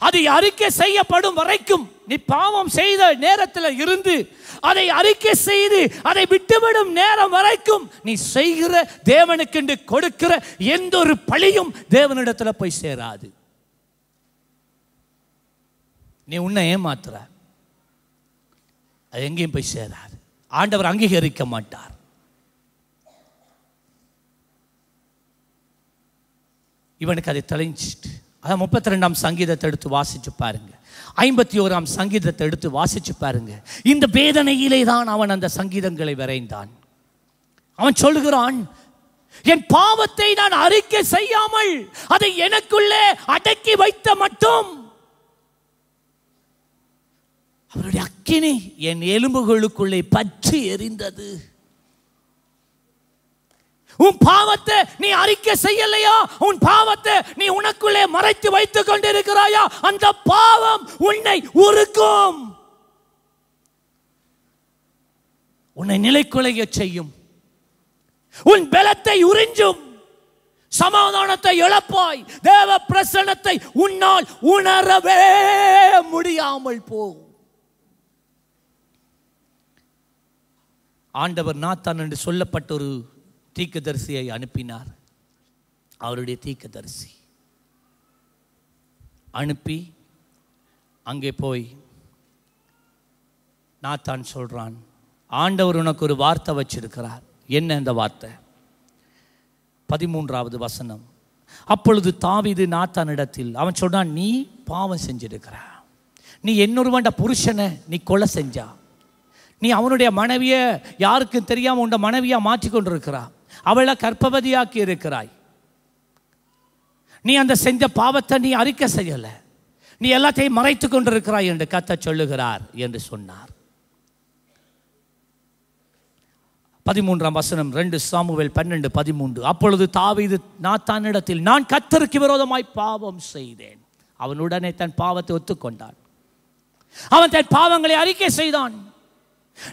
Speaker 1: அது அறிக்கை செய்யப்படும் வரைக்கும் நீ பாவம் செய்த நேரத்தில் இருந்து அதை அறிக்கை செய்து அதை விட்டுவிடும் நேரம் வரைக்கும் நீ செய்கிற தேவனுக்கென்று கொடுக்கிற எந்த ஒரு பழியும் தேவனிடத்தில் போய் சேராது நீ உன்னை ஏமாத்துற அது எங்கேயும் போய் சேராது ஆண்டவர் அங்கீகரிக்க மாட்டார் இவனுக்கு அதை தெளிஞ்சிட்டு அதான் முப்பத்தி ரெண்டாம் சங்கீதத்தை எடுத்து வாசிச்சு பாருங்க ஐம்பத்தி ஓராம் சங்கீதத்தை எடுத்து வாசிச்சு பாருங்க இந்த வேதனையிலே தான் அவன் அந்த சங்கீதங்களை வரைந்தான் அவன் சொல்கிறான் என் பாவத்தை நான் அறிக்கை செய்யாமல் அதை எனக்குள்ளே அடக்கி வைத்த மட்டும் அவருடைய அக்கினி என் எலும்புகளுக்குள்ளே பற்றி எரிந்தது உன் பாவத்தை நீ அறிக்கை செய்யலையா உன் பாவத்தை நீ உனக்குள்ளே மறைத்து வைத்துக் கொண்டிருக்கிறாயா அந்த பாவம் உன்னை உருக்கும் உன்னை நிலைக்குலைய செய்யும் உன் பலத்தை உறிஞ்சும் சமாதானத்தை இழப்பாய் தேவ பிரசனத்தை உன்னால் உணரவே முடியாமல் போகும் ஆண்டவர் நாத்தான் என்று சொல்லப்பட்ட ஒரு தீக்கதரிசியை அனுப்பினார் அவருடைய தீக்கதரிசி அனுப்பி அங்கே போய் நாத்தான் சொல்கிறான் ஆண்டவர் உனக்கு ஒரு வார்த்தை வச்சிருக்கிறார் என்ன இந்த வார்த்தை பதிமூன்றாவது வசனம் அப்பொழுது தாவிது இடத்தில் அவன் சொன்னான் நீ பாவம் செஞ்சிருக்கிற நீ என்னொருவன்ட புருஷனை நீ கொலை செஞ்சா நீ அவனுடைய மனைவியை யாருக்கும் தெரியாமல் உண்ட மனைவியாக மாற்றிக்கொண்டிருக்கிறான் அவளை கற்பவதியாக்கி இருக்கிறாய் நீ அந்த செஞ்ச பாவத்தை நீ அறிக்கை செய்யலை நீ எல்லாத்தையும் மறைத்து கொண்டிருக்கிறாய் என்று கத்த சொல்லுகிறார் என்று சொன்னார் பதிமூன்றாம் வசனம் ரெண்டு சாமுவேல் பன்னெண்டு பதிமூன்று அப்பொழுது தாவிது நான் தன்னிடத்தில் நான் கத்தருக்கு விரோதமாய் பாவம் செய்தேன் அவனுடனே தன் பாவத்தை ஒத்துக்கொண்டான் அவன் தன் பாவங்களை அறிக்கை செய்தான்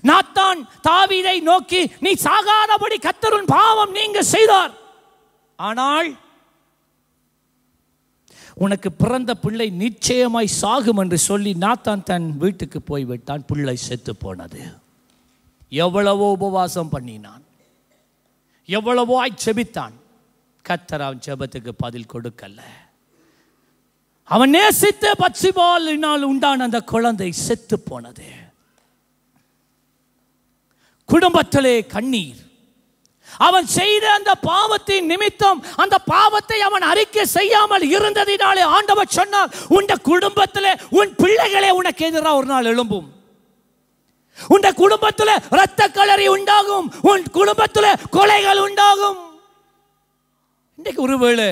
Speaker 1: நாத்தான் தாவீதை நோக்கி நீ சாகாதபடி கத்தருன் பாவம் நீங்க செய்தார் ஆனால் உனக்கு பிறந்த பிள்ளை நிச்சயமாய் சாகும் என்று சொல்லி நாத்தான் தன் வீட்டுக்கு போய்விட்டான் பிள்ளை செத்து போனது எவ்வளவோ உபவாசம் பண்ணினான் எவ்வளவோ ஆய் செபித்தான் கத்தர் அவன் செபத்துக்கு பதில் கொடுக்கல அவன் நேசித்த பச்சிபாலினால் உண்டான அந்த குழந்தை செத்து போனது குடும்பத்திலே கண்ணீர் அவன் செய்த அந்த பாவத்தின் நிமித்தம் அந்த பாவத்தை அவன் அறிக்கை செய்யாமல் இருந்ததினாலே ஆண்டவர் சொன்னால் உன் குடும்பத்தில் உன் பிள்ளைகளே உனக்கு எதிராக ஒரு நாள் எழும்பும் உன் குடும்பத்தில் ரத்த கலரி உண்டாகும் உன் குடும்பத்தில் கொலைகள் உண்டாகும் இன்னைக்கு ஒருவேளை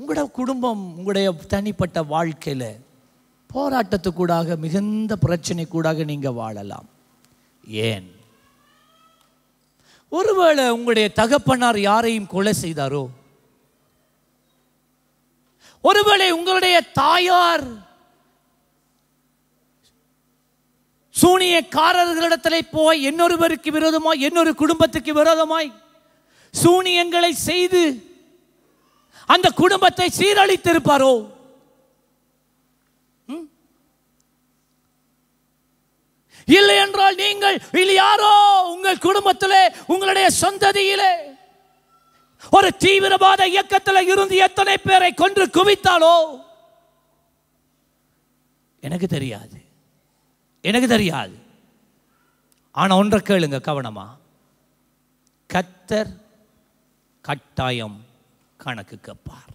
Speaker 1: உங்களோட குடும்பம் உங்களுடைய தனிப்பட்ட வாழ்க்கையில் போராட்டத்துக்கூடாக மிகுந்த பிரச்சனை கூடாக நீங்கள் வாழலாம் ஏன் ஒருவேளை உங்களுடைய தகப்பனார் யாரையும் கொலை செய்தாரோ ஒருவேளை உங்களுடைய தாயார் சூனியக்காரர்களிடத்தில் போய் இன்னொருவருக்கு விரோதமாய் இன்னொரு குடும்பத்துக்கு விரோதமாய் சூனியங்களை செய்து அந்த குடும்பத்தை சீரழித்திருப்பாரோ இல்லை என்றால் நீங்கள் இல்லை யாரோ உங்கள் குடும்பத்திலே உங்களுடைய சந்ததியிலே ஒரு தீவிரவாத இயக்கத்தில் இருந்து எத்தனை பேரை கொன்று குவித்தாலோ எனக்கு தெரியாது எனக்கு தெரியாது ஆனால் ஒன்றை கேளுங்க கவனமா கத்தர் கட்டாயம் கணக்கு கேட்பார்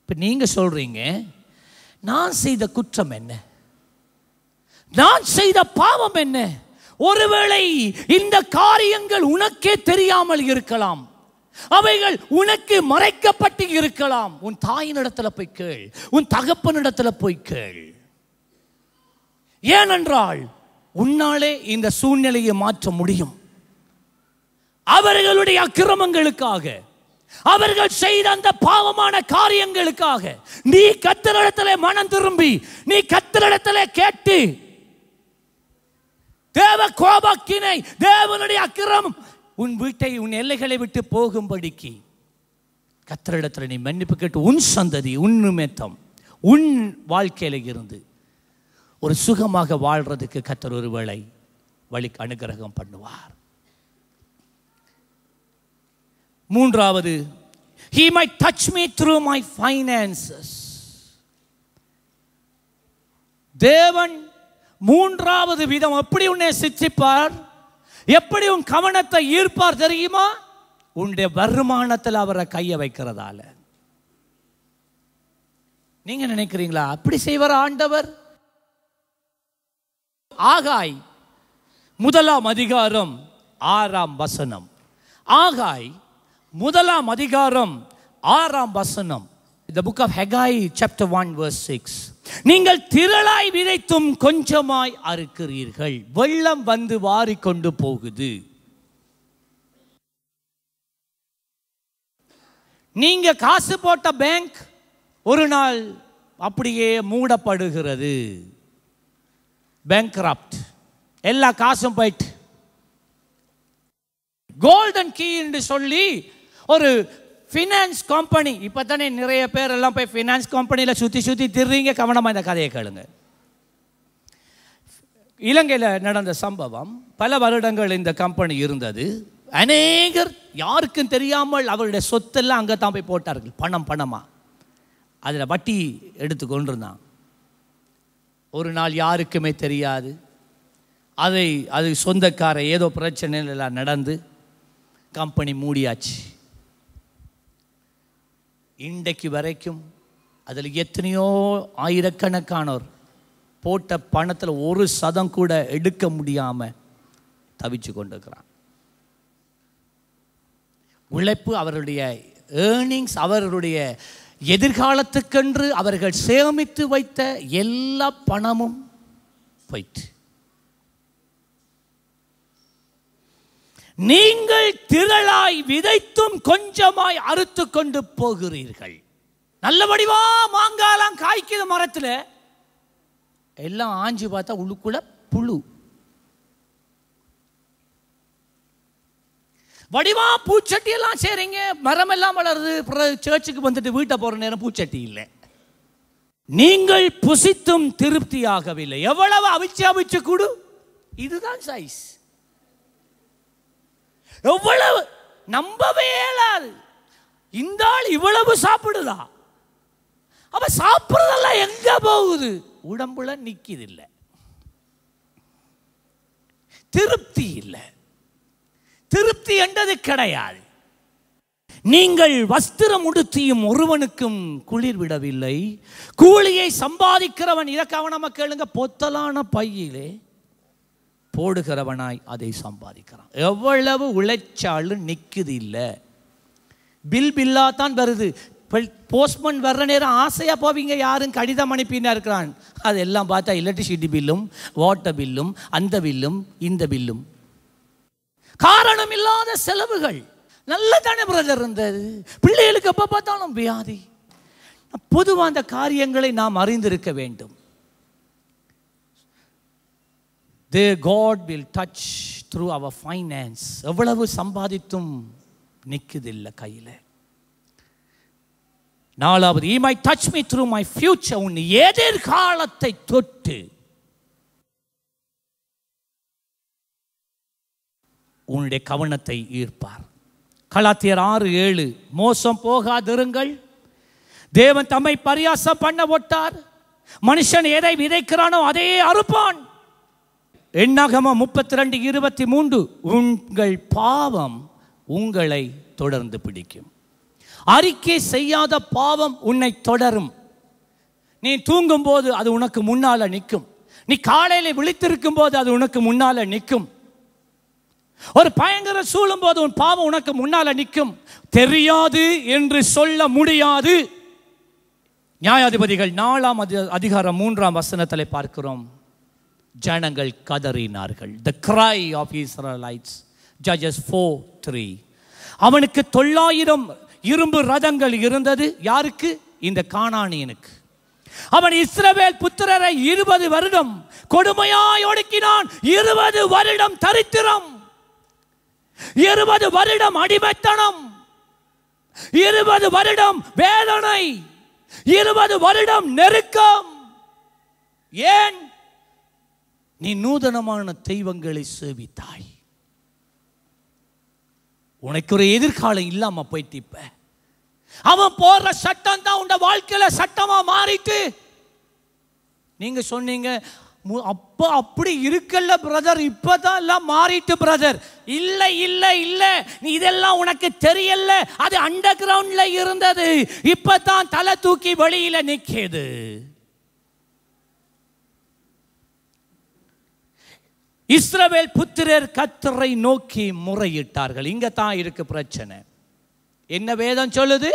Speaker 1: இப்போ நீங்கள் சொல்றீங்க நான் செய்த குற்றம் என்ன நான் செய்த பாவம் என்ன ஒருவேளை இந்த காரியங்கள் உனக்கே தெரியாமல் இருக்கலாம் அவைகள் உனக்கு மறைக்கப்பட்டு இருக்கலாம் உன் தாயினிடத்துல போய் கேள் உன் தகப்பனிடத்துல போய் கேள் ஏனென்றால் உன்னாலே இந்த சூழ்நிலையை மாற்ற முடியும் அவர்களுடைய அக்கிரமங்களுக்காக அவர்கள் செய்த அந்த பாவமான காரியங்களுக்காக நீ கத்தரிடத்திலே மனம் திரும்பி நீ கத்தரிடத்திலே கேட்டு தேவ கோபக்கினை தேவனுடைய அக்கிரம் உன் வீட்டை உன் எல்லைகளை விட்டு போகும்படிக்கு கத்திரிடத்தில் நீ மன்னிப்பு கேட்டு உன் சந்ததி உன் நிமித்தம் உன் வாழ்க்கையில் இருந்து ஒரு சுகமாக வாழ்கிறதுக்கு கத்தர் ஒரு வேளை வழி அனுகிரகம் பண்ணுவார் மூன்றாவது he may touch me through my finances தேவன் மூன்றாவது விதம் எப்படி உன்னை சிச்சிப்பார் எப்படி உன் கவனத்தை ஈர்ப்பார் தெரியுமா உன்னுடைய வருமானத்தில் அவரை கையை வைக்கிறதால நீங்க நினைக்கிறீங்களா அப்படி செய்வார் ஆண்டவர் ஆகாய் முதலாம் அதிகாரம் ஆறாம் வசனம் ஆகாய் முதலாம் அதிகாரம் ஆறாம் வசனம் the book of Haggai chapter one verse six நீங்கள் திரளாய் விதைத்தும் கொஞ்சமாய் அறுக்கிறீர்கள் வெள்ளம் வந்து வாரி கொண்டு போகுது நீங்க காசு போட்ட பேங்க் ஒரு நாள் அப்படியே மூடப்படுகிறது பேங்க் கிராப்ட் எல்லா காசும் போயிட்டு கோல்டன் கீ என்று சொல்லி ஒரு ஃபினான்ஸ் கம்பெனி இப்போ தானே நிறைய பேர் எல்லாம் போய் ஃபினான்ஸ் கம்பெனியில் சுற்றி சுற்றி திருறீங்க கவனமாக இந்த கதையை கேளுங்க இலங்கையில் நடந்த சம்பவம் பல வருடங்கள் இந்த கம்பெனி இருந்தது அநேகர் யாருக்கும் தெரியாமல் அவருடைய சொத்தெல்லாம் அங்கே தான் போய் போட்டார்கள் பணம் பணமாக அதில் வட்டி எடுத்து கொண்டிருந்தான் ஒரு நாள் யாருக்குமே தெரியாது அதை அது சொந்தக்கார ஏதோ பிரச்சனைகள் எல்லாம் நடந்து கம்பெனி மூடியாச்சு இன்றைக்கு வரைக்கும் அதில் எத்தனையோ ஆயிரக்கணக்கானோர் போட்ட பணத்தில் ஒரு சதம் கூட எடுக்க முடியாமல் தவிச்சு கொண்டிருக்கிறான் உழைப்பு அவருடைய ஏர்னிங்ஸ் அவருடைய எதிர்காலத்துக்கென்று அவர்கள் சேமித்து வைத்த எல்லா பணமும் போயிட்டு நீங்கள் திரளாய் விதைத்தும் கொஞ்சமாய் அறுத்து கொண்டு போகிறீர்கள் நல்ல வடிவா மாங்காலாம் காய்க்குது மரத்தில் எல்லாம் ஆஞ்சு பார்த்தா உள்ளுக்குள்ள புழு வடிவா எல்லாம் செய்றீங்க மரம் எல்லாம் வளருது சேர்ச்சுக்கு வந்துட்டு வீட்டை போகிற நேரம் பூச்சட்டி இல்லை நீங்கள் புசித்தும் திருப்தியாகவில்லை எவ்வளவு அவிச்சு அவிச்சு கூடு இதுதான் சைஸ் எவ்வளவு நம்பவே இயலாது இந்த ஆள் இவ்வளவு சாப்பிடுதா அப்ப சாப்பிடுறதெல்லாம் எங்க போகுது உடம்புல நிக்கிது இல்லை திருப்தி இல்லை திருப்தி என்றது கிடையாது நீங்கள் வஸ்திரம் உடுத்தியும் ஒருவனுக்கும் குளிர் விடவில்லை கூலியை சம்பாதிக்கிறவன் இதை கவனமாக கேளுங்க பொத்தலான பையிலே போடுகிறவனாய் அதை சம்பாதிக்கிறான் எவ்வளவு உழைச்சாலும் நிற்குது இல்லை பில் பில்லாதான் வருது போஸ்ட்மேன் வர்ற நேரம் ஆசையாக போவீங்க யாரும் கடிதம் அனுப்பினா இருக்கிறான் அதெல்லாம் பார்த்தா எலக்ட்ரிசிட்டி பில்லும் வாட்டர் பில்லும் அந்த பில்லும் இந்த பில்லும் காரணம் இல்லாத செலவுகள் நல்ல தானே பிரதர் இருந்தது பிள்ளைகளுக்கு எப்போ பார்த்தாலும் வியாதி பொதுவாக அந்த காரியங்களை நாம் அறிந்திருக்க வேண்டும் they God will touch through our finance எவ்வளவு சம்பாதித்தும் நிற்குதில்லை கையில் நாலாவது he may touch me through my future உன் எதிர்காலத்தை தொட்டு உன்னுடைய கவனத்தை ஈர்ப்பார் கலாத்தியர் ஆறு ஏழு மோசம் போகாதிருங்கள் தேவன் தம்மை பரியாசம் பண்ண ஒட்டார் மனுஷன் எதை விதைக்கிறானோ அதையே அறுப்பான் எண்ணகமோ முப்பத்தி ரெண்டு இருபத்தி மூன்று உங்கள் பாவம் உங்களை தொடர்ந்து பிடிக்கும் அறிக்கை செய்யாத பாவம் உன்னை தொடரும் நீ தூங்கும் போது அது உனக்கு முன்னால நிற்கும் நீ காலையில விழித்திருக்கும் போது அது உனக்கு முன்னால நிற்கும் ஒரு பயங்கர சூழும் போது உன் பாவம் உனக்கு முன்னால நிற்கும் தெரியாது என்று சொல்ல முடியாது நியாயாதிபதிகள் நாலாம் அதிகாரம் மூன்றாம் வசனத்தில் பார்க்கிறோம் ஜனங்கள் கதறினார்கள் the cry of Israelites Judges four three அவனுக்கு தொள்ளாயிரம் இரும்பு ரதங்கள் இருந்தது யாருக்கு இந்த காணானியனுக்கு அவன் இஸ்ரவேல் புத்திரரை இருபது வருடம் கொடுமையாய் ஒடுக்கினான் இருபது வருடம் தரித்திரம் இருபது வருடம் அடிமைத்தனம் இருபது வருடம் வேதனை இருபது வருடம் நெருக்கம் ஏன் நீ நூதனமான தெய்வங்களை சேவித்தாய் உனக்கு ஒரு எதிர்காலம் இல்லாம போயிட்டு அவன் போடுற சட்டம் தான் உன் வாழ்க்கையில சட்டமா மாறிட்டு நீங்க சொன்னீங்க அப்போ அப்படி இருக்கல்ல பிரதர் இப்போதான் எல்லாம் மாறிட்டு பிரதர் இல்லை இல்லை இல்லை நீ இதெல்லாம் உனக்கு தெரியல அது அண்டர் கிரவுண்ட்ல இருந்தது இப்போ தான் தலை தூக்கி வெளியில நிற்கிது இஸ்ரவேல் புத்திரர் கத்தரை நோக்கி முறையிட்டார்கள் இங்க தான் இருக்கு பிரச்சனை என்ன வேதம் சொல்லுது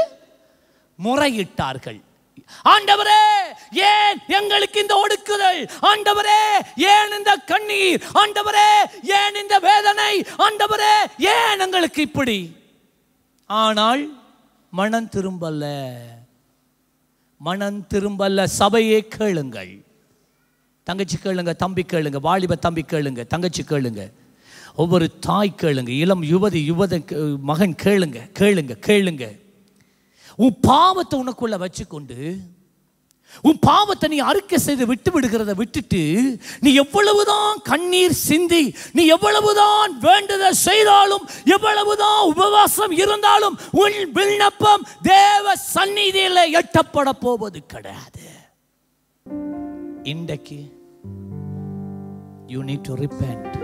Speaker 1: முறையிட்டார்கள் ஆண்டவரே ஏன் எங்களுக்கு இந்த ஒடுக்குதல் ஆண்டவரே ஏன் இந்த கண்ணீர் ஆண்டவரே ஏன் இந்த வேதனை ஆண்டவரே ஏன் எங்களுக்கு இப்படி ஆனால் மனம் திரும்பல்ல மனம் திரும்பல்ல சபையை கேளுங்கள் தங்கச்சி கேளுங்க தம்பி கேளுங்க வாலிப தம்பி கேளுங்க தங்கச்சி கேளுங்க ஒவ்வொரு தாய் கேளுங்க இளம் யுவதி யுவத மகன் கேளுங்க கேளுங்க கேளுங்க உன் பாவத்தை உனக்குள்ள வச்சுக்கொண்டு உன் பாவத்தை நீ அறுக்க செய்து விட்டு விடுகிறத விட்டுட்டு நீ எவ்வளவுதான் கண்ணீர் சிந்தி நீ எவ்வளவுதான் வேண்டுதல் செய்தாலும் எவ்வளவுதான் உபவாசம் இருந்தாலும் உன் விண்ணப்பம் தேவ சந்நிதியில் எட்டப்பட போவது கிடையாது இன்றைக்கு யூ நீட் டு ரிப்பேண்ட்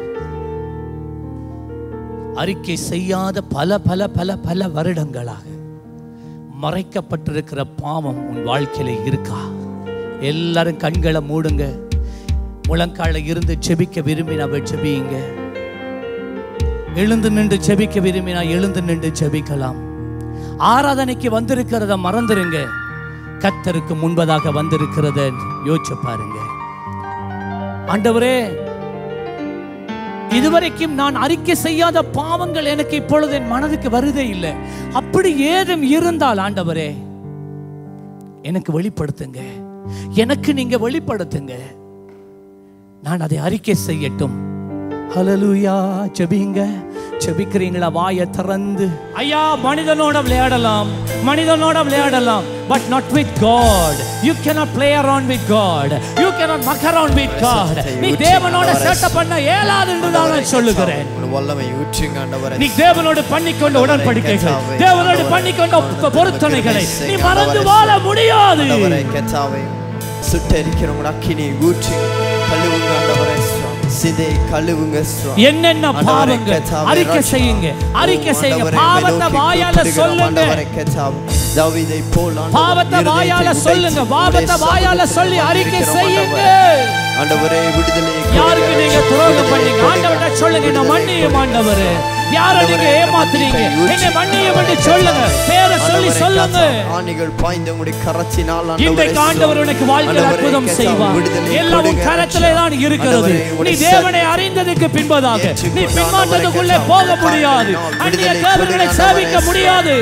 Speaker 1: அறிக்கை செய்யாத பல பல பல பல வருடங்களாக மறைக்கப்பட்டிருக்கிற பாவம் உன் வாழ்க்கையில இருக்கா எல்லாரும் கண்களை மூடுங்க முழங்கால இருந்து செபிக்க விரும்பினா செபியுங்க எழுந்து நின்று செபிக்க விரும்பினா எழுந்து நின்று செபிக்கலாம் ஆராதனைக்கு வந்திருக்கிறத மறந்துருங்க கத்தருக்கு முன்பதாக வந்திருக்கிறத யோசிச்சு பாருங்க ஆண்டவரே இதுவரைக்கும் நான் அறிக்கை செய்யாத பாவங்கள் எனக்கு இப்பொழுது என் மனதுக்கு வருதே இல்லை அப்படி ஏதும் இருந்தால் ஆண்டவரே எனக்கு வெளிப்படுத்துங்க எனக்கு நீங்க வெளிப்படுத்துங்க நான் அதை அறிக்கை செய்யட்டும் ஹலலூயா செபிங்க செபிக்கிறீங்களா வாய திறந்து ஐயா மனிதனோட விளையாடலாம் மனிதனோட விளையாடலாம் but not with God you cannot play around with God cannot mucker around with God நீ தேவனோட சேட்டை பண்ண இயலாது என்று நான் சொல்லுகிறேன் வல்லமை ஊற்றுங்க ஆண்டவரே நீ
Speaker 2: தேவனோடு பண்ணிக்கொண்ட உடன்படிக்கைகள்
Speaker 1: தேவனோடு பண்ணிக்கொண்ட பொருத்தனைகளை நீ மறந்து வாழ முடியாது ஆண்டவரே
Speaker 2: கெத்தாவை சுட்டரிக்கிற அக்கினியை ஊற்றுங்க கழுவுங்க என்னென்ன பாவங்க அறிக்கை செய்யுங்க அறிக்கை செய்யுங்க பாவத்தை வாயால சொல்லுங்க தாவீதை போல பாவத்தை வாயால சொல்லுங்க பாவத்தை வாயால சொல்லி அறிக்கை செய்யுங்க ஆண்டவரே விடுதலை யாருக்கு நீங்க துரோகம் பண்ணீங்க ஆண்டவர்கிட்ட சொல்லுங்க என்ன மன்னியும் ஆண்டவரே யாரை நீங்க ஏமாத்துறீங்க என்னை சொல்லுங்க பேரை சொல்லி சொல்லுங்க ஆணிகள் பாய்ந்து உங்களுடைய ஆண்டவர் அற்புதம் செய்வார் எல்லாம் உன் தான் இருக்கிறது நீ தேவனை அறிந்ததுக்கு பின்பதாக நீ பின்மாற்றத்துக்குள்ளே போக முடியாது அந்நிய தேவர்களை சேவிக்க முடியாது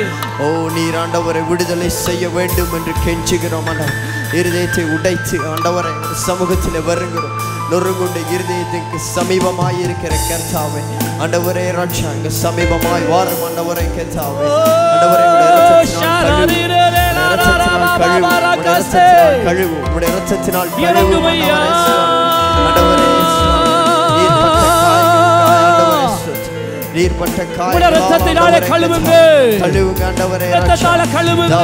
Speaker 2: ஓ நீர் ஆண்டவரை விடுதலை செய்ய வேண்டும் என்று கெஞ்சுகிறோம் ஆண்டவர் இருதயத்தை உடைத்து ஆண்டவரை சமூகத்தில் வருகிறோம் நொறுங்குண்ட இருதயத்துக்கு சமீபமாய் இருக்கிற கர்த்தாவே ஆண்டவரே ரட்சாங்க அங்க சமீபமாய் வாரம் ஆண்டவரை கர்த்தாவே ஆண்டவரே கழுவு உடைய ரத்தத்தினால் கழுவு ஆண்டவரே நீர் பட்ட காயம் ரத்தத்தினாலே கழுவுங்க கழுவுங்க ஆண்டவரே ரத்தத்தால கழுவுங்க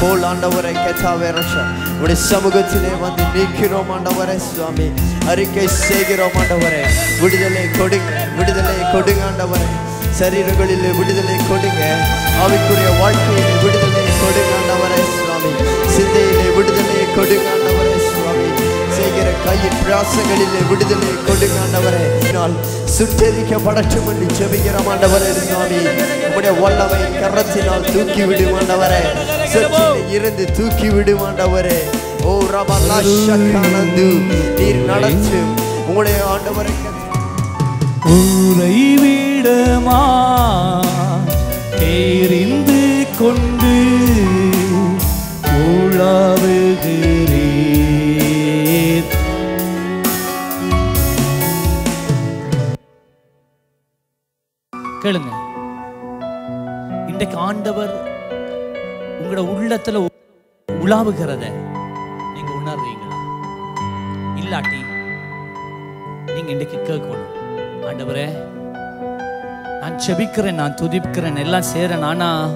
Speaker 2: போல் ஆண்டவரே கெத்தாவே ரஷா உடைய சமூகத்திலே வந்து நிற்கிறோம் ஆண்டவரே சுவாமி அறிக்கை செய்கிறோம் ஆண்டவரே விடுதலை கொடுங்க விடுதலை கொடுங்க ஆண்டவரே சரீரங்களில் விடுதலை கொடுங்க அவைக்குரிய வாழ்க்கையில் விடுதலை கொடுங்க சுவாமி சிந்தையிலே விடுதலையை கொடுங்க ஆண்டவரே சுவாமி செய்கிற கையின் பிராசங்களிலே விடுதலை கொடுங்க ஆண்டவரே நாள் சுற்றறிக்கப்படட்டும் என்று செபிக்கிறோம் ஆண்டவரே சுவாமி உடைய வல்லமை கரத்தினால் தூக்கி விடுமாண்டவரே சற்றில் இருந்து தூக்கி விடுமாண்டவரே ஓ ரபலா நீர் நடத்து உங்களுடைய ஆண்டவரை ஊரை விடமா தெரிந்து கொண்டு உலாவுகிறீர்
Speaker 1: கேளுங்க இன்றைக்கு ஆண்டவர் உங்களோட உள்ளத்துல உலாவுகிறத நீங்க உணர்றீங்களா இல்லாட்டி நீங்க இன்றைக்கு கேட்கணும் ஆண்டவரே நான் செபிக்கிறேன் நான் துதிக்கிறேன் எல்லாம் செய்கிறேன் ஆனால்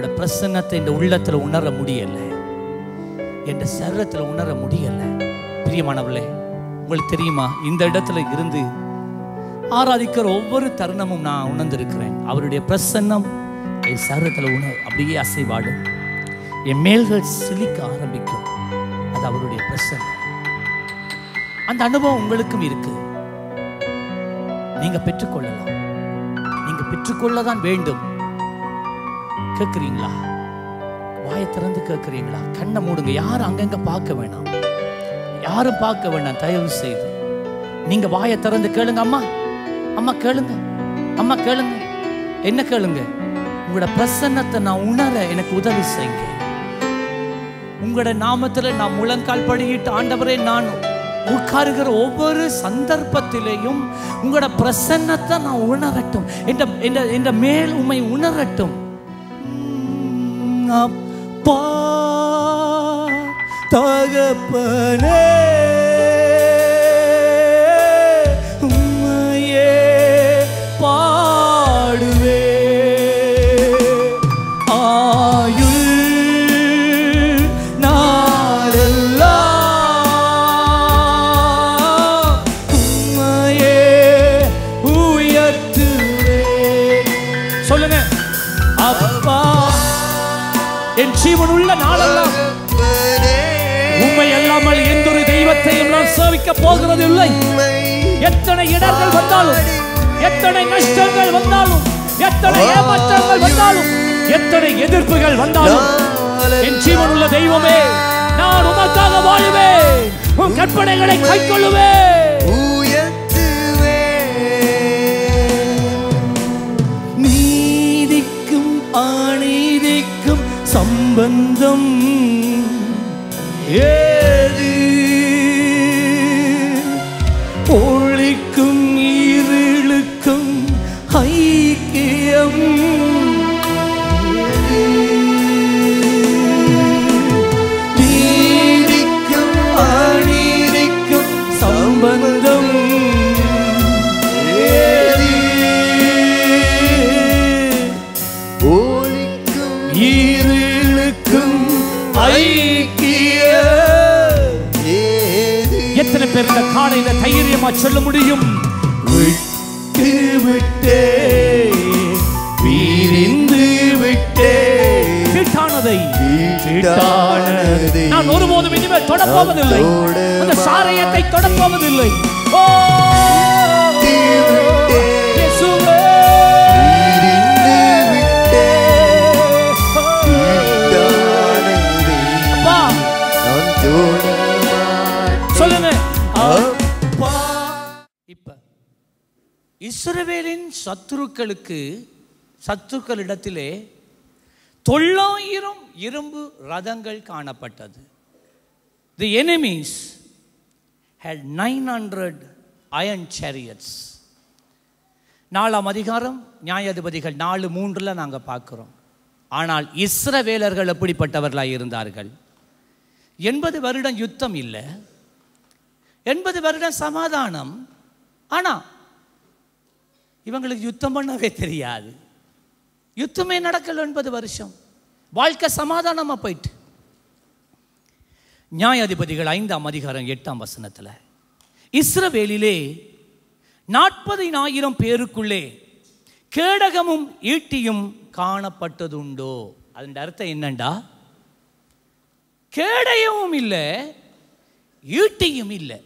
Speaker 1: என்னோட பிரசன்னத்தை இந்த உள்ளத்தில் உணர முடியலை என்ற சரீரத்தில் உணர முடியல பிரியமானவர்களே உங்களுக்கு தெரியுமா இந்த இடத்துல இருந்து ஆராதிக்கிற ஒவ்வொரு தருணமும் நான் உணர்ந்திருக்கிறேன் அவருடைய பிரசன்னம் என் சரீரத்தில் உணர் அப்படியே அசைவாடும் என் மேல்கள் சிலிக்க ஆரம்பிக்கும் அது அவருடைய பிரசன்னம் அந்த அனுபவம் உங்களுக்கும் இருக்கு நீங்க பெற்றுக்கொள்ளலாம் நீங்க பெற்றுக்கொள்ள தான் வேண்டும் கேட்குறீங்களா வாயை திறந்து கேட்குறீங்களா கண்ணை மூடுங்க யாரும் அங்கங்கே பார்க்க வேணாம் யாரும் பார்க்க வேணாம் தயவு செய்து நீங்க வாயை திறந்து கேளுங்க அம்மா அம்மா கேளுங்க அம்மா கேளுங்க என்ன கேளுங்க உங்களோட பிரசன்னத்தை நான் உணர எனக்கு உதவி செய்யுங்க உங்களோட நாமத்தில் நான் முழங்கால் படியிட்டு ஆண்டவரே நான் உட்காருகிற ஒவ்வொரு சந்தர்ப்பத்திலையும் உங்களோட பிரசன்னத்தை நான் உணரட்டும் என்ற மேல் உண்மை உணரட்டும் அப்பா தகப்பனே எத்தனை நஷ்டங்கள் வந்தாலும் எத்தனை ஏமாற்றங்கள் வந்தாலும் எத்தனை எதிர்ப்புகள் வந்தாலும் என் ஜீவனுள்ள தெய்வமே நான் உமக்காக வாழுவேன் உன் கற்பனைகளை கை கொள்ளுவேன் நீதிக்கும் அநீதிக்கும் சம்பந்தம் ஏ நிச்சயமா சொல்ல முடியும் விட்டு விட்டே வீரிந்து விட்டே தீட்டானதை நான் ஒருபோதும் இனிமேல் தொடப்போவதில்லை அந்த சாரயத்தை தொடப்போவதில்லை ஓ இயேசுவே இஸ்ரவேலின் சத்துருக்களுக்கு சத்துருக்களிடத்திலே தொள்ளாயிரம் இரும்பு ரதங்கள் காணப்பட்டது the enemies had nine hundred iron chariots நாலாம் அதிகாரம் நியாயாதிபதிகள் நாலு மூன்றில் நாங்கள் பார்க்குறோம் ஆனால் இஸ்ரவேலர்கள் எப்படிப்பட்டவர்களாக இருந்தார்கள் எண்பது வருடம் யுத்தம் இல்லை எண்பது வருடம் சமாதானம் ஆனால் இவங்களுக்கு யுத்தம் பண்ணவே தெரியாது யுத்தமே நடக்கல ஒன்பது வருஷம் வாழ்க்கை சமாதானமாக போயிட்டு நியாயாதிபதிகள் ஐந்தாம் அதிகாரம் எட்டாம் வசனத்தில் இஸ்ரவேலிலே நாற்பதினாயிரம் பேருக்குள்ளே கேடகமும் ஈட்டியும் காணப்பட்டதுண்டோ அதன் அர்த்தம் என்னண்டா கேடயமும் இல்லை ஈட்டியும் இல்லை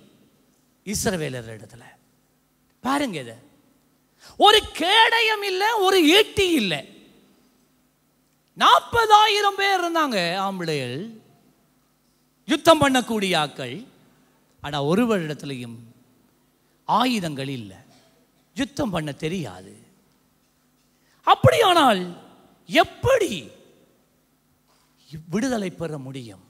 Speaker 1: இஸ்ரவேலர் இடத்துல பாருங்க இதை ஒரு கேடயம் இல்லை ஒரு ஈட்டி இல்லை நாற்பதாயிரம் பேர் இருந்தாங்க ஆம்பளைகள் யுத்தம் பண்ணக்கூடிய ஆக்கள் ஆனால் வருடத்துலையும் ஆயுதங்கள் இல்லை யுத்தம் பண்ண தெரியாது அப்படியானால் எப்படி விடுதலை பெற முடியும்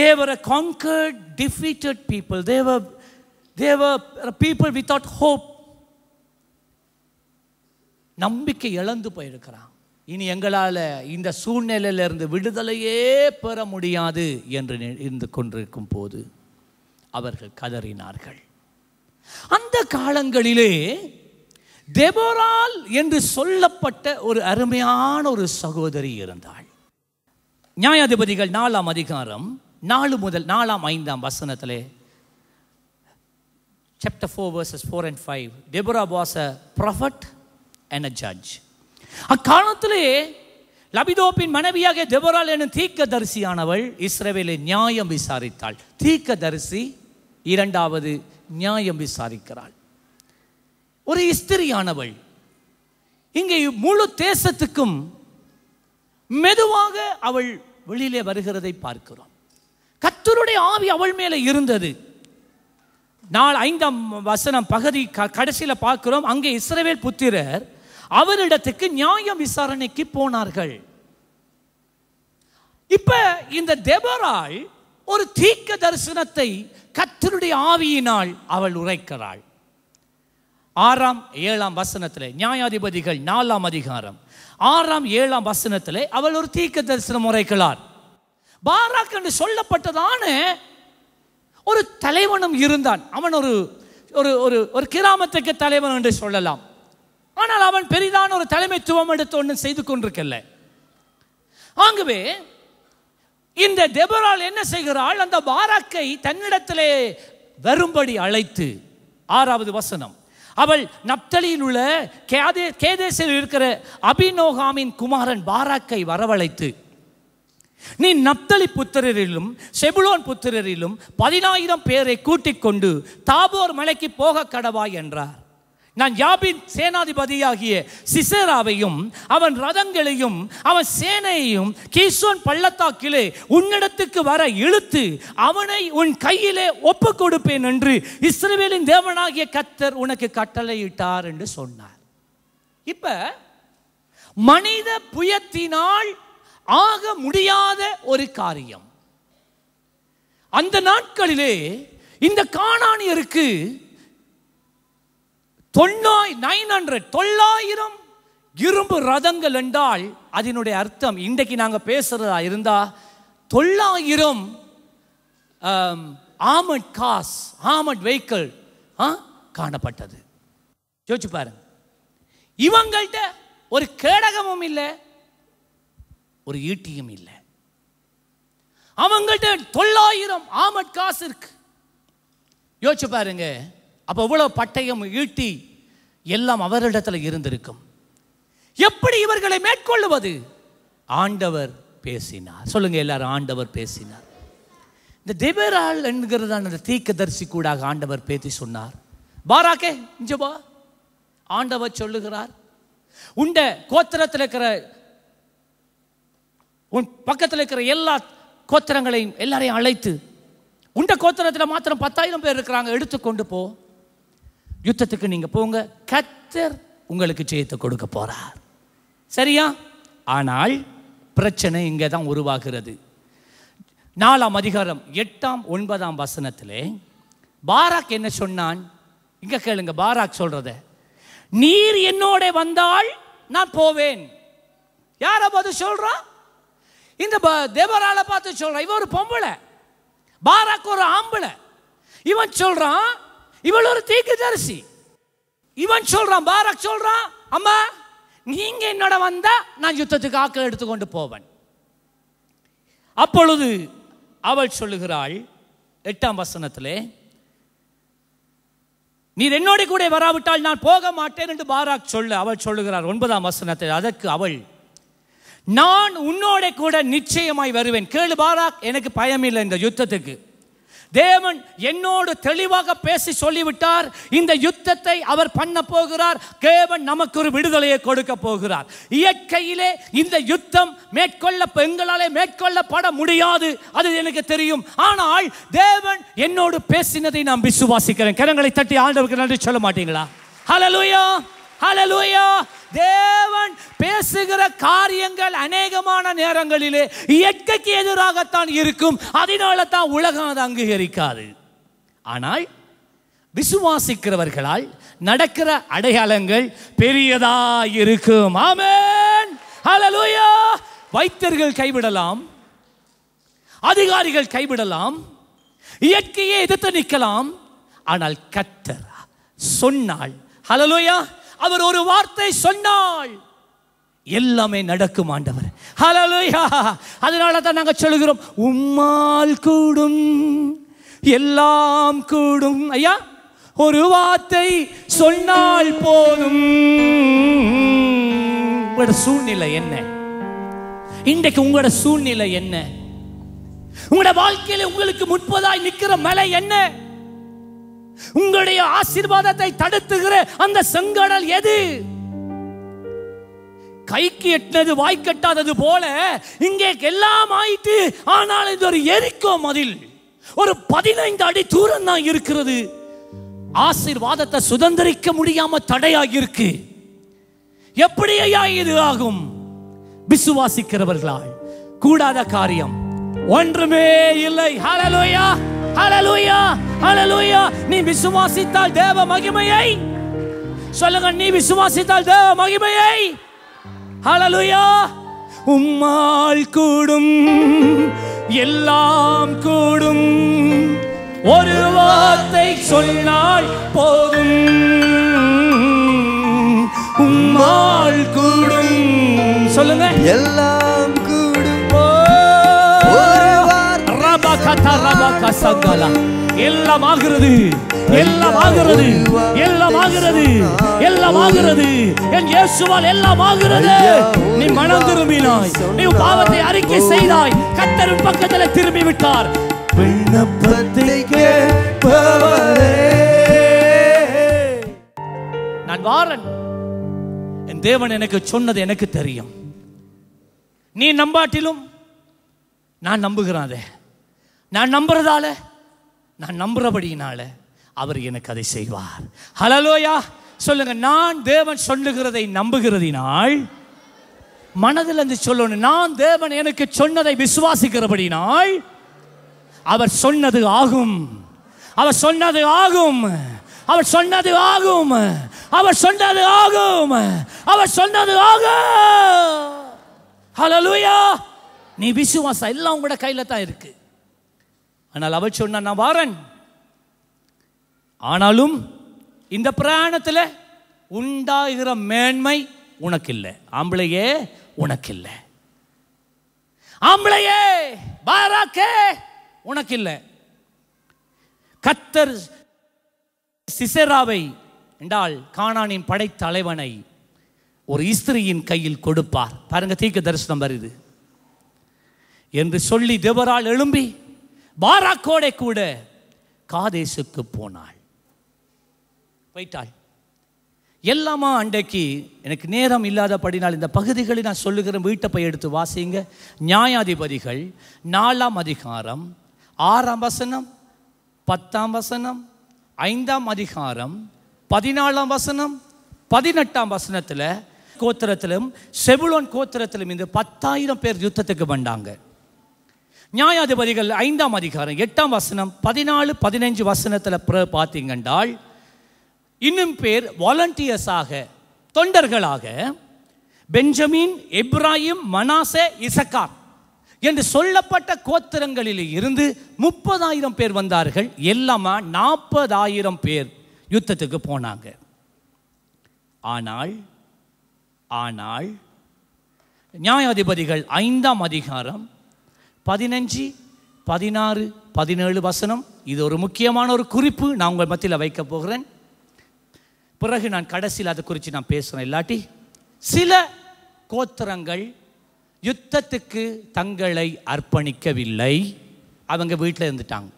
Speaker 1: they were conquered defeated people they were they were people with without hope நம்பிக்கை இழந்து போயிருக்கிறான் இனி எங்களால் இந்த சூழ்நிலையிலிருந்து விடுதலையே பெற முடியாது என்று இருந்து கொண்டிருக்கும் போது அவர்கள் கதறினார்கள் அந்த காலங்களிலே தெபோரால் என்று சொல்லப்பட்ட ஒரு அருமையான ஒரு சகோதரி இருந்தாள் நியாயாதிபதிகள் நாலாம் அதிகாரம் நாலு முதல் நாலாம் ஐந்தாம் வசனத்திலே chapter 4, verses 4 and 5. Deborah was a prophet and a judge. அக்காலத்திலே லபிதோப்பின் மனைவியாக தெபரால் என தீக்க தரிசியானவள் இஸ்ரேவேலை நியாயம் விசாரித்தாள் தீக்க தரிசி இரண்டாவது நியாயம் விசாரிக்கிறாள் ஒரு இஸ்திரியானவள் இங்கே முழு தேசத்துக்கும் மெதுவாக அவள் வெளியிலே வருகிறதை பார்க்கிறோம் கத்தருடைய ஆவி அவள் மேலே இருந்தது நாள் ஐந்தாம் வசனம் பகுதி க கடைசியில் பார்க்குறோம் அங்கே இஸ்ரவேல் புத்திரர் அவரிடத்துக்கு நியாயம் விசாரணைக்கு போனார்கள் இப்ப இந்த தேவராள் ஒரு தீக்க தரிசனத்தை கத்தருடைய ஆவியினால் அவள் உரைக்கிறாள் ஆறாம் ஏழாம் வசனத்தில் நியாயாதிபதிகள் நாலாம் அதிகாரம் ஆறாம் ஏழாம் வசனத்தில் அவள் ஒரு தீக்க தரிசனம் உரைக்கிறார் பாராக் என்று சொல்லப்பட்டதான ஒரு தலைவனும் இருந்தான் அவன் ஒரு ஒரு ஒரு ஒரு கிராமத்துக்கு தலைவன் என்று சொல்லலாம் ஆனால் அவன் பெரிதான ஒரு தலைமைத்துவம் எடுத்து ஒன்றும் செய்து கொண்டிருக்கல ஆகவே இந்த தெபரால் என்ன செய்கிறாள் அந்த பாராக்கை தன்னிடத்திலே வரும்படி அழைத்து ஆறாவது வசனம் அவள் நப்தலியில் உள்ள கேதேசில் இருக்கிற அபினோகாமின் குமாரன் பாராக்கை வரவழைத்து நீ நப்தலி புத்திரரிலும் செபுலோன் புத்திரரிலும் பதினாயிரம் பேரை கூட்டிக் கொண்டு தாபோர் மலைக்கு போக கடவாய் என்றார் நான் யாபின் சேனாதிபதியாகிய சிசேராவையும் அவன் ரதங்களையும் அவன் சேனையையும் கீசோன் பள்ளத்தாக்கிலே உன்னிடத்துக்கு வர இழுத்து அவனை உன் கையிலே ஒப்பு கொடுப்பேன் என்று இஸ்ரேலின் தேவனாகிய கத்தர் உனக்கு கட்டளையிட்டார் என்று சொன்னார் இப்ப மனித புயத்தினால் ஆக முடியாத ஒரு காரியம் அந்த நாட்களிலே இந்த காணானியருக்கு தொண்ணாய் நைன் ஹண்ட்ரட் தொள்ளாயிரம் இரும்பு ரதங்கள் என்றால் அதனுடைய அர்த்தம் இன்றைக்கு நாங்கள் பேசுறதா இருந்தா தொள்ளாயிரம் ஆமட் காஸ் ஆமட் வெஹிக்கிள் காணப்பட்டது யோசிச்சு பாருங்க இவங்கள்ட்ட ஒரு கேடகமும் இல்லை ஒரு ஈட்டியும் இல்லை அவங்கள்ட்ட தொள்ளாயிரம் ஆமட் காசு இருக்கு யோசிச்சு பாருங்க அப்போ இவ்வளோ பட்டயம் ஈட்டி எல்லாம் அவரிடத்தில் இருந்திருக்கும் எப்படி இவர்களை மேற்கொள்ளுவது ஆண்டவர் பேசினார் சொல்லுங்க எல்லாரும் ஆண்டவர் பேசினார் இந்த டெபரால் என்கிறதான அந்த தீக்கதரிசி கூட ஆண்டவர் பேசி சொன்னார் பாராக்கே இஞ்சபா ஆண்டவர் சொல்லுகிறார் உண்ட கோத்திரத்தில் இருக்கிற உன் பக்கத்தில் இருக்கிற எல்லா கோத்திரங்களையும் எல்லாரையும் அழைத்து உண்ட கோத்திரத்தில் மாத்திரம் பத்தாயிரம் பேர் இருக்கிறாங்க எடுத்துக்கொண்டு போ யுத்தத்துக்கு நீங்கள் போங்க கத்தர் உங்களுக்கு ஜெயத்தை கொடுக்க போகிறார் சரியா ஆனால் பிரச்சனை இங்கே தான் உருவாகிறது நாலாம் அதிகாரம் எட்டாம் ஒன்பதாம் வசனத்தில் பாராக் என்ன சொன்னான் இங்கே கேளுங்க பாராக் சொல்கிறத நீர் என்னோட வந்தால் நான் போவேன் யாரை பதில் சொல்கிறான் இந்த தேவரால பார்த்து சொல்றான் இவன் ஒரு பொம்பளை பாராக்கு ஒரு ஆம்பளை இவன் சொல்றான் இவள் ஒரு தீக்கு தரிசி இவன் சொல்றான் பாராக் சொல்றான் அம்மா நீங்க என்னோட வந்தா நான் யுத்தத்துக்கு ஆக்க எடுத்துக்கொண்டு போவன் அப்பொழுது அவள் சொல்லுகிறாள் எட்டாம் வசனத்திலே நீர் என்னோட கூட வராவிட்டால் நான் போக மாட்டேன் என்று பாராக் சொல்ல அவள் சொல்லுகிறார் ஒன்பதாம் வசனத்தில் அதற்கு அவள் நான் உன்னோட கூட நிச்சயமாய் வருவேன் கேளு பாராக் எனக்கு பயம் இல்லை இந்த யுத்தத்துக்கு தேவன் என்னோடு தெளிவாக பேசி சொல்லிவிட்டார் இந்த யுத்தத்தை அவர் பண்ண போகிறார் தேவன் நமக்கு ஒரு விடுதலையை கொடுக்க போகிறார் இயற்கையிலே இந்த யுத்தம் மேற்கொள்ள எங்களாலே மேற்கொள்ளப்பட முடியாது அது எனக்கு தெரியும் ஆனால் தேவன் என்னோடு பேசினதை நான் விசுவாசிக்கிறேன் கரங்களை தட்டி ஆண்டவருக்கு நன்றி சொல்ல மாட்டீங்களா ஹலோ ஹலலூயா தேவன் பேசுகிற காரியங்கள் அநேகமான நேரங்களிலே இயற்கைக்கு எதிராகத்தான் இருக்கும் அதனால தான் உலகம் அது அங்கீகரிக்காது ஆனால் விசுவாசிக்கிறவர்களால் நடக்கிற அடையாளங்கள் பெரியதா இருக்கும் ஆமேன் ஹalleluya வைத்தியர்கள் கைவிடலாம் அதிகாரிகள் கைவிடலாம் இயற்கையை எதிர்த்து நிற்கலாம் ஆனால் கத்தர் சொன்னால் ஹalleluya அவர் ஒரு வார்த்தை சொன்னால் எல்லாமே நடக்கும் ஆண்டவர் அதனால தான் நாங்கள் சொல்கிறோம் உம்மால் கூடும் எல்லாம் கூடும் ஐயா ஒரு வார்த்தை சொன்னால் போதும் உங்களோட சூழ்நிலை என்ன இன்றைக்கு உங்களோட சூழ்நிலை என்ன உங்களோட வாழ்க்கையில் உங்களுக்கு முற்பதாய் நிற்கிற மலை என்ன உங்களுடைய ஆசீர்வாதத்தை தடுத்துகிற அந்த செங்கடல் எது கைக்கு எட்டினது கட்டாதது போல இங்கே எல்லாம் ஆயிட்டு ஆனால் இது ஒரு எரிக்கோ மதில் ஒரு பதினைந்து அடி தூரம் தான் இருக்கிறது ஆசீர்வாதத்தை சுதந்திரிக்க முடியாம தடையாக இருக்கு எப்படி ஐயா இது ஆகும் விசுவாசிக்கிறவர்களால் கூடாத காரியம் ஒன்றுமே இல்லை ஹலலோயா ஹலலூயா ஹலலூயா நீ விசுவாசித்தால் தேவ மகிமையை சொல்லுங்க நீ விசுவாசித்தால் தேவ மகிமையை ஹலலூயா உம்மால் கூடும் எல்லாம் கூடும் ஒரு வார்த்தை சொன்னால் போதும் உம்மால் கூடும் சொல்லுங்க எல்லாம் எல்லாம் என் இயேசுவால் நீ மனம் திரும்பினாய் நீ பாவத்தை அறிக்கை செய்தாய் பக்கத்தில் திரும்பி விட்டார் நான் வாரன் என் தேவன் எனக்கு சொன்னது எனக்கு தெரியும் நீ நம்பாட்டிலும் நான் நம்புகிறேன் அதை நான் நம்புறதால நான் நம்புறபடியினால அவர் எனக்கு அதை செய்வார் ஹலலோயா சொல்லுங்க நான் தேவன் சொல்லுகிறதை நம்புகிறதினால் மனதில் இருந்து சொல்லணும் நான் தேவன் எனக்கு சொன்னதை விசுவாசிக்கிறபடினால் அவர் சொன்னது ஆகும் அவர் சொன்னது ஆகும் அவர் சொன்னது ஆகும் அவர் சொன்னது ஆகும் அவர் சொன்னது ஆகும் ஹலலூயா நீ விசுவாசம் எல்லாம் உங்களோட கையில் தான் இருக்கு ஆனால் அவள் சொன்ன நான் வாரன் ஆனாலும் இந்த பிராணத்தில் உண்டாகிற மேன்மை உனக்கு இல்லை ஆம்பளையே உனக்கு இல்லை ஆம்பளையே பாராக்கே உனக்கு இல்லை கத்தர் சிசராவை என்றால் காணானின் படைத்தலைவனை ஒரு இஸ்திரியின் கையில் கொடுப்பார் பாருங்க தீக்க தரிசனம் வருது என்று சொல்லி தேவரால் எழும்பி பாராக்கோட கூட காதேசுக்கு போனாள் போயிட்டாள் எல்லாமா அன்றைக்கு எனக்கு நேரம் இல்லாதபடினால் இந்த பகுதிகளை நான் சொல்லுகிறேன் வீட்டை போய் எடுத்து வாசிங்க நியாயாதிபதிகள் நாலாம் அதிகாரம் ஆறாம் வசனம் பத்தாம் வசனம் ஐந்தாம் அதிகாரம் பதினாலாம் வசனம் பதினெட்டாம் வசனத்தில் கோத்திரத்திலும் செபுலோன் கோத்திரத்திலும் இந்த பத்தாயிரம் பேர் யுத்தத்துக்கு வந்தாங்க நியாயாதிபதிகள் ஐந்தாம் அதிகாரம் எட்டாம் வசனம் பதினாலு பதினைஞ்சு வசனத்தில் பிற பார்த்தீங்கன்றால் இன்னும் பேர் வாலண்டியர்ஸாக தொண்டர்களாக பெஞ்சமின் இப்ராஹிம் மனாச இசக்கார் என்று சொல்லப்பட்ட கோத்திரங்களில் இருந்து முப்பதாயிரம் பேர் வந்தார்கள் எல்லாமா நாற்பதாயிரம் பேர் யுத்தத்துக்கு போனாங்க ஆனால் ஆனால் நியாயாதிபதிகள் ஐந்தாம் அதிகாரம் பதினஞ்சு பதினாறு பதினேழு வசனம் இது ஒரு முக்கியமான ஒரு குறிப்பு நான் உங்கள் மத்தியில் வைக்க போகிறேன் பிறகு நான் கடைசியில் அதை குறித்து நான் பேசுகிறேன் இல்லாட்டி சில கோத்திரங்கள் யுத்தத்துக்கு தங்களை அர்ப்பணிக்கவில்லை அவங்க வீட்டில் இருந்துட்டாங்க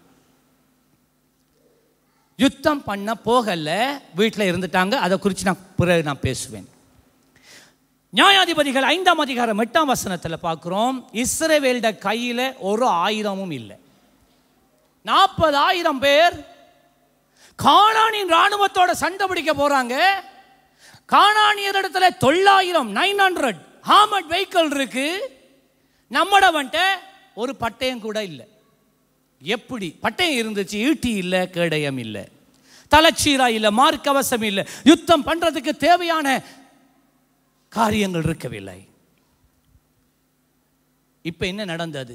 Speaker 1: யுத்தம் பண்ண போகலை வீட்டில் இருந்துட்டாங்க அதை குறித்து நான் பிறகு நான் பேசுவேன் நியாயாதிபதிகள் ஐந்தாம் அதிகாரம் எட்டாம் வசனத்தில் பார்க்குறோம் இஸ்ரேவேல்ட கையில் ஒரு ஆயிரமும் இல்லை நாற்பது ஆயிரம் பேர் காணானின் இராணுவத்தோட சண்டை பிடிக்க போகிறாங்க இடத்துல தொள்ளாயிரம் நைன் ஹண்ட்ரட் ஹாமட் வெஹிக்கிள் இருக்கு நம்மட வந்துட்ட ஒரு பட்டயம் கூட இல்லை எப்படி பட்டயம் இருந்துச்சு ஈட்டி இல்லை கேடயம் இல்லை தலைச்சீரா இல்லை மார்க்கவசம் இல்லை யுத்தம் பண்ணுறதுக்கு தேவையான காரியங்கள் இருக்கவில்லை இப்போ என்ன நடந்தது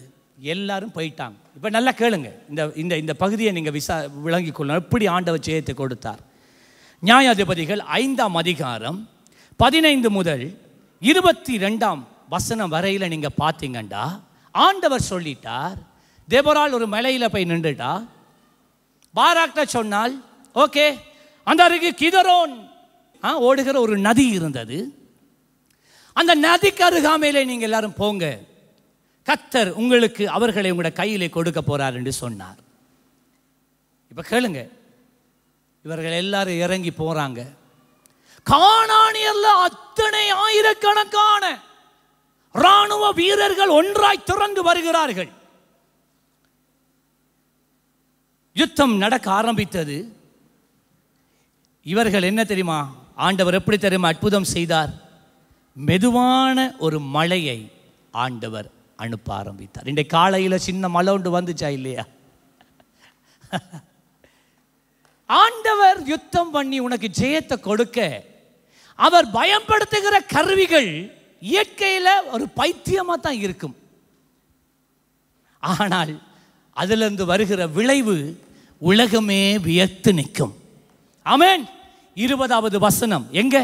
Speaker 1: எல்லாரும் போயிட்டாங்க இப்போ நல்லா கேளுங்க இந்த இந்த இந்த பகுதியை நீங்கள் விசா விளங்கி கொள்ளணும் எப்படி ஆண்டவர் ஜெயத்தை கொடுத்தார் நியாயாதிபதிகள் ஐந்தாம் அதிகாரம் பதினைந்து முதல் இருபத்தி ரெண்டாம் வசனம் வரையில் நீங்கள் பார்த்தீங்கண்டா ஆண்டவர் சொல்லிட்டார் தேவரால் ஒரு மலையில் போய் நின்றுட்டா பாராக்ட சொன்னால் ஓகே அந்த அருகே கிதரோன் ஓடுகிற ஒரு நதி இருந்தது அந்த நதிக்கு அருகாமையிலே நீங்க எல்லாரும் போங்க கத்தர் உங்களுக்கு அவர்களை உங்களோட கையிலே கொடுக்க போறார் என்று சொன்னார் இப்போ கேளுங்க இவர்கள் எல்லாரும் இறங்கி போறாங்க காணானியல்ல அத்தனை ஆயிரக்கணக்கான ராணுவ வீரர்கள் ஒன்றாய் திறந்து வருகிறார்கள் யுத்தம் நடக்க ஆரம்பித்தது இவர்கள் என்ன தெரியுமா ஆண்டவர் எப்படி தெரியுமா அற்புதம் செய்தார் மெதுவான ஒரு மழையை ஆண்டவர் அனுப்ப ஆரம்பித்தார் இன்றைக்கு காலையில் சின்ன மழை ஒன்று வந்துச்சா இல்லையா ஆண்டவர் யுத்தம் பண்ணி உனக்கு ஜெயத்தை கொடுக்க அவர் பயன்படுத்துகிற கருவிகள் இயற்கையில் ஒரு பைத்தியமாக தான் இருக்கும் ஆனால் அதிலிருந்து வருகிற விளைவு உலகமே வியத்து நிற்கும் அமேன் இருபதாவது வசனம் எங்கே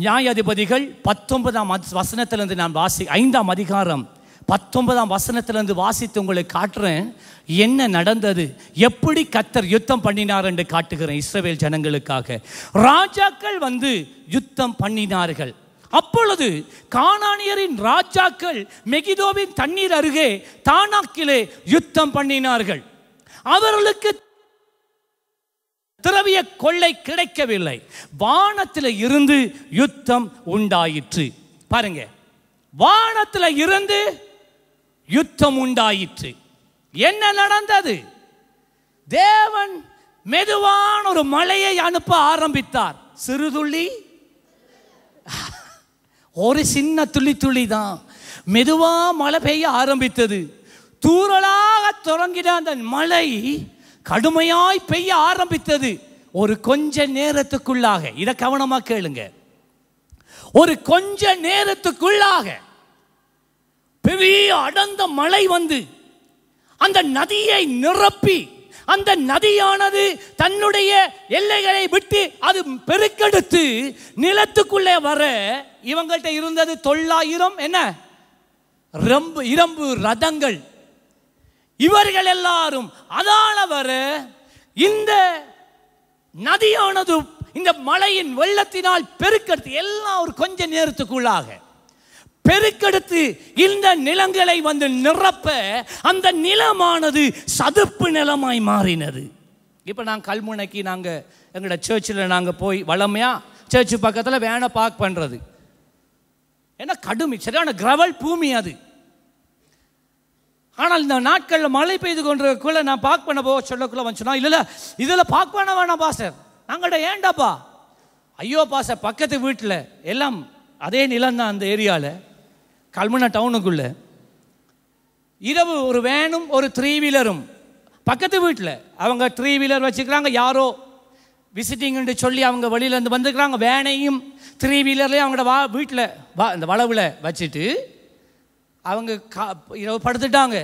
Speaker 1: நியாயாதிபதிகள் பத்தொன்பதாம் வசனத்திலிருந்து நான் வாசி ஐந்தாம் அதிகாரம் பத்தொன்பதாம் வசனத்திலிருந்து வாசித்து உங்களுக்கு காட்டுறேன் என்ன நடந்தது எப்படி கத்தர் யுத்தம் பண்ணினார் என்று காட்டுகிறேன் இஸ்ரேல் ஜனங்களுக்காக ராஜாக்கள் வந்து யுத்தம் பண்ணினார்கள் அப்பொழுது கானானியரின் ராஜாக்கள் மெகிதோவின் தண்ணீர் அருகே தானாக்கிலே யுத்தம் பண்ணினார்கள் அவர்களுக்கு திரவிய கொள்ளை கிடைக்கவில்லை வானத்தில் இருந்து யுத்தம் உண்டாயிற்று பாருங்க வானத்தில் இருந்து யுத்தம் உண்டாயிற்று என்ன நடந்தது தேவன் மெதுவான ஒரு மலையை அனுப்ப ஆரம்பித்தார் சிறுதுள்ளி ஒரு சின்ன துள்ளி துள்ளி தான் மெதுவாக மழை பெய்ய ஆரம்பித்தது தூரலாக தொடங்கின அந்த மழை கடுமையாய் பெய்ய ஆரம்பித்தது ஒரு கொஞ்ச நேரத்துக்குள்ளாக இதை கவனமாக கேளுங்க ஒரு கொஞ்ச நேரத்துக்குள்ளாக பெரிய அடர்ந்த மழை வந்து அந்த நதியை நிரப்பி அந்த நதியானது தன்னுடைய எல்லைகளை விட்டு அது பெருக்கெடுத்து நிலத்துக்குள்ளே வர இவங்கள்ட்ட இருந்தது தொள்ளாயிரம் என்ன ரொம்ப இரம்பு ரதங்கள் இவர்கள் எல்லாரும் அதானவர் இந்த நதியானது இந்த மலையின் வெள்ளத்தினால் பெருக்கெடுத்து எல்லாம் ஒரு கொஞ்ச நேரத்துக்குள்ளாக பெருக்கெடுத்து இந்த நிலங்களை வந்து நிரப்ப அந்த நிலமானது சதுப்பு நிலமாய் மாறினது இப்போ நாங்கள் கல்முனைக்கு நாங்கள் எங்களோட சர்ச்சில் நாங்கள் போய் வளமையாக சர்ச்சு பக்கத்தில் வேனை பார்க் பண்ணுறது ஏன்னா கடுமை சரியான கிரவல் பூமி அது ஆனால் இந்த நாட்களில் மழை பெய்து கொண்டிருக்கக்குள்ள நான் பார்க் பண்ண போக சொல்லக்குள்ள வந்துச்சுனா இல்லை இதில் பார்க் பண்ண வேணாம் பாசர் நாங்கள்ட்ட ஏண்டாப்பா ஐயோ பாசர் பக்கத்து வீட்டில் எல்லாம் அதே நிலம் தான் அந்த ஏரியாவில் கல்முனா டவுனுக்குள்ளே இரவு ஒரு வேனும் ஒரு த்ரீ வீலரும் பக்கத்து வீட்டில் அவங்க த்ரீ வீலர் வச்சுக்கிறாங்க யாரோ விசிட்டிங்னு சொல்லி அவங்க வெளியிலேருந்து வந்துக்கிறாங்க வேனையும் த்ரீ வீலர்லேயும் அவங்களோட வா வீட்டில் வா இந்த வளவில் வச்சுட்டு அவங்க இரவு படுத்துட்டாங்க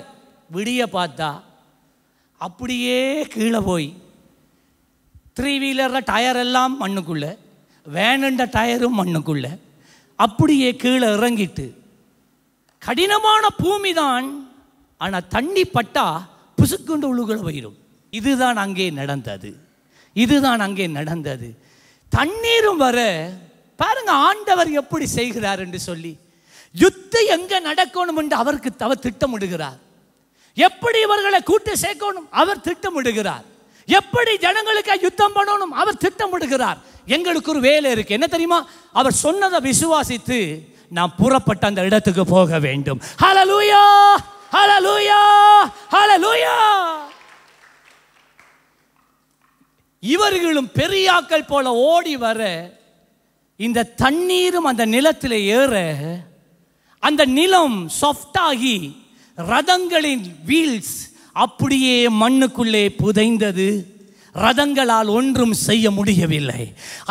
Speaker 1: விடிய பார்த்தா அப்படியே கீழே போய் த்ரீ வீலரில் டயர் எல்லாம் மண்ணுக்குள்ளே வேனண்ட டயரும் மண்ணுக்குள்ளே அப்படியே கீழே இறங்கிட்டு கடினமான பூமி தான் ஆனால் தண்ணி பட்டா புசுக்குண்டு உழுகளை போயிடும் இதுதான் அங்கே நடந்தது இதுதான் அங்கே நடந்தது தண்ணீரும் வர பாருங்க ஆண்டவர் எப்படி செய்கிறார் என்று சொல்லி யுத்தம் எங்க நடக்கணும் என்று அவருக்கு அவர் திட்டமிடுகிறார் எப்படி இவர்களை கூட்டு சேர்க்கணும் அவர் திட்டமிடுகிறார் எப்படி ஜனங்களுக்கு யுத்தம் பண்ணணும் அவர் திட்டமிடுகிறார் எங்களுக்கு ஒரு வேலை இருக்கு என்ன தெரியுமா அவர் சொன்னதை விசுவாசித்து நான் புறப்பட்ட அந்த இடத்துக்கு போக வேண்டும் ஹலலூயா ஹலலூயா ஹலலூயா இவர்களும் பெரியாக்கள் போல ஓடி வர இந்த தண்ணீரும் அந்த நிலத்தில் ஏற அந்த நிலம் சாஃப்டாகி ரதங்களின் வீல்ஸ் அப்படியே மண்ணுக்குள்ளே புதைந்தது ரதங்களால் ஒன்றும் செய்ய முடியவில்லை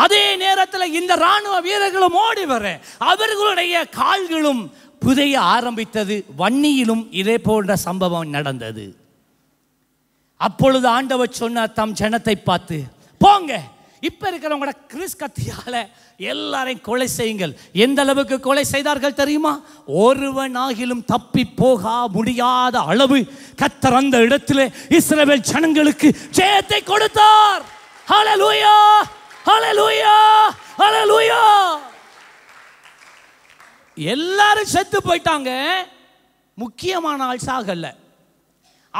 Speaker 1: அதே நேரத்தில் இந்த ராணுவ வீரர்களும் ஓடி வர அவர்களுடைய கால்களும் புதைய ஆரம்பித்தது வன்னியிலும் இதே போன்ற சம்பவம் நடந்தது அப்பொழுது ஆண்டவர் சொன்னார் தம் ஜனத்தை பார்த்து போங்க இப்போ இருக்கிறவங்களோட கிறிஸ் கத்தியால் எல்லாரையும் கொலை செய்யுங்கள் எந்த அளவுக்கு கொலை செய்தார்கள் தெரியுமா ஒருவன் ஆகிலும் தப்பி போக முடியாத அளவு கத்தர் அந்த இடத்துல இஸ்ரேல் ஜனங்களுக்கு ஜெயத்தை கொடுத்தார் எல்லாரும் செத்து போயிட்டாங்க முக்கியமான ஆள் சாகல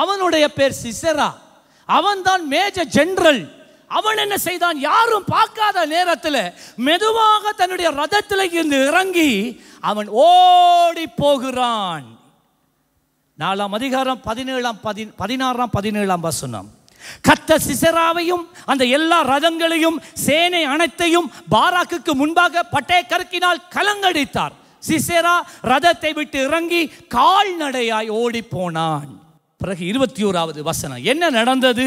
Speaker 1: அவனுடைய பேர் சிசரா அவன் தான் மேஜர் ஜெனரல் அவன் என்ன செய்தான் யாரும் பார்க்காத நேரத்தில் மெதுவாக தன்னுடைய ரதத்தில் இருந்து இறங்கி அவன் ஓடி போகிறான் நாலாம் அதிகாரம் பதினேழாம் பதி பதினாறாம் பதினேழாம் வசனம் கத்த சிசராவையும் அந்த எல்லா ரதங்களையும் சேனை அனைத்தையும் பாராக்குக்கு முன்பாக பட்டய கருக்கினால் கலங்கடித்தார் சிசேரா ரதத்தை விட்டு இறங்கி கால்நடையாய் ஓடி போனான் பிறகு இருபத்தி ஓராவது வசனம் என்ன நடந்தது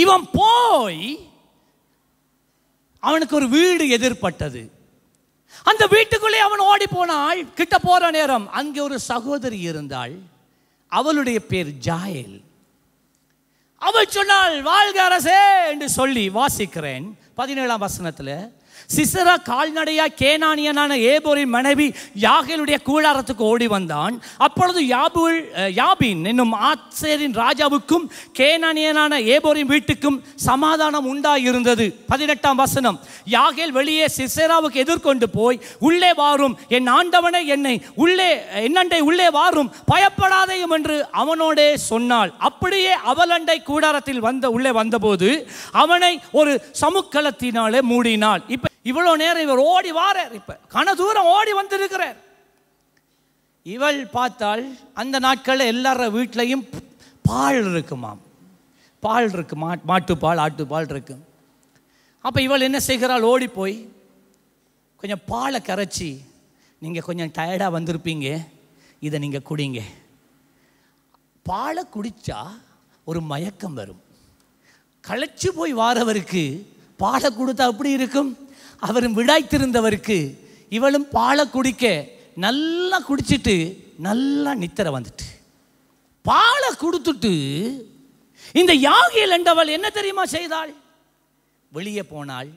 Speaker 1: இவன் போய் அவனுக்கு ஒரு வீடு எதிர்பட்டது அந்த வீட்டுக்குள்ளே அவன் ஓடி போனாள் கிட்ட போற நேரம் அங்கே ஒரு சகோதரி இருந்தாள் அவளுடைய பேர் ஜாயல் அவள் சொன்னாள் வாழ்க அரசே என்று சொல்லி வாசிக்கிறேன் பதினேழாம் வசனத்தில் சிசரா கால்நடையா கேனானியனான ஏபோரின் மனைவி யாகேலுடைய கூடாரத்துக்கு ஓடி வந்தான் அப்பொழுது யாபுல் யாபின் என்னும் ஆட்சேரின் ராஜாவுக்கும் கேனானியனான ஏபோரின் வீட்டுக்கும் சமாதானம் உண்டாயிருந்தது பதினெட்டாம் வசனம் யாகேல் வெளியே சிசராவுக்கு எதிர்கொண்டு போய் உள்ளே வாரும் என் ஆண்டவனை என்னை உள்ளே என்னண்டை உள்ளே வாரும் பயப்படாதையும் என்று அவனோடே சொன்னாள் அப்படியே அவலண்டை கூடாரத்தில் வந்த உள்ளே வந்தபோது அவனை ஒரு சமுக்கலத்தினாலே மூடினாள் இப்ப இவ்வளோ நேரம் இவர் ஓடி வார இப்போ கன தூரம் ஓடி வந்திருக்கிறார் இவள் பார்த்தால் அந்த நாட்களில் எல்லார வீட்லேயும் பால் இருக்குமாம் பால் இருக்கு மா மாட்டுப்பால் ஆட்டுப்பால் இருக்கு அப்போ இவள் என்ன செய்கிறாள் ஓடி போய் கொஞ்சம் பாலை கரைச்சி நீங்கள் கொஞ்சம் டயர்டாக வந்திருப்பீங்க இதை நீங்கள் குடிங்க பாலை குடித்தா ஒரு மயக்கம் வரும் களைச்சி போய் வாரவருக்கு பாலை கொடுத்தா எப்படி இருக்கும் அவரும் விடாய்த்திருந்தவருக்கு இவளும் பாலை குடிக்க நல்லா குடிச்சிட்டு நல்லா நித்திர வந்துட்டு பாலை கொடுத்துட்டு இந்த யாகியல் என்றவள் என்ன தெரியுமா செய்தாள் வெளியே போனாள்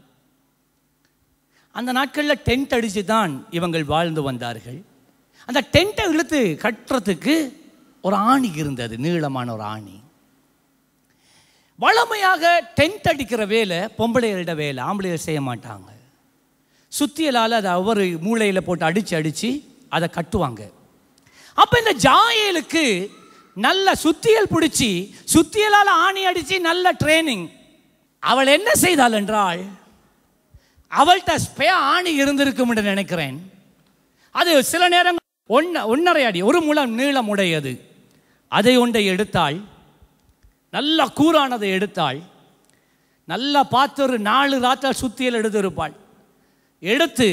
Speaker 1: அந்த நாட்களில் டென்ட் அடித்து தான் இவங்கள் வாழ்ந்து வந்தார்கள் அந்த டென்ட்டை இழுத்து கட்டுறதுக்கு ஒரு ஆணி இருந்தது நீளமான ஒரு ஆணி வளமையாக டென்ட் அடிக்கிற வேலை பொம்பளைகளிட வேலை ஆம்பளையர் செய்ய மாட்டாங்க சுத்தியலால் அதை ஒவ்வொரு மூளையில் போட்டு அடித்து அடித்து அதை கட்டுவாங்க அப்போ இந்த ஜாயலுக்கு நல்ல சுத்தியல் பிடிச்சி சுத்தியலால் ஆணி அடித்து நல்ல ட்ரைனிங் அவள் என்ன செய்தாள் என்றால் அவள்கிட்ட ஸ்பே ஆணி இருந்திருக்கும் என்று நினைக்கிறேன் அது சில நேரங்கள் ஒன்ன ஒன்றரை அடி ஒரு முழம் நீளம் உடையது அதை ஒன்றை எடுத்தாள் நல்ல கூறானதை எடுத்தாள் நல்லா பார்த்து ஒரு நாலு ராத்தால் சுத்தியல் எடுத்திருப்பாள் எடுத்து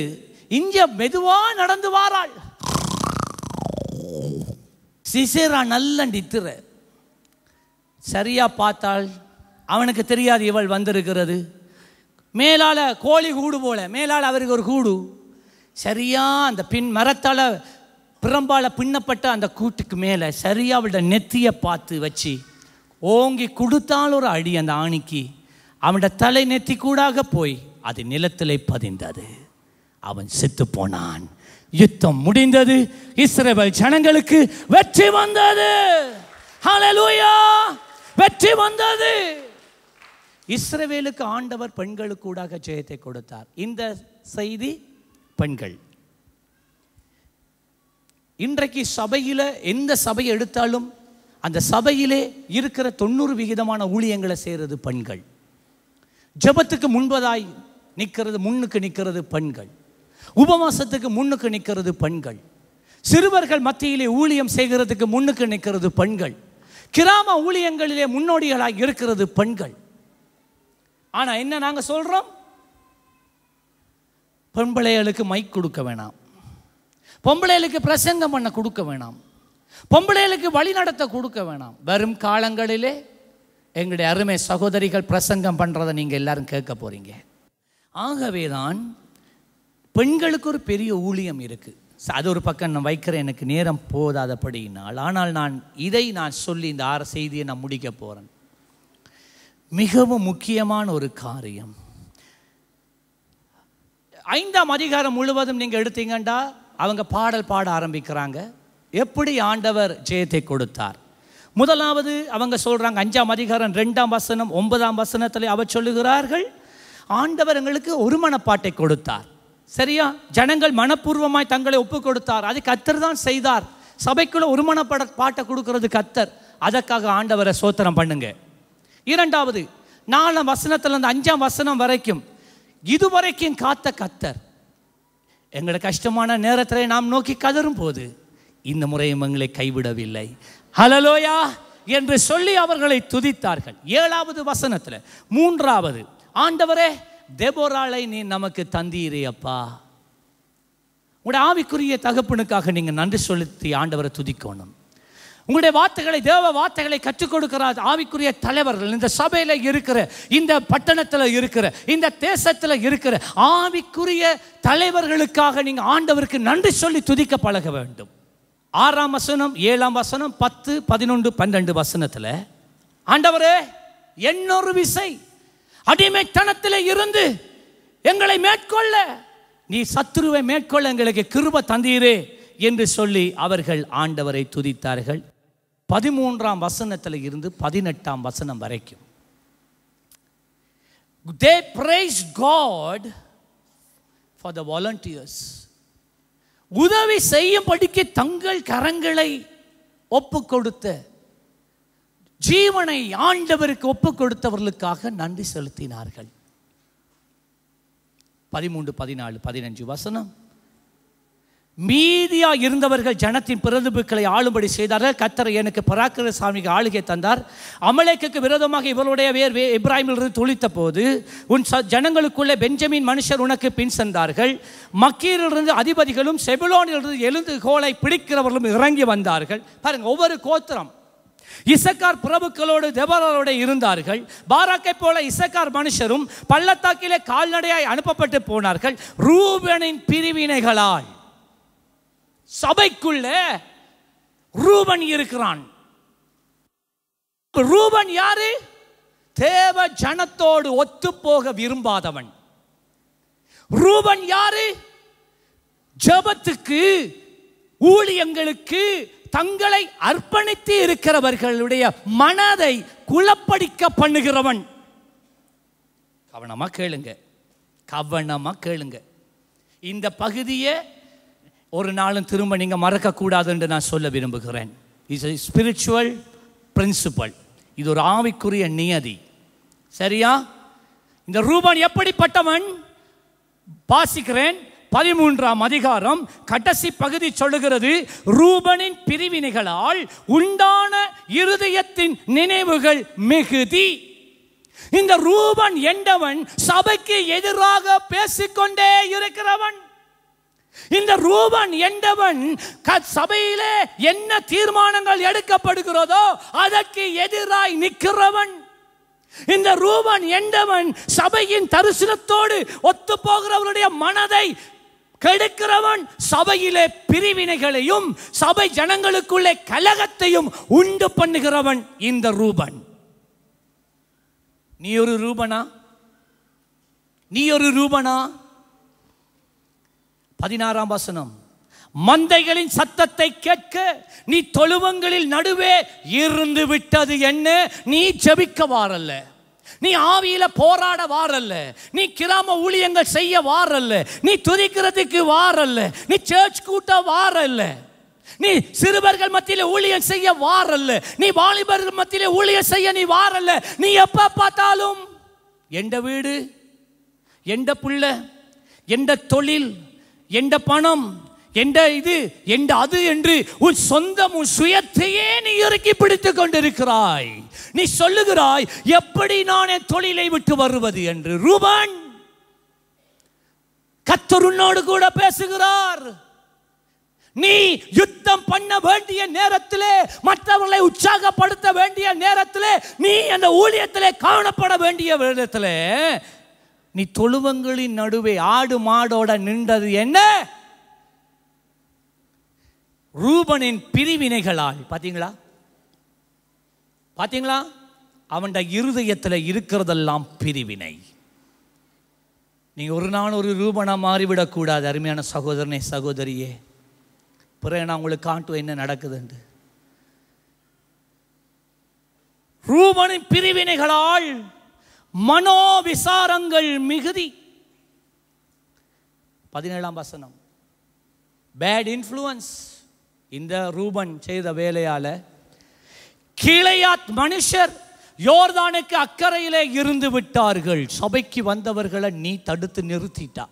Speaker 1: இங்கே மெதுவாக நடந்து வாராள் சிசேரா நல்ல நித்திர சரியா பார்த்தாள் அவனுக்கு தெரியாது இவள் வந்திருக்கிறது மேலால் கோழி கூடு போல மேலால் அவருக்கு ஒரு கூடு சரியா அந்த பின் மரத்தால் பிரம்பால பின்னப்பட்ட அந்த கூட்டுக்கு மேலே சரியா அவளோட நெத்தியை பார்த்து வச்சு ஓங்கி கொடுத்தாலும் ஒரு அடி அந்த ஆணிக்கு அவனோட தலை நெத்தி கூடாக போய் அது நிலத்திலே பதிந்தது அவன் செத்து போனான் யுத்தம் முடிந்தது இஸ்ரேல் ஜனங்களுக்கு வெற்றி வந்தது வெற்றி வந்தது இஸ்ரவேலுக்கு ஆண்டவர் பெண்களுக்கு ஊடாக ஜெயத்தை கொடுத்தார் இந்த செய்தி பெண்கள் இன்றைக்கு சபையில் எந்த சபையை எடுத்தாலும் அந்த சபையிலே இருக்கிற தொண்ணூறு விகிதமான ஊழியங்களை செய்கிறது பெண்கள் ஜபத்துக்கு முன்பதாய் நிற்கிறது முன்னுக்கு நிற்கிறது பெண்கள் உபவாசத்துக்கு முன்னுக்கு நிற்கிறது பெண்கள் சிறுவர்கள் மத்தியிலே ஊழியம் செய்கிறதுக்கு முன்னுக்கு நிற்கிறது பெண்கள் கிராம ஊழியங்களிலே முன்னோடிகளாக இருக்கிறது பெண்கள் ஆனால் என்ன நாங்கள் சொல்கிறோம் பொம்பளைகளுக்கு மைக் கொடுக்க வேணாம் பொம்பளைகளுக்கு பிரசங்கம் பண்ண கொடுக்க வேணாம் பொம்பளைகளுக்கு வழிநடத்த கொடுக்க வேணாம் வரும் காலங்களிலே எங்களுடைய அருமை சகோதரிகள் பிரசங்கம் பண்ணுறதை நீங்கள் எல்லாரும் கேட்க போகிறீங்க ஆகவே தான் பெண்களுக்கு ஒரு பெரிய ஊழியம் இருக்குது அது ஒரு பக்கம் நான் வைக்கிறேன் எனக்கு நேரம் போதாதபடியினால் ஆனால் நான் இதை நான் சொல்லி இந்த ஆறு செய்தியை நான் முடிக்க போகிறேன் மிகவும் முக்கியமான ஒரு காரியம் ஐந்தாம் அதிகாரம் முழுவதும் நீங்கள் எடுத்தீங்கண்டா அவங்க பாடல் பாட ஆரம்பிக்கிறாங்க எப்படி ஆண்டவர் ஜெயத்தை கொடுத்தார் முதலாவது அவங்க சொல்கிறாங்க அஞ்சாம் அதிகாரம் ரெண்டாம் வசனம் ஒன்பதாம் வசனத்தில் அவர் சொல்லுகிறார்கள் ஆண்டவர் எங்களுக்கு ஒரு மனப்பாட்டை கொடுத்தார் சரியா ஜனங்கள் மனப்பூர்வமாய் தங்களை ஒப்பு கொடுத்தார் அது கத்தர் தான் செய்தார் சபைக்குள்ள ஒருமனப்பட பாட்டை கொடுக்கறது கத்தர் அதற்காக ஆண்டவரை சோத்திரம் பண்ணுங்க இரண்டாவது நாலாம் இருந்து அஞ்சாம் வசனம் வரைக்கும் இதுவரைக்கும் காத்த கத்தர் எங்களை கஷ்டமான நேரத்தில் நாம் நோக்கி கதரும் போது இந்த முறையும் எங்களை கைவிடவில்லை ஹலலோயா என்று சொல்லி அவர்களை துதித்தார்கள் ஏழாவது வசனத்தில் மூன்றாவது ஆண்டவரே தெபோராளை நீ நமக்கு தந்தீரே அப்பா உங்களுடைய ஆவிக்குரிய தகப்பனுக்காக நீங்கள் நன்றி செலுத்தி ஆண்டவரை துதிக்கணும் உங்களுடைய வார்த்தைகளை தேவ வார்த்தைகளை கற்றுக் கொடுக்கிற ஆவிக்குரிய தலைவர்கள் இந்த சபையில் இருக்கிற இந்த பட்டணத்தில் இருக்கிற இந்த தேசத்தில் இருக்கிற ஆவிக்குரிய தலைவர்களுக்காக நீங்கள் ஆண்டவருக்கு நன்றி சொல்லி துதிக்க பழக வேண்டும் ஆறாம் வசனம் ஏழாம் வசனம் பத்து பதினொன்று பன்னெண்டு வசனத்தில் ஆண்டவரே என்னொரு விசை அடிமைத்தனத்தில் இருந்து எங்களை மேற்கொள்ள நீ சத்துருவை மேற்கொள்ள எங்களுக்கு கிருப தந்தீரே என்று சொல்லி அவர்கள் ஆண்டவரை துதித்தார்கள் பதிமூன்றாம் வசனத்தில் இருந்து பதினெட்டாம் வசனம் வரைக்கும் they praise God for the volunteers உதவி செய்யும்படிக்கு தங்கள் கரங்களை ஒப்பு கொடுத்த ஜீவனை ஆண்டவருக்கு ஒப்பு கொடுத்தவர்களுக்காக நன்றி செலுத்தினார்கள் பதிமூன்று பதினாலு பதினஞ்சு வசனம் மீதியாக இருந்தவர்கள் ஜனத்தின் பிரதிபுக்களை ஆளும்படி செய்தார்கள் கத்தரை எனக்கு பராக்கிர சாமிக்கு ஆளுகை தந்தார் அமலேக்கு விரோதமாக இவருடைய வேர் இருந்து துளித்த போது உன் ச ஜனங்களுக்குள்ளே பெஞ்சமின் மனுஷர் உனக்கு பின் சென்றார்கள் மக்கீரிலிருந்து அதிபதிகளும் செபிலோனிலிருந்து எழுந்து கோலை பிடிக்கிறவர்களும் இறங்கி வந்தார்கள் பாருங்கள் ஒவ்வொரு கோத்திரம் இசக்கார் பிரபுக்களோடு தேவாரோட இருந்தார்கள் பாராக்கை போல இசக்கார் மனுஷரும் பள்ளத்தாக்கிலே கால்நடையாய் அனுப்பப்பட்டு போனார்கள் ரூபனின் பிரிவினைகளால் சபைக்குள்ளே ரூபன் இருக்கிறான் ரூபன் யாரு தேவ ஜனத்தோடு ஒத்து போக விரும்பாதவன் ரூபன் யாரு ஜபத்துக்கு ஊழியங்களுக்கு தங்களை அர்ப்பணித்து இருக்கிறவர்களுடைய மனதை குலப்படிக்க பண்ணுகிறவன் கவனமாக கேளுங்க கவனமாக கேளுங்க இந்த பகுதியை ஒரு நாளும் திரும்ப நீங்கள் மறக்கக்கூடாது என்று நான் சொல்ல விரும்புகிறேன் இஸ் எ ஸ்பிரிச்சுவல் பிரின்சிபல் இது ஒரு ஆவிக்குரிய நியதி சரியா இந்த ரூபன் எப்படிப்பட்டவன் வாசிக்கிறேன் பதிமூன்றாம் அதிகாரம் கடைசி பகுதி சொல்லுகிறது ரூபனின் பிரிவினைகளால் உண்டான இருதயத்தின் நினைவுகள் மிகுதி இந்த ரூபன் என்றவன் சபைக்கு எதிராக பேசிக்கொண்டே இருக்கிறவன் இந்த ரூபன் என்றவன் சபையிலே என்ன தீர்மானங்கள் எடுக்கப்படுகிறதோ அதற்கு எதிராய் நிற்கிறவன் இந்த ரூபன் என்றவன் சபையின் தரிசனத்தோடு ஒத்து போகிறவருடைய மனதை கெடுக்கிறவன் சபையிலே பிரிவினைகளையும் சபை ஜனங்களுக்குள்ளே கலகத்தையும் உண்டு பண்ணுகிறவன் இந்த ரூபன் நீ ஒரு ரூபனா நீ ஒரு ரூபனா பதினாறாம் வசனம் மந்தைகளின் சத்தத்தை கேட்க நீ தொழுவங்களில் நடுவே இருந்து விட்டது என்ன நீ ஜெபிக்க வாரல்ல நீ ஆவியில் போராட வாரல்ல நீ கிராம ஊழியங்கள் செய்ய வாரல்ல நீ துதிக்கிறதுக்கு வாரல்ல நீ சேர்ச் கூட்ட வாரல்ல நீ சிறுவர்கள் மத்தியில் ஊழியம் செய்ய வாரல்ல நீ வாலிபர்கள் மத்தியில் ஊழியம் செய்ய நீ வாரல்ல நீ எப்ப பார்த்தாலும் எந்த வீடு எந்த புள்ள எந்த தொழில் எந்த பணம் எந்த இது எந்த அது என்று உன் சொந்தம் உன் சுயத்தையே நீ இறுக்கி பிடித்து கொண்டிருக்கிறாய் நீ சொல்லுகிறாய் எப்படி நான் என் தொழிலை விட்டு வருவது என்று ரூபன் கத்தர் உன்னோடு கூட பேசுகிறார் நீ யுத்தம் பண்ண வேண்டிய நேரத்திலே மற்றவர்களை உற்சாகப்படுத்த வேண்டிய நேரத்திலே நீ அந்த ஊழியத்திலே காணப்பட வேண்டிய விதத்திலே நீ தொழுவங்களின் நடுவே ஆடு மாடோட நின்றது என்ன ரூபனின் பிரிவினைகளால் பார்த்தீங்களா பார்த்தீங்களா அவன் இருதயத்தில் இருக்கிறதெல்லாம் பிரிவினை நீங்கள் ஒரு நாள் ஒரு ரூபனாக மாறிவிடக்கூடாது அருமையான சகோதரனே சகோதரியே பிறகு நான் உங்களுக்கு காட்டுவேன் என்ன நடக்குதுண்டு ரூபனின் பிரிவினைகளால் மனோ விசாரங்கள் மிகுதி பதினேழாம் வசனம் பேட் இன்ஃப்ளூயன்ஸ் இந்த ரூபன் செய்த வேலையால் கீழையாத் மனுஷர் யோர்தானுக்கு அக்கறையிலே இருந்து விட்டார்கள் சபைக்கு வந்தவர்களை நீ தடுத்து நிறுத்திட்டா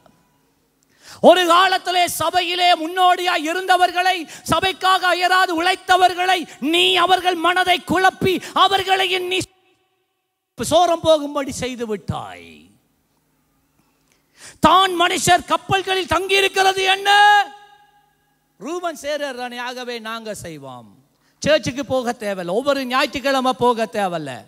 Speaker 1: ஒரு காலத்திலே சபையிலே முன்னோடியா இருந்தவர்களை சபைக்காக அயராது உழைத்தவர்களை நீ அவர்கள் மனதை குழப்பி அவர்களை நீ சோரம் போகும்படி செய்து விட்டாய் தான் மனுஷர் கப்பல்களில் தங்கியிருக்கிறது என்ன ரூபன் சேரர் ஆகவே நாங்கள் செய்வோம் சேர்ச்சுக்கு போக தேவையில்லை ஒவ்வொரு ஞாயிற்றுக்கிழமை போக தேவையில்லை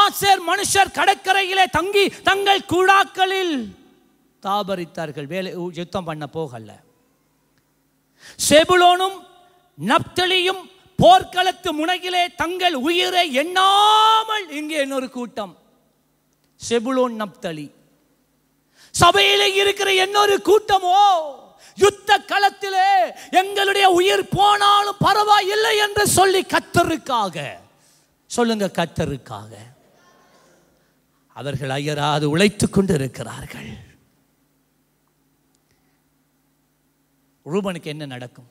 Speaker 1: ஆசேர் மனுஷர் கடற்கரையிலே தங்கி தங்கள் குழாக்களில் தாபரித்தார்கள் வேலை யுத்தம் பண்ண போகல செபுலோனும் நப்தலியும் போர்க்களத்து முனையிலே தங்கள் உயிரை எண்ணாமல் இங்கே இன்னொரு கூட்டம் செபுலோன் நப்தலி சபையில் இருக்கிற இன்னொரு கூட்டமோ யுத்த களத்திலே எங்களுடைய உயிர் போனாலும் பரவாயில்லை என்று சொல்லி கத்தருக்காக சொல்லுங்க கத்தருக்காக அவர்கள் ஐயராது உழைத்துக் கொண்டு இருக்கிறார்கள் ரூபனுக்கு என்ன நடக்கும்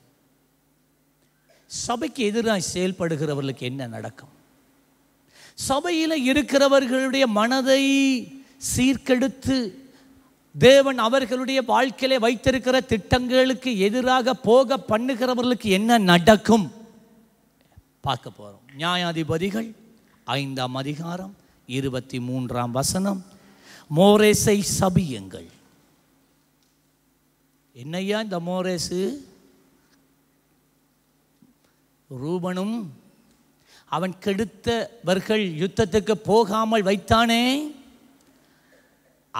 Speaker 1: சபைக்கு எதிராக செயல்படுகிறவர்களுக்கு என்ன நடக்கும் சபையில் இருக்கிறவர்களுடைய மனதை சீர்கெடுத்து தேவன் அவர்களுடைய வாழ்க்கையிலே வைத்திருக்கிற திட்டங்களுக்கு எதிராக போக பண்ணுகிறவர்களுக்கு என்ன நடக்கும் பார்க்க போகிறோம் நியாயாதிபதிகள் ஐந்தாம் அதிகாரம் இருபத்தி மூன்றாம் வசனம் மோரேசை சபியங்கள் என்னையா இந்த மோரேசு ரூபனும் அவன் கெடுத்தவர்கள் யுத்தத்துக்கு போகாமல் வைத்தானே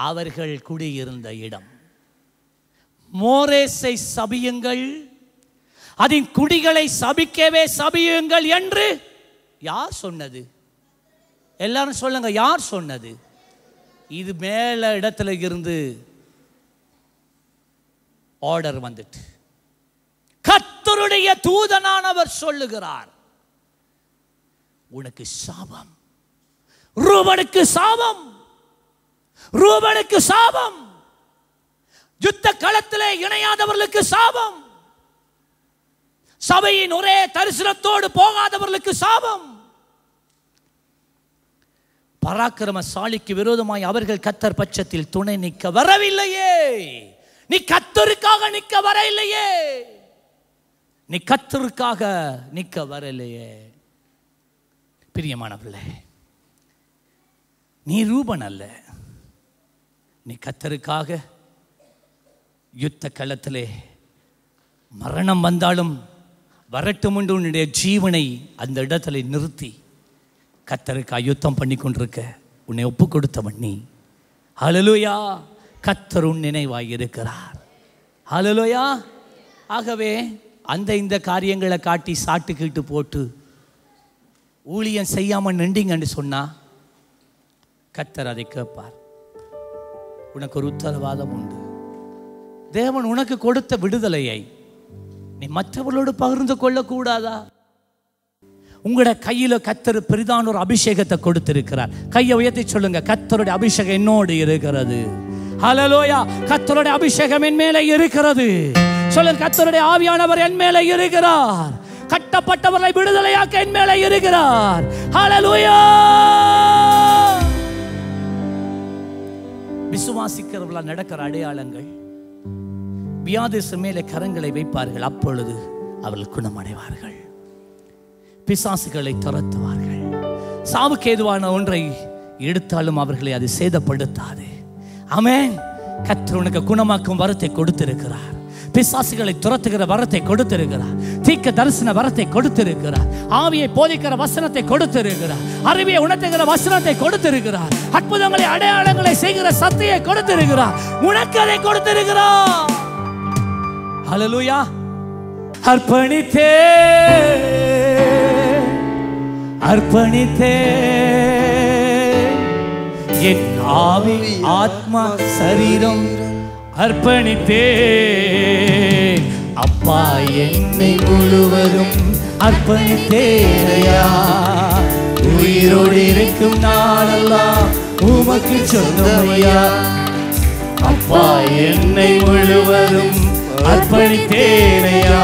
Speaker 1: அவர்கள் குடியிருந்த இடம் மோரேசை சபியுங்கள் அதன் குடிகளை சபிக்கவே சபியுங்கள் என்று யார் சொன்னது எல்லாரும் சொல்லுங்க யார் சொன்னது இது மேல இடத்துல இருந்து ஆர்டர் வந்துட்டு கத்தருடைய தூதனானவர் சொல்லுகிறார் உனக்கு சாபம் ரூபனுக்கு சாபம் ரூபனுக்கு சாபம் யுத்த களத்திலே இணையாதவர்களுக்கு சாபம் சபையின் ஒரே தரிசனத்தோடு போகாதவர்களுக்கு சாபம் பராக்கிரம சாலிக்கு விரோதமாய் அவர்கள் கத்தர் பட்சத்தில் துணை நிற்க வரவில்லையே நீ கத்தருக்காக நிற்க வர இல்லையே நீ கத்தருக்காக நிற்க வரலையே பிரியமானவில்லை நீ ரூபன் அல்ல நீ கத்தருக்காக யுத்த களத்திலே மரணம் வந்தாலும் வரட்டும் என்று உன்னுடைய ஜீவனை அந்த இடத்துல நிறுத்தி கத்தருக்கு அயுத்தம் பண்ணி கொண்டிருக்க உன்னை ஒப்பு கொடுத்தவன் நீ அலலுயா கத்தர் உன் நினைவாய் இருக்கிறார் அலலுயா ஆகவே அந்த இந்த காரியங்களை காட்டி சாட்டுக்கிட்டு போட்டு ஊழியம் செய்யாமல் நின்றீங்கன்னு சொன்னால் கத்தர் அதை கேட்பார் உனக்கு ஒரு உத்தரவாதம் உண்டு தேவன் உனக்கு கொடுத்த விடுதலையை நீ மற்றவர்களோடு பகிர்ந்து கொள்ளக்கூடாதா உங்களோட கையில் கத்தர் பெரிதான ஒரு அபிஷேகத்தை கொடுத்திருக்கிறார் கையை உயர்த்தி சொல்லுங்க கத்தருடைய அபிஷேகம் என்னோடு இருக்கிறது ஹலலோயா கத்தருடைய அபிஷேகம் என் மேலே இருக்கிறது சொல்லு கத்தருடைய ஆவியானவர் என் மேலே இருக்கிறார் கட்டப்பட்டவர்களை விடுதலையாக்க என் மேலே இருக்கிறார்
Speaker 2: ஹலலோயா
Speaker 1: விசுவாசிக்கிறவர்களா நடக்கிற அடையாளங்கள் வியாதிச மேலே கரங்களை வைப்பார்கள் அப்பொழுது அவர்கள் குணமடைவார்கள் பிசாசுகளை துரத்துவார்கள் சாவுக்கேதுவான ஒன்றை எடுத்தாலும் அவர்களை அது சேதப்படுத்தாது அமேன் கற்று உனக்கு குணமாக்கும் வரத்தை கொடுத்திருக்கிறார் பிசாசுகளை துரத்துகிற வரத்தை கொடுத்திருக்கிறார் தீக்க தரிசன வரத்தை கொடுத்திருக்கிறார் ஆவியை போதிக்கிற வசனத்தை கொடுத்திருக்கிறார் அருவியை உணர்த்துகிற வசனத்தை கொடுத்திருக்கிறார் அற்புதங்களை அடையாளங்களை செய்கிற சத்தையை கொடுத்திருக்கிறார் உனக்கு அதை கொடுத்திருக்கிறார் அர்ப்பணித்தே அர்ப்பணித்தே என் ஆவி ஆத்மா சரீரம் அர்ப்பணித்தே அப்பா என்னை முழுவதும் அர்ப்பணித்தேயா உயிரோடு இருக்கும் நாளெல்லாம் உமக்கு சொந்தமையா அப்பா என்னை முழுவதும் அர்ப்பணித்தேனையா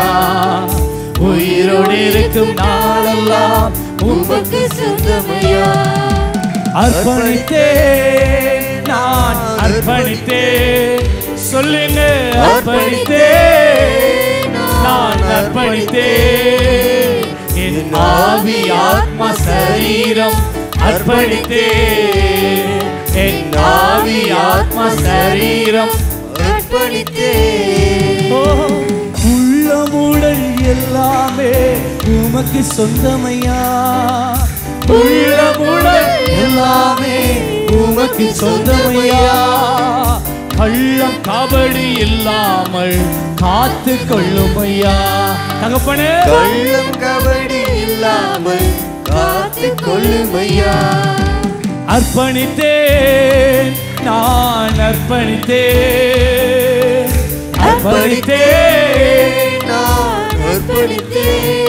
Speaker 1: உயிரோடு இருக்கும் நாளெல்லாம்
Speaker 2: உமக்கு சொந்தமையா
Speaker 1: அர்ப்பணித்தே நான் அர்ப்பணித்தே சொல்லுங்க அர்ப்பணித்தே நான் அர்ப்பணித்தே என் ஆவி ஆத்மா சரீரம் அர்ப்பணித்தே என் ஆவி
Speaker 2: ஆத்மா சரீரம் அர்ப்பணித்தே எல்லாமே உமக்கு சொந்தமையா உள்ளமுடன் எல்லாமே உமக்கு சொந்தமையா
Speaker 1: கள்ளம் கபடி இல்லாமல் காத்து கொள்ளுமையா தகப்பனே கள்ளம் கபடி இல்லாமல்
Speaker 2: காத்து கொள்ளுமையா
Speaker 1: அர்ப்பணித்தேன் நான் அர்ப்பணித்தேன் அர்ப்பணித்தேன் நான் அர்ப்பணித்தேன்